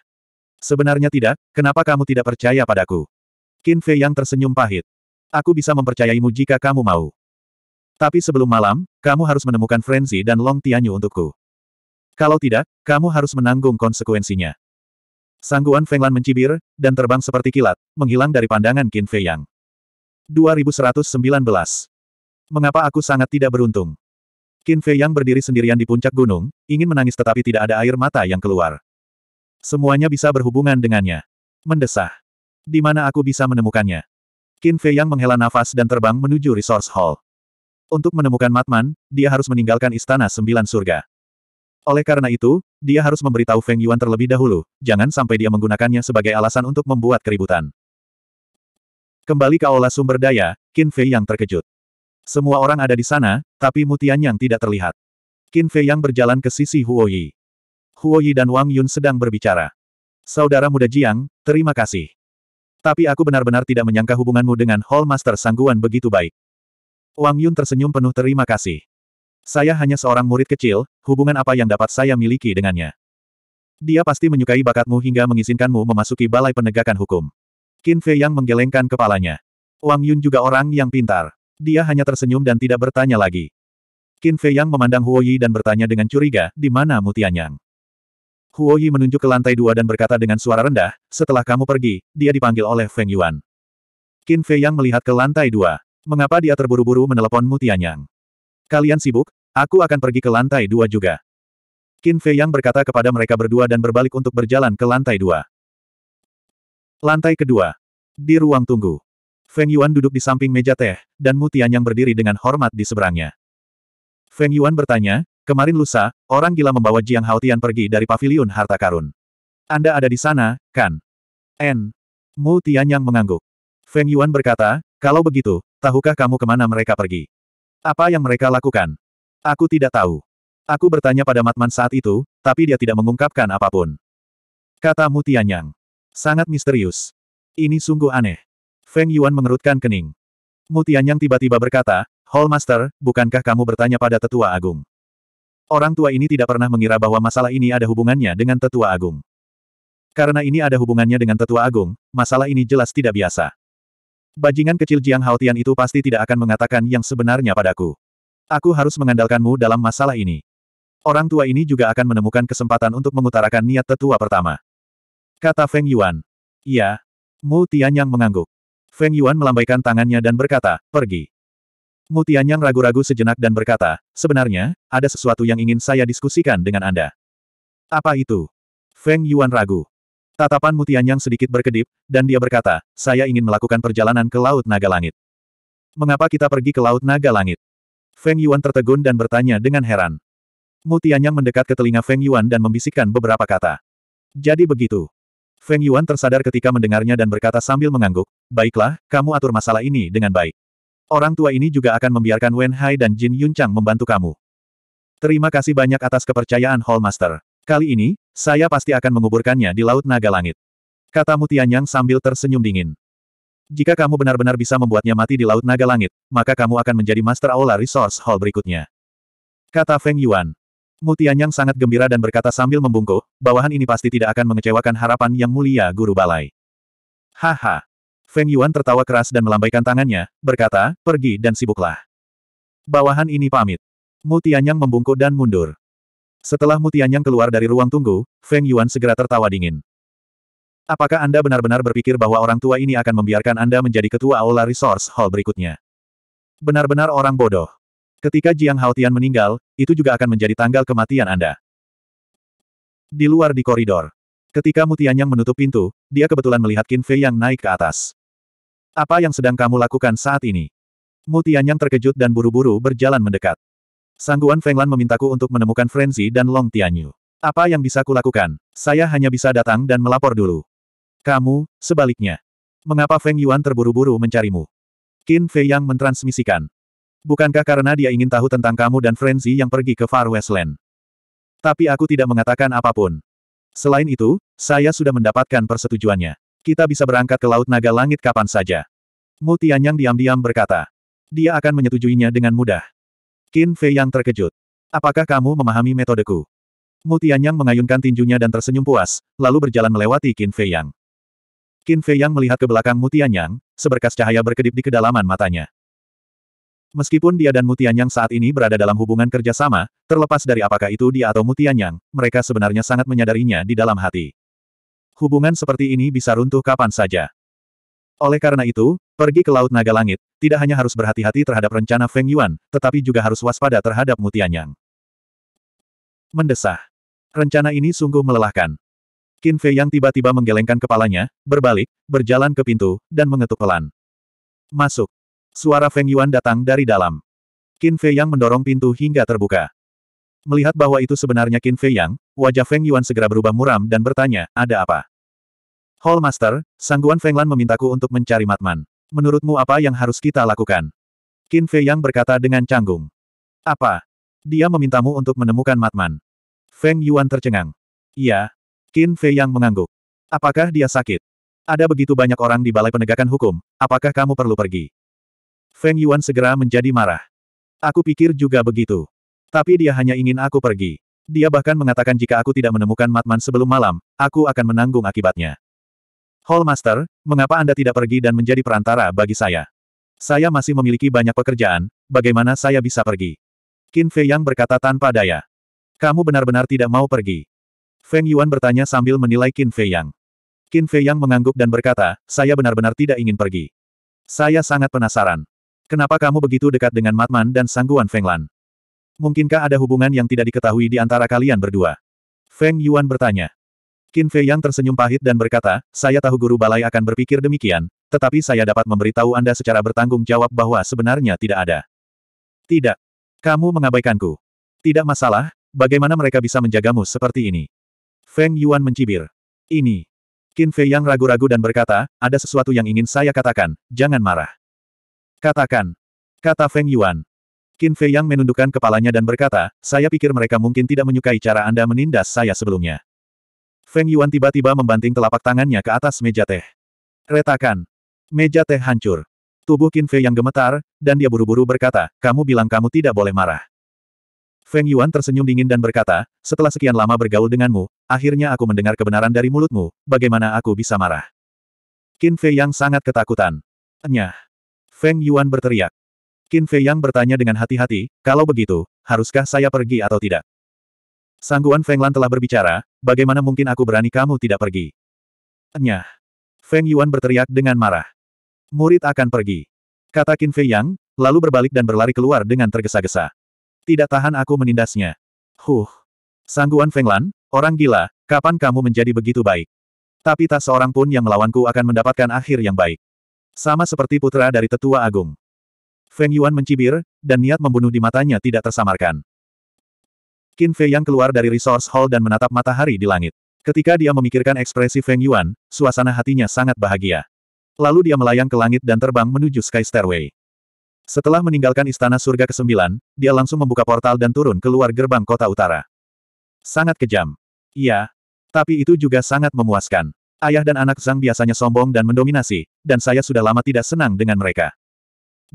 A: Sebenarnya tidak, kenapa kamu tidak percaya padaku? Qin Fei yang tersenyum pahit. Aku bisa mempercayaimu jika kamu mau. Tapi sebelum malam, kamu harus menemukan Frenzy dan Long Tianyu untukku. Kalau tidak, kamu harus menanggung konsekuensinya. Sangguan Fenglan mencibir, dan terbang seperti kilat, menghilang dari pandangan Qin Fei Yang. 2119. Mengapa aku sangat tidak beruntung? Qin Fei yang berdiri sendirian di puncak gunung, ingin menangis tetapi tidak ada air mata yang keluar. Semuanya bisa berhubungan dengannya. Mendesah. Di mana aku bisa menemukannya? Qin Fei yang menghela nafas dan terbang menuju Resource Hall. Untuk menemukan Matman, dia harus meninggalkan Istana Sembilan Surga. Oleh karena itu, dia harus memberitahu Feng Yuan terlebih dahulu, jangan sampai dia menggunakannya sebagai alasan untuk membuat keributan. Kembali ke aula sumber daya, Qin Fei yang terkejut. Semua orang ada di sana, tapi Mutian yang tidak terlihat. Qin Fei yang berjalan ke sisi Huoyi. Huoyi dan Wang Yun sedang berbicara. Saudara muda Jiang, terima kasih. Tapi aku benar-benar tidak menyangka hubunganmu dengan Hall Master Sangguan begitu baik. Wang Yun tersenyum penuh terima kasih. Saya hanya seorang murid kecil, hubungan apa yang dapat saya miliki dengannya? Dia pasti menyukai bakatmu hingga mengizinkanmu memasuki balai penegakan hukum. Qin Fei yang menggelengkan kepalanya. Wang Yun juga orang yang pintar. Dia hanya tersenyum dan tidak bertanya lagi. Qin Fei Yang memandang Huo Yi dan bertanya dengan curiga, di mana Mutianyang? Huo Yi menunjuk ke lantai dua dan berkata dengan suara rendah, setelah kamu pergi, dia dipanggil oleh Feng Yuan. Qin Fei Yang melihat ke lantai dua. Mengapa dia terburu-buru menelepon Mutianyang? Kalian sibuk, aku akan pergi ke lantai dua juga. Qin Fei Yang berkata kepada mereka berdua dan berbalik untuk berjalan ke lantai dua. Lantai kedua. Di ruang tunggu. Feng Yuan duduk di samping meja teh, dan Mu Tianyang berdiri dengan hormat di seberangnya. Feng Yuan bertanya, kemarin lusa, orang gila membawa Jiang Haotian pergi dari paviliun harta karun. Anda ada di sana, kan? N. Mu Tianyang mengangguk. Feng Yuan berkata, kalau begitu, tahukah kamu kemana mereka pergi? Apa yang mereka lakukan? Aku tidak tahu. Aku bertanya pada Matman saat itu, tapi dia tidak mengungkapkan apapun. Kata Mu Tianyang. Sangat misterius. Ini sungguh aneh. Feng Yuan mengerutkan kening. yang tiba-tiba berkata, Hall Master, bukankah kamu bertanya pada tetua agung? Orang tua ini tidak pernah mengira bahwa masalah ini ada hubungannya dengan tetua agung. Karena ini ada hubungannya dengan tetua agung, masalah ini jelas tidak biasa. Bajingan kecil Jiang Haotian itu pasti tidak akan mengatakan yang sebenarnya padaku. Aku harus mengandalkanmu dalam masalah ini. Orang tua ini juga akan menemukan kesempatan untuk mengutarakan niat tetua pertama. Kata Feng Yuan. Iya. Mu Tianyang mengangguk. Feng Yuan melambaikan tangannya dan berkata, pergi. Mutianyang ragu-ragu sejenak dan berkata, sebenarnya, ada sesuatu yang ingin saya diskusikan dengan Anda. Apa itu? Feng Yuan ragu. Tatapan Mutianyang sedikit berkedip, dan dia berkata, saya ingin melakukan perjalanan ke Laut Naga Langit. Mengapa kita pergi ke Laut Naga Langit? Feng Yuan tertegun dan bertanya dengan heran. Mutianyang mendekat ke telinga Feng Yuan dan membisikkan beberapa kata. Jadi begitu. Feng Yuan tersadar ketika mendengarnya dan berkata sambil mengangguk, Baiklah, kamu atur masalah ini dengan baik. Orang tua ini juga akan membiarkan Wen Hai dan Jin Yun Chang membantu kamu. Terima kasih banyak atas kepercayaan Hall Master. Kali ini, saya pasti akan menguburkannya di Laut Naga Langit. Kata Mutianyang sambil tersenyum dingin. Jika kamu benar-benar bisa membuatnya mati di Laut Naga Langit, maka kamu akan menjadi Master Aula Resource Hall berikutnya. Kata Feng Yuan. Mutianyang sangat gembira dan berkata sambil membungkuk, bawahan ini pasti tidak akan mengecewakan harapan yang mulia Guru Balai. Haha. Feng Yuan tertawa keras dan melambaikan tangannya, berkata, pergi dan sibuklah. Bawahan ini pamit. Mu Tianyang membungkuk dan mundur. Setelah Mu Tianyang keluar dari ruang tunggu, Feng Yuan segera tertawa dingin. Apakah Anda benar-benar berpikir bahwa orang tua ini akan membiarkan Anda menjadi ketua Aula Resource Hall berikutnya? Benar-benar orang bodoh. Ketika Jiang Haotian meninggal, itu juga akan menjadi tanggal kematian Anda. Di luar di koridor. Ketika Mutianyang menutup pintu, dia kebetulan melihat Qin Fei yang naik ke atas. Apa yang sedang kamu lakukan saat ini? Mu Tianyang terkejut dan buru-buru berjalan mendekat. Sangguan Fenglan memintaku untuk menemukan Frenzy dan Long Tianyu. Apa yang bisa kulakukan? Saya hanya bisa datang dan melapor dulu. Kamu, sebaliknya. Mengapa Feng Yuan terburu-buru mencarimu? Qin Fei Yang mentransmisikan. Bukankah karena dia ingin tahu tentang kamu dan Frenzy yang pergi ke Far Westland? Tapi aku tidak mengatakan apapun. Selain itu, saya sudah mendapatkan persetujuannya. Kita bisa berangkat ke Laut Naga Langit kapan saja. Mu Tianyang diam-diam berkata. Dia akan menyetujuinya dengan mudah. Qin Fei yang terkejut. Apakah kamu memahami metodeku? Mu Tianyang mengayunkan tinjunya dan tersenyum puas, lalu berjalan melewati Qin Fei Yang. Qin Fei Yang melihat ke belakang Mu Tianyang, seberkas cahaya berkedip di kedalaman matanya. Meskipun dia dan Mutianyang saat ini berada dalam hubungan kerjasama, terlepas dari apakah itu dia atau Mutianyang, mereka sebenarnya sangat menyadarinya di dalam hati hubungan seperti ini bisa runtuh kapan saja. Oleh karena itu, pergi ke Laut Naga Langit, tidak hanya harus berhati-hati terhadap rencana Feng Yuan, tetapi juga harus waspada terhadap Mutianyang. Mendesah. Rencana ini sungguh melelahkan. Qin Fei yang tiba-tiba menggelengkan kepalanya, berbalik, berjalan ke pintu, dan mengetuk pelan. Masuk. Suara Feng Yuan datang dari dalam. Qin Fei yang mendorong pintu hingga terbuka. Melihat bahwa itu sebenarnya Qin Fei Yang, wajah Feng Yuan segera berubah muram dan bertanya, ada apa? Hall Master, Sangguan Feng Lan memintaku untuk mencari Matman. Menurutmu apa yang harus kita lakukan? Qin Fei Yang berkata dengan canggung. Apa? Dia memintamu untuk menemukan Matman. Feng Yuan tercengang. Iya. Qin Fei Yang mengangguk. Apakah dia sakit? Ada begitu banyak orang di Balai Penegakan Hukum, apakah kamu perlu pergi? Feng Yuan segera menjadi marah. Aku pikir juga begitu. Tapi dia hanya ingin aku pergi. Dia bahkan mengatakan jika aku tidak menemukan Matman sebelum malam, aku akan menanggung akibatnya. Hallmaster, mengapa Anda tidak pergi dan menjadi perantara bagi saya? Saya masih memiliki banyak pekerjaan, bagaimana saya bisa pergi? Qin Fei Yang berkata tanpa daya. Kamu benar-benar tidak mau pergi. Feng Yuan bertanya sambil menilai Qin Fei Yang. Qin Fei Yang mengangguk dan berkata, saya benar-benar tidak ingin pergi. Saya sangat penasaran. Kenapa kamu begitu dekat dengan Matman dan Sangguan Feng Lan? Mungkinkah ada hubungan yang tidak diketahui di antara kalian berdua? Feng Yuan bertanya. Qin Fei yang tersenyum pahit dan berkata, saya tahu guru balai akan berpikir demikian, tetapi saya dapat memberitahu Anda secara bertanggung jawab bahwa sebenarnya tidak ada. Tidak. Kamu mengabaikanku. Tidak masalah, bagaimana mereka bisa menjagamu seperti ini? Feng Yuan mencibir. Ini. Qin Fei yang ragu-ragu dan berkata, ada sesuatu yang ingin saya katakan, jangan marah. Katakan. Kata Feng Yuan. Qin Fei Yang menundukkan kepalanya dan berkata, saya pikir mereka mungkin tidak menyukai cara Anda menindas saya sebelumnya. Feng Yuan tiba-tiba membanting telapak tangannya ke atas meja teh. Retakan. Meja teh hancur. Tubuh Qin Fei yang gemetar, dan dia buru-buru berkata, kamu bilang kamu tidak boleh marah. Feng Yuan tersenyum dingin dan berkata, setelah sekian lama bergaul denganmu, akhirnya aku mendengar kebenaran dari mulutmu, bagaimana aku bisa marah. Qin Fei yang sangat ketakutan. Nyah. Feng Yuan berteriak. Qin Fei Yang bertanya dengan hati-hati, kalau begitu, haruskah saya pergi atau tidak? Sangguan Feng Lan telah berbicara, bagaimana mungkin aku berani kamu tidak pergi? Nyah! Feng Yuan berteriak dengan marah. Murid akan pergi. Kata Qin Fei Yang, lalu berbalik dan berlari keluar dengan tergesa-gesa. Tidak tahan aku menindasnya. Huh! Sangguan Feng Lan, orang gila, kapan kamu menjadi begitu baik? Tapi tak seorang pun yang melawanku akan mendapatkan akhir yang baik. Sama seperti putra dari tetua agung. Feng Yuan mencibir, dan niat membunuh di matanya tidak tersamarkan. Qin Fei yang keluar dari resource hall dan menatap matahari di langit. Ketika dia memikirkan ekspresi Feng Yuan, suasana hatinya sangat bahagia. Lalu dia melayang ke langit dan terbang menuju Sky Stairway. Setelah meninggalkan Istana Surga ke-9, dia langsung membuka portal dan turun keluar gerbang kota utara. Sangat kejam. Iya. Tapi itu juga sangat memuaskan. Ayah dan anak Zhang biasanya sombong dan mendominasi, dan saya sudah lama tidak senang dengan mereka.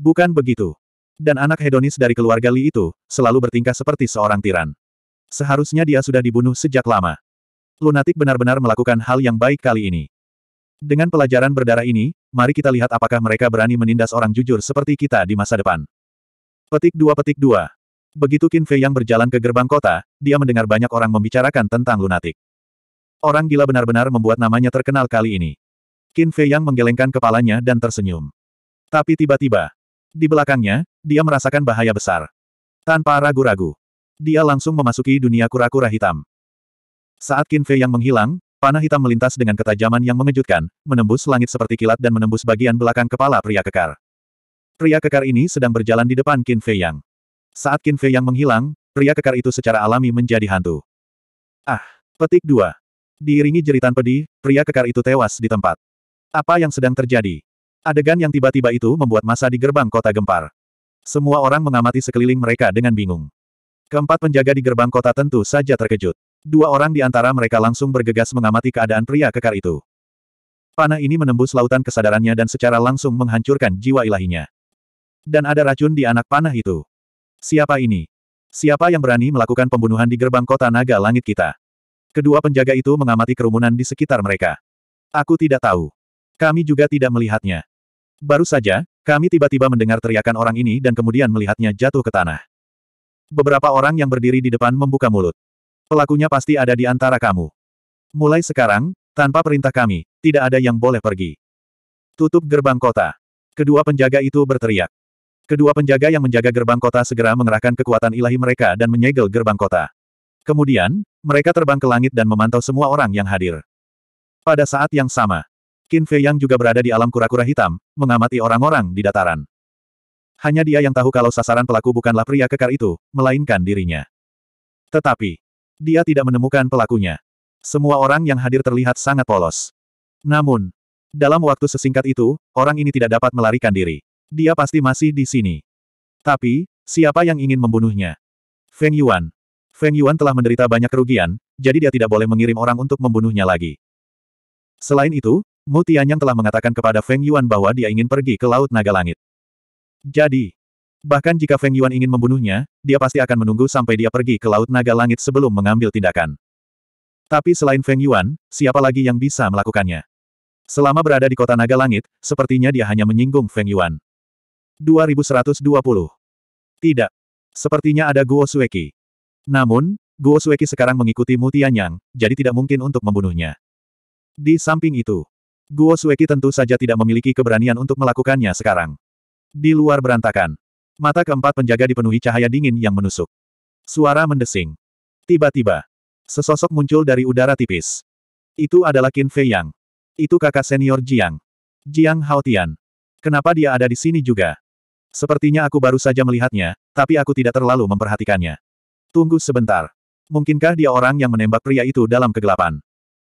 A: Bukan begitu. Dan anak hedonis dari keluarga Li itu, selalu bertingkah seperti seorang tiran. Seharusnya dia sudah dibunuh sejak lama. Lunatik benar-benar melakukan hal yang baik kali ini. Dengan pelajaran berdarah ini, mari kita lihat apakah mereka berani menindas orang jujur seperti kita di masa depan. Petik 2 Petik 2 Begitu Qin Fei yang berjalan ke gerbang kota, dia mendengar banyak orang membicarakan tentang lunatik. Orang gila benar-benar membuat namanya terkenal kali ini. Qin Fei yang menggelengkan kepalanya dan tersenyum. Tapi tiba-tiba, di belakangnya, dia merasakan bahaya besar. Tanpa ragu-ragu, dia langsung memasuki dunia kura-kura hitam. Saat Qin Fei yang menghilang, panah hitam melintas dengan ketajaman yang mengejutkan, menembus langit seperti kilat dan menembus bagian belakang kepala pria kekar. Pria kekar ini sedang berjalan di depan Qin Fei Yang. Saat Qin Fei Yang menghilang, pria kekar itu secara alami menjadi hantu. Ah, petik dua. Diiringi jeritan pedih, pria kekar itu tewas di tempat. Apa yang sedang terjadi? Adegan yang tiba-tiba itu membuat masa di gerbang kota gempar. Semua orang mengamati sekeliling mereka dengan bingung. Keempat penjaga di gerbang kota tentu saja terkejut. Dua orang di antara mereka langsung bergegas mengamati keadaan pria kekar itu. Panah ini menembus lautan kesadarannya dan secara langsung menghancurkan jiwa ilahinya. Dan ada racun di anak panah itu. Siapa ini? Siapa yang berani melakukan pembunuhan di gerbang kota naga langit kita? Kedua penjaga itu mengamati kerumunan di sekitar mereka. Aku tidak tahu. Kami juga tidak melihatnya. Baru saja, kami tiba-tiba mendengar teriakan orang ini dan kemudian melihatnya jatuh ke tanah. Beberapa orang yang berdiri di depan membuka mulut. Pelakunya pasti ada di antara kamu. Mulai sekarang, tanpa perintah kami, tidak ada yang boleh pergi. Tutup gerbang kota. Kedua penjaga itu berteriak. Kedua penjaga yang menjaga gerbang kota segera mengerahkan kekuatan ilahi mereka dan menyegel gerbang kota. Kemudian, mereka terbang ke langit dan memantau semua orang yang hadir. Pada saat yang sama, Qin Fei yang juga berada di alam kura-kura hitam, mengamati orang-orang di dataran. Hanya dia yang tahu kalau sasaran pelaku bukanlah pria kekar itu, melainkan dirinya. Tetapi, dia tidak menemukan pelakunya. Semua orang yang hadir terlihat sangat polos. Namun, dalam waktu sesingkat itu, orang ini tidak dapat melarikan diri. Dia pasti masih di sini. Tapi, siapa yang ingin membunuhnya? Feng Yuan. Feng Yuan telah menderita banyak kerugian, jadi dia tidak boleh mengirim orang untuk membunuhnya lagi. Selain itu, Mu Tianyang telah mengatakan kepada Feng Yuan bahwa dia ingin pergi ke Laut Naga Langit. Jadi, bahkan jika Feng Yuan ingin membunuhnya, dia pasti akan menunggu sampai dia pergi ke Laut Naga Langit sebelum mengambil tindakan. Tapi selain Feng Yuan, siapa lagi yang bisa melakukannya? Selama berada di kota Naga Langit, sepertinya dia hanya menyinggung Feng Yuan. 2120. Tidak. Sepertinya ada Guo Sueki. Namun, Guo Sueki sekarang mengikuti Mu Tianyang, jadi tidak mungkin untuk membunuhnya. Di samping itu, Guo Sueki tentu saja tidak memiliki keberanian untuk melakukannya sekarang. Di luar berantakan. Mata keempat penjaga dipenuhi cahaya dingin yang menusuk. Suara mendesing. Tiba-tiba, sesosok muncul dari udara tipis. Itu adalah Qin Fei Yang. Itu kakak senior Jiang. Jiang Haotian. Kenapa dia ada di sini juga? Sepertinya aku baru saja melihatnya, tapi aku tidak terlalu memperhatikannya. Tunggu sebentar. Mungkinkah dia orang yang menembak pria itu dalam kegelapan?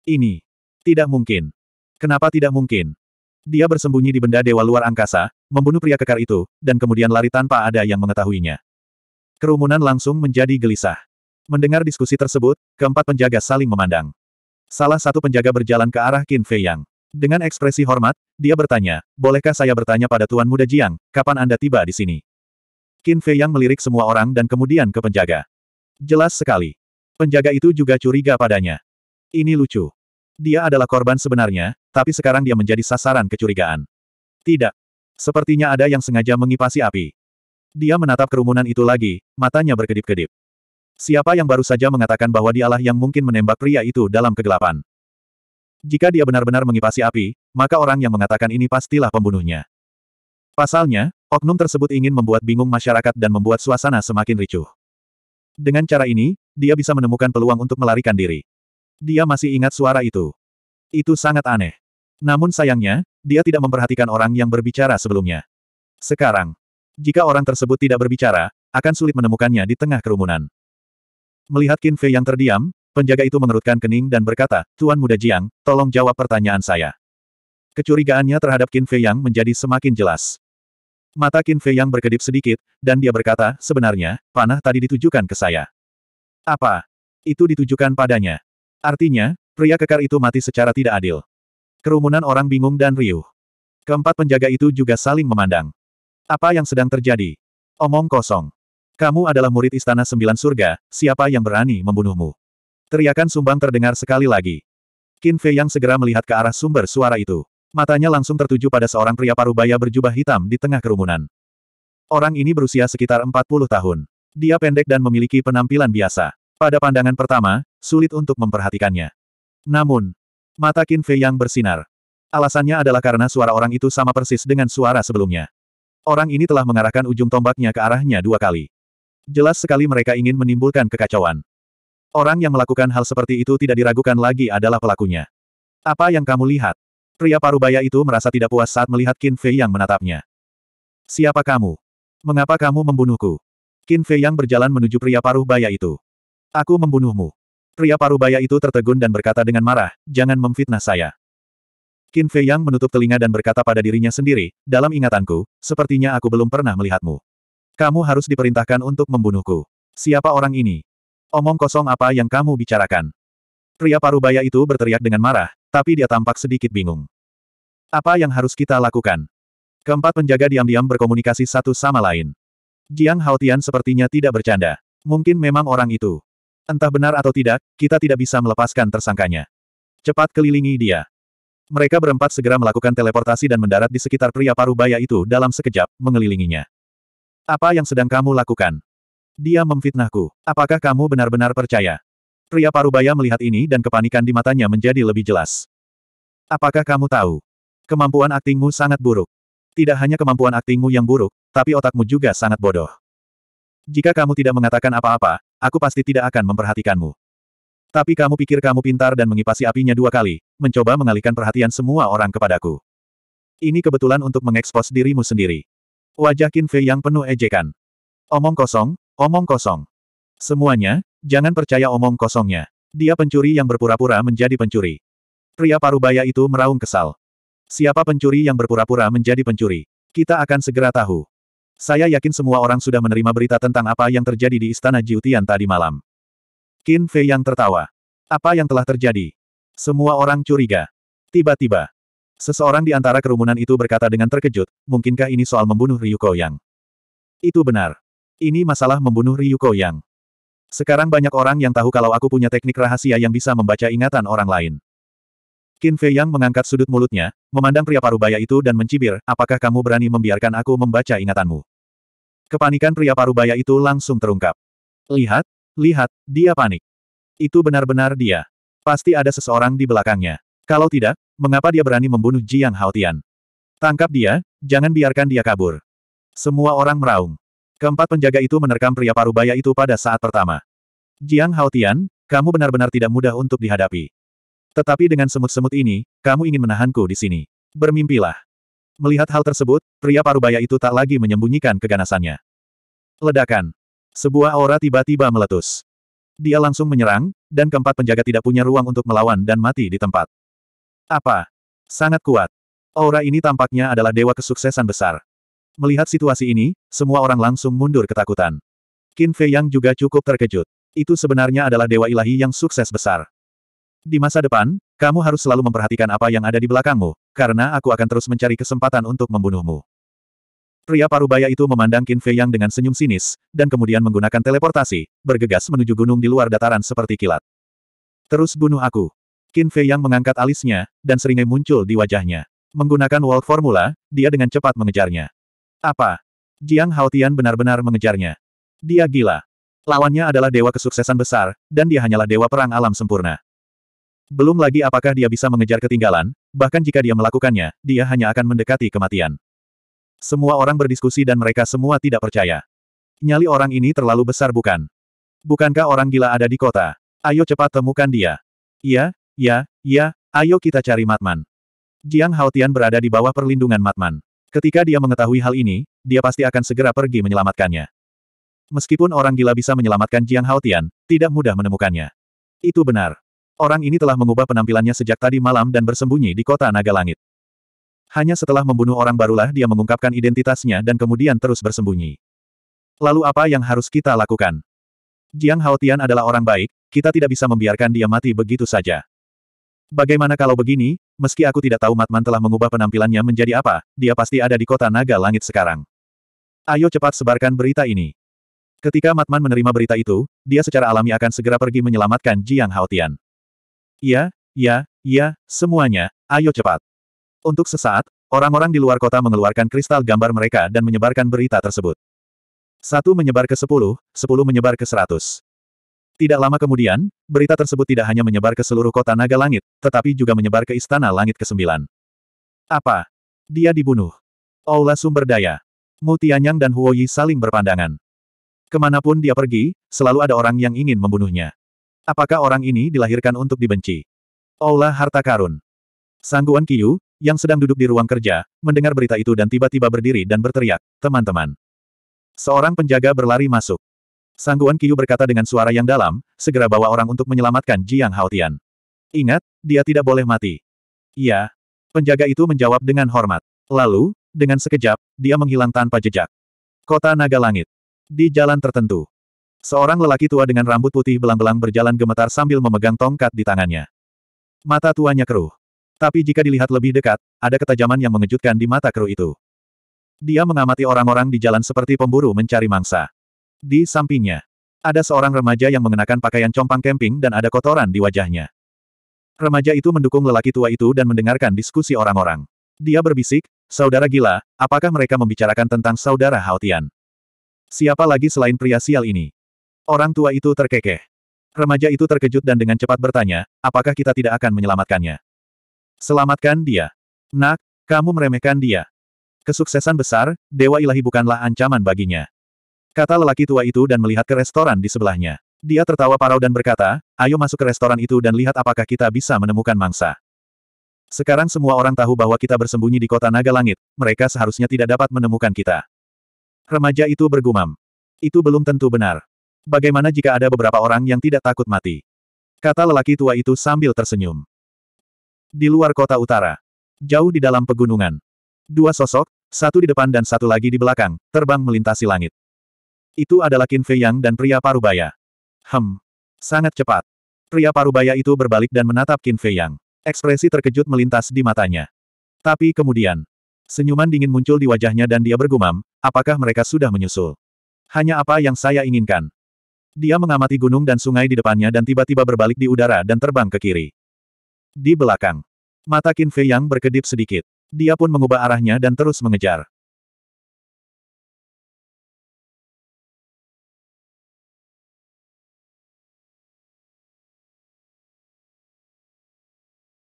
A: Ini. Tidak mungkin. Kenapa tidak mungkin? Dia bersembunyi di benda dewa luar angkasa, membunuh pria kekar itu, dan kemudian lari tanpa ada yang mengetahuinya. Kerumunan langsung menjadi gelisah. Mendengar diskusi tersebut, keempat penjaga saling memandang. Salah satu penjaga berjalan ke arah Qin Fei Yang. Dengan ekspresi hormat, dia bertanya, bolehkah saya bertanya pada Tuan Muda Jiang, kapan Anda tiba di sini? Qin Fei Yang melirik semua orang dan kemudian ke penjaga. Jelas sekali. Penjaga itu juga curiga padanya. Ini lucu. Dia adalah korban sebenarnya, tapi sekarang dia menjadi sasaran kecurigaan. Tidak. Sepertinya ada yang sengaja mengipasi api. Dia menatap kerumunan itu lagi, matanya berkedip-kedip. Siapa yang baru saja mengatakan bahwa dialah yang mungkin menembak pria itu dalam kegelapan? Jika dia benar-benar mengipasi api, maka orang yang mengatakan ini pastilah pembunuhnya. Pasalnya, oknum tersebut ingin membuat bingung masyarakat dan membuat suasana semakin ricuh. Dengan cara ini, dia bisa menemukan peluang untuk melarikan diri. Dia masih ingat suara itu. Itu sangat aneh. Namun sayangnya, dia tidak memperhatikan orang yang berbicara sebelumnya. Sekarang, jika orang tersebut tidak berbicara, akan sulit menemukannya di tengah kerumunan. Melihat Qin Fei yang terdiam, penjaga itu mengerutkan kening dan berkata, Tuan Muda Jiang, tolong jawab pertanyaan saya. Kecurigaannya terhadap Qin Fei yang menjadi semakin jelas. Mata Qin Fei yang berkedip sedikit, dan dia berkata, sebenarnya, panah tadi ditujukan ke saya. Apa? Itu ditujukan padanya. Artinya, pria kekar itu mati secara tidak adil. Kerumunan orang bingung dan riuh. Keempat penjaga itu juga saling memandang. Apa yang sedang terjadi? Omong kosong. Kamu adalah murid Istana Sembilan Surga, siapa yang berani membunuhmu? Teriakan sumbang terdengar sekali lagi. Qin Fei yang segera melihat ke arah sumber suara itu. Matanya langsung tertuju pada seorang pria parubaya berjubah hitam di tengah kerumunan. Orang ini berusia sekitar 40 tahun. Dia pendek dan memiliki penampilan biasa. Pada pandangan pertama, sulit untuk memperhatikannya. Namun, mata Qin Fei yang bersinar. Alasannya adalah karena suara orang itu sama persis dengan suara sebelumnya. Orang ini telah mengarahkan ujung tombaknya ke arahnya dua kali. Jelas sekali mereka ingin menimbulkan kekacauan. Orang yang melakukan hal seperti itu tidak diragukan lagi adalah pelakunya. Apa yang kamu lihat? Pria parubaya itu merasa tidak puas saat melihat Qin Fei yang menatapnya. Siapa kamu? Mengapa kamu membunuhku? Qin Fei yang berjalan menuju pria paruh baya itu. Aku membunuhmu. Pria parubaya itu tertegun dan berkata dengan marah, jangan memfitnah saya. Qin Fei Yang menutup telinga dan berkata pada dirinya sendiri, dalam ingatanku, sepertinya aku belum pernah melihatmu. Kamu harus diperintahkan untuk membunuhku. Siapa orang ini? Omong kosong apa yang kamu bicarakan? Pria parubaya itu berteriak dengan marah, tapi dia tampak sedikit bingung. Apa yang harus kita lakukan? Keempat penjaga diam-diam berkomunikasi satu sama lain. Jiang Haotian sepertinya tidak bercanda. Mungkin memang orang itu. Entah benar atau tidak, kita tidak bisa melepaskan tersangkanya. Cepat kelilingi dia. Mereka berempat segera melakukan teleportasi dan mendarat di sekitar pria paruh baya itu dalam sekejap, mengelilinginya. Apa yang sedang kamu lakukan? Dia memfitnahku. Apakah kamu benar-benar percaya? Pria parubaya melihat ini dan kepanikan di matanya menjadi lebih jelas. Apakah kamu tahu? Kemampuan aktingmu sangat buruk. Tidak hanya kemampuan aktingmu yang buruk, tapi otakmu juga sangat bodoh. Jika kamu tidak mengatakan apa-apa, aku pasti tidak akan memperhatikanmu. Tapi kamu pikir kamu pintar dan mengipasi apinya dua kali, mencoba mengalihkan perhatian semua orang kepadaku. Ini kebetulan untuk mengekspos dirimu sendiri. Wajah Qin Fei yang penuh ejekan. Omong kosong, omong kosong. Semuanya, jangan percaya omong kosongnya. Dia pencuri yang berpura-pura menjadi pencuri. Pria parubaya itu meraung kesal. Siapa pencuri yang berpura-pura menjadi pencuri? Kita akan segera tahu. Saya yakin semua orang sudah menerima berita tentang apa yang terjadi di Istana Jiutian tadi malam. Qin Fei yang tertawa. Apa yang telah terjadi? Semua orang curiga. Tiba-tiba, seseorang di antara kerumunan itu berkata dengan terkejut, mungkinkah ini soal membunuh Ryuko Yang? Itu benar. Ini masalah membunuh Ryuko Yang. Sekarang banyak orang yang tahu kalau aku punya teknik rahasia yang bisa membaca ingatan orang lain. Qin Fei Yang mengangkat sudut mulutnya, memandang pria parubaya itu dan mencibir, apakah kamu berani membiarkan aku membaca ingatanmu? Kepanikan pria parubaya itu langsung terungkap. Lihat, lihat, dia panik. Itu benar-benar dia. Pasti ada seseorang di belakangnya. Kalau tidak, mengapa dia berani membunuh Jiang Haotian? Tangkap dia, jangan biarkan dia kabur. Semua orang meraung. Keempat penjaga itu menerkam pria parubaya itu pada saat pertama. Jiang Haotian, kamu benar-benar tidak mudah untuk dihadapi. Tetapi dengan semut-semut ini, kamu ingin menahanku di sini. Bermimpilah. Melihat hal tersebut, pria parubaya itu tak lagi menyembunyikan keganasannya. Ledakan. Sebuah aura tiba-tiba meletus. Dia langsung menyerang, dan keempat penjaga tidak punya ruang untuk melawan dan mati di tempat. Apa? Sangat kuat. Aura ini tampaknya adalah dewa kesuksesan besar. Melihat situasi ini, semua orang langsung mundur ketakutan. Qin Fei Yang juga cukup terkejut. Itu sebenarnya adalah dewa ilahi yang sukses besar. Di masa depan, kamu harus selalu memperhatikan apa yang ada di belakangmu, karena aku akan terus mencari kesempatan untuk membunuhmu. Pria parubaya itu memandang Qin Fei Yang dengan senyum sinis, dan kemudian menggunakan teleportasi, bergegas menuju gunung di luar dataran seperti kilat. Terus bunuh aku. Qin Fei Yang mengangkat alisnya, dan seringai muncul di wajahnya. Menggunakan wall formula, dia dengan cepat mengejarnya. Apa? Jiang Haotian benar-benar mengejarnya. Dia gila. Lawannya adalah dewa kesuksesan besar, dan dia hanyalah dewa perang alam sempurna. Belum lagi apakah dia bisa mengejar ketinggalan, bahkan jika dia melakukannya, dia hanya akan mendekati kematian. Semua orang berdiskusi dan mereka semua tidak percaya. Nyali orang ini terlalu besar bukan? Bukankah orang gila ada di kota? Ayo cepat temukan dia. Iya, iya, iya. ayo kita cari Matman. Jiang Haotian berada di bawah perlindungan Matman. Ketika dia mengetahui hal ini, dia pasti akan segera pergi menyelamatkannya. Meskipun orang gila bisa menyelamatkan Jiang Haotian, tidak mudah menemukannya. Itu benar. Orang ini telah mengubah penampilannya sejak tadi malam dan bersembunyi di kota Naga Langit. Hanya setelah membunuh orang barulah dia mengungkapkan identitasnya dan kemudian terus bersembunyi. Lalu apa yang harus kita lakukan? Jiang Haotian adalah orang baik, kita tidak bisa membiarkan dia mati begitu saja. Bagaimana kalau begini, meski aku tidak tahu Matman telah mengubah penampilannya menjadi apa, dia pasti ada di kota naga langit sekarang. Ayo cepat sebarkan berita ini. Ketika Matman menerima berita itu, dia secara alami akan segera pergi menyelamatkan Jiang Haotian. Ya, ya, ya, semuanya, ayo cepat. Untuk sesaat, orang-orang di luar kota mengeluarkan kristal gambar mereka dan menyebarkan berita tersebut. Satu menyebar ke sepuluh, sepuluh menyebar ke seratus. Tidak lama kemudian, berita tersebut tidak hanya menyebar ke seluruh kota naga langit, tetapi juga menyebar ke istana langit ke-9. Apa? Dia dibunuh. Aula sumber daya. Mutianyang dan Huoyi saling berpandangan. Kemanapun dia pergi, selalu ada orang yang ingin membunuhnya. Apakah orang ini dilahirkan untuk dibenci? Ola Harta Karun. Sangguan Kiyu, yang sedang duduk di ruang kerja, mendengar berita itu dan tiba-tiba berdiri dan berteriak, teman-teman. Seorang penjaga berlari masuk. Sangguan Kiyu berkata dengan suara yang dalam, segera bawa orang untuk menyelamatkan Jiang Haotian. Ingat, dia tidak boleh mati. Iya. Penjaga itu menjawab dengan hormat. Lalu, dengan sekejap, dia menghilang tanpa jejak. Kota Naga Langit. Di jalan tertentu, Seorang lelaki tua dengan rambut putih belang-belang berjalan gemetar sambil memegang tongkat di tangannya. Mata tuanya keruh. Tapi jika dilihat lebih dekat, ada ketajaman yang mengejutkan di mata keruh itu. Dia mengamati orang-orang di jalan seperti pemburu mencari mangsa. Di sampingnya, ada seorang remaja yang mengenakan pakaian compang camping dan ada kotoran di wajahnya. Remaja itu mendukung lelaki tua itu dan mendengarkan diskusi orang-orang. Dia berbisik, Saudara gila, apakah mereka membicarakan tentang saudara Haotian? Siapa lagi selain pria sial ini? Orang tua itu terkekeh. Remaja itu terkejut dan dengan cepat bertanya, apakah kita tidak akan menyelamatkannya? Selamatkan dia. Nak, kamu meremehkan dia. Kesuksesan besar, Dewa Ilahi bukanlah ancaman baginya. Kata lelaki tua itu dan melihat ke restoran di sebelahnya. Dia tertawa parau dan berkata, ayo masuk ke restoran itu dan lihat apakah kita bisa menemukan mangsa. Sekarang semua orang tahu bahwa kita bersembunyi di kota naga langit, mereka seharusnya tidak dapat menemukan kita. Remaja itu bergumam. Itu belum tentu benar. Bagaimana jika ada beberapa orang yang tidak takut mati? Kata lelaki tua itu sambil tersenyum. Di luar kota utara. Jauh di dalam pegunungan. Dua sosok, satu di depan dan satu lagi di belakang, terbang melintasi langit. Itu adalah Qin Fei Yang dan pria parubaya. Hem. Sangat cepat. Pria parubaya itu berbalik dan menatap Qin Fei Yang. Ekspresi terkejut melintas di matanya. Tapi kemudian, senyuman dingin muncul di wajahnya dan dia bergumam, apakah mereka sudah menyusul? Hanya apa yang saya inginkan. Dia mengamati gunung dan sungai di depannya dan tiba-tiba berbalik di udara dan terbang ke kiri. Di belakang. Mata Qin Fei Yang berkedip sedikit. Dia pun
B: mengubah arahnya dan terus mengejar.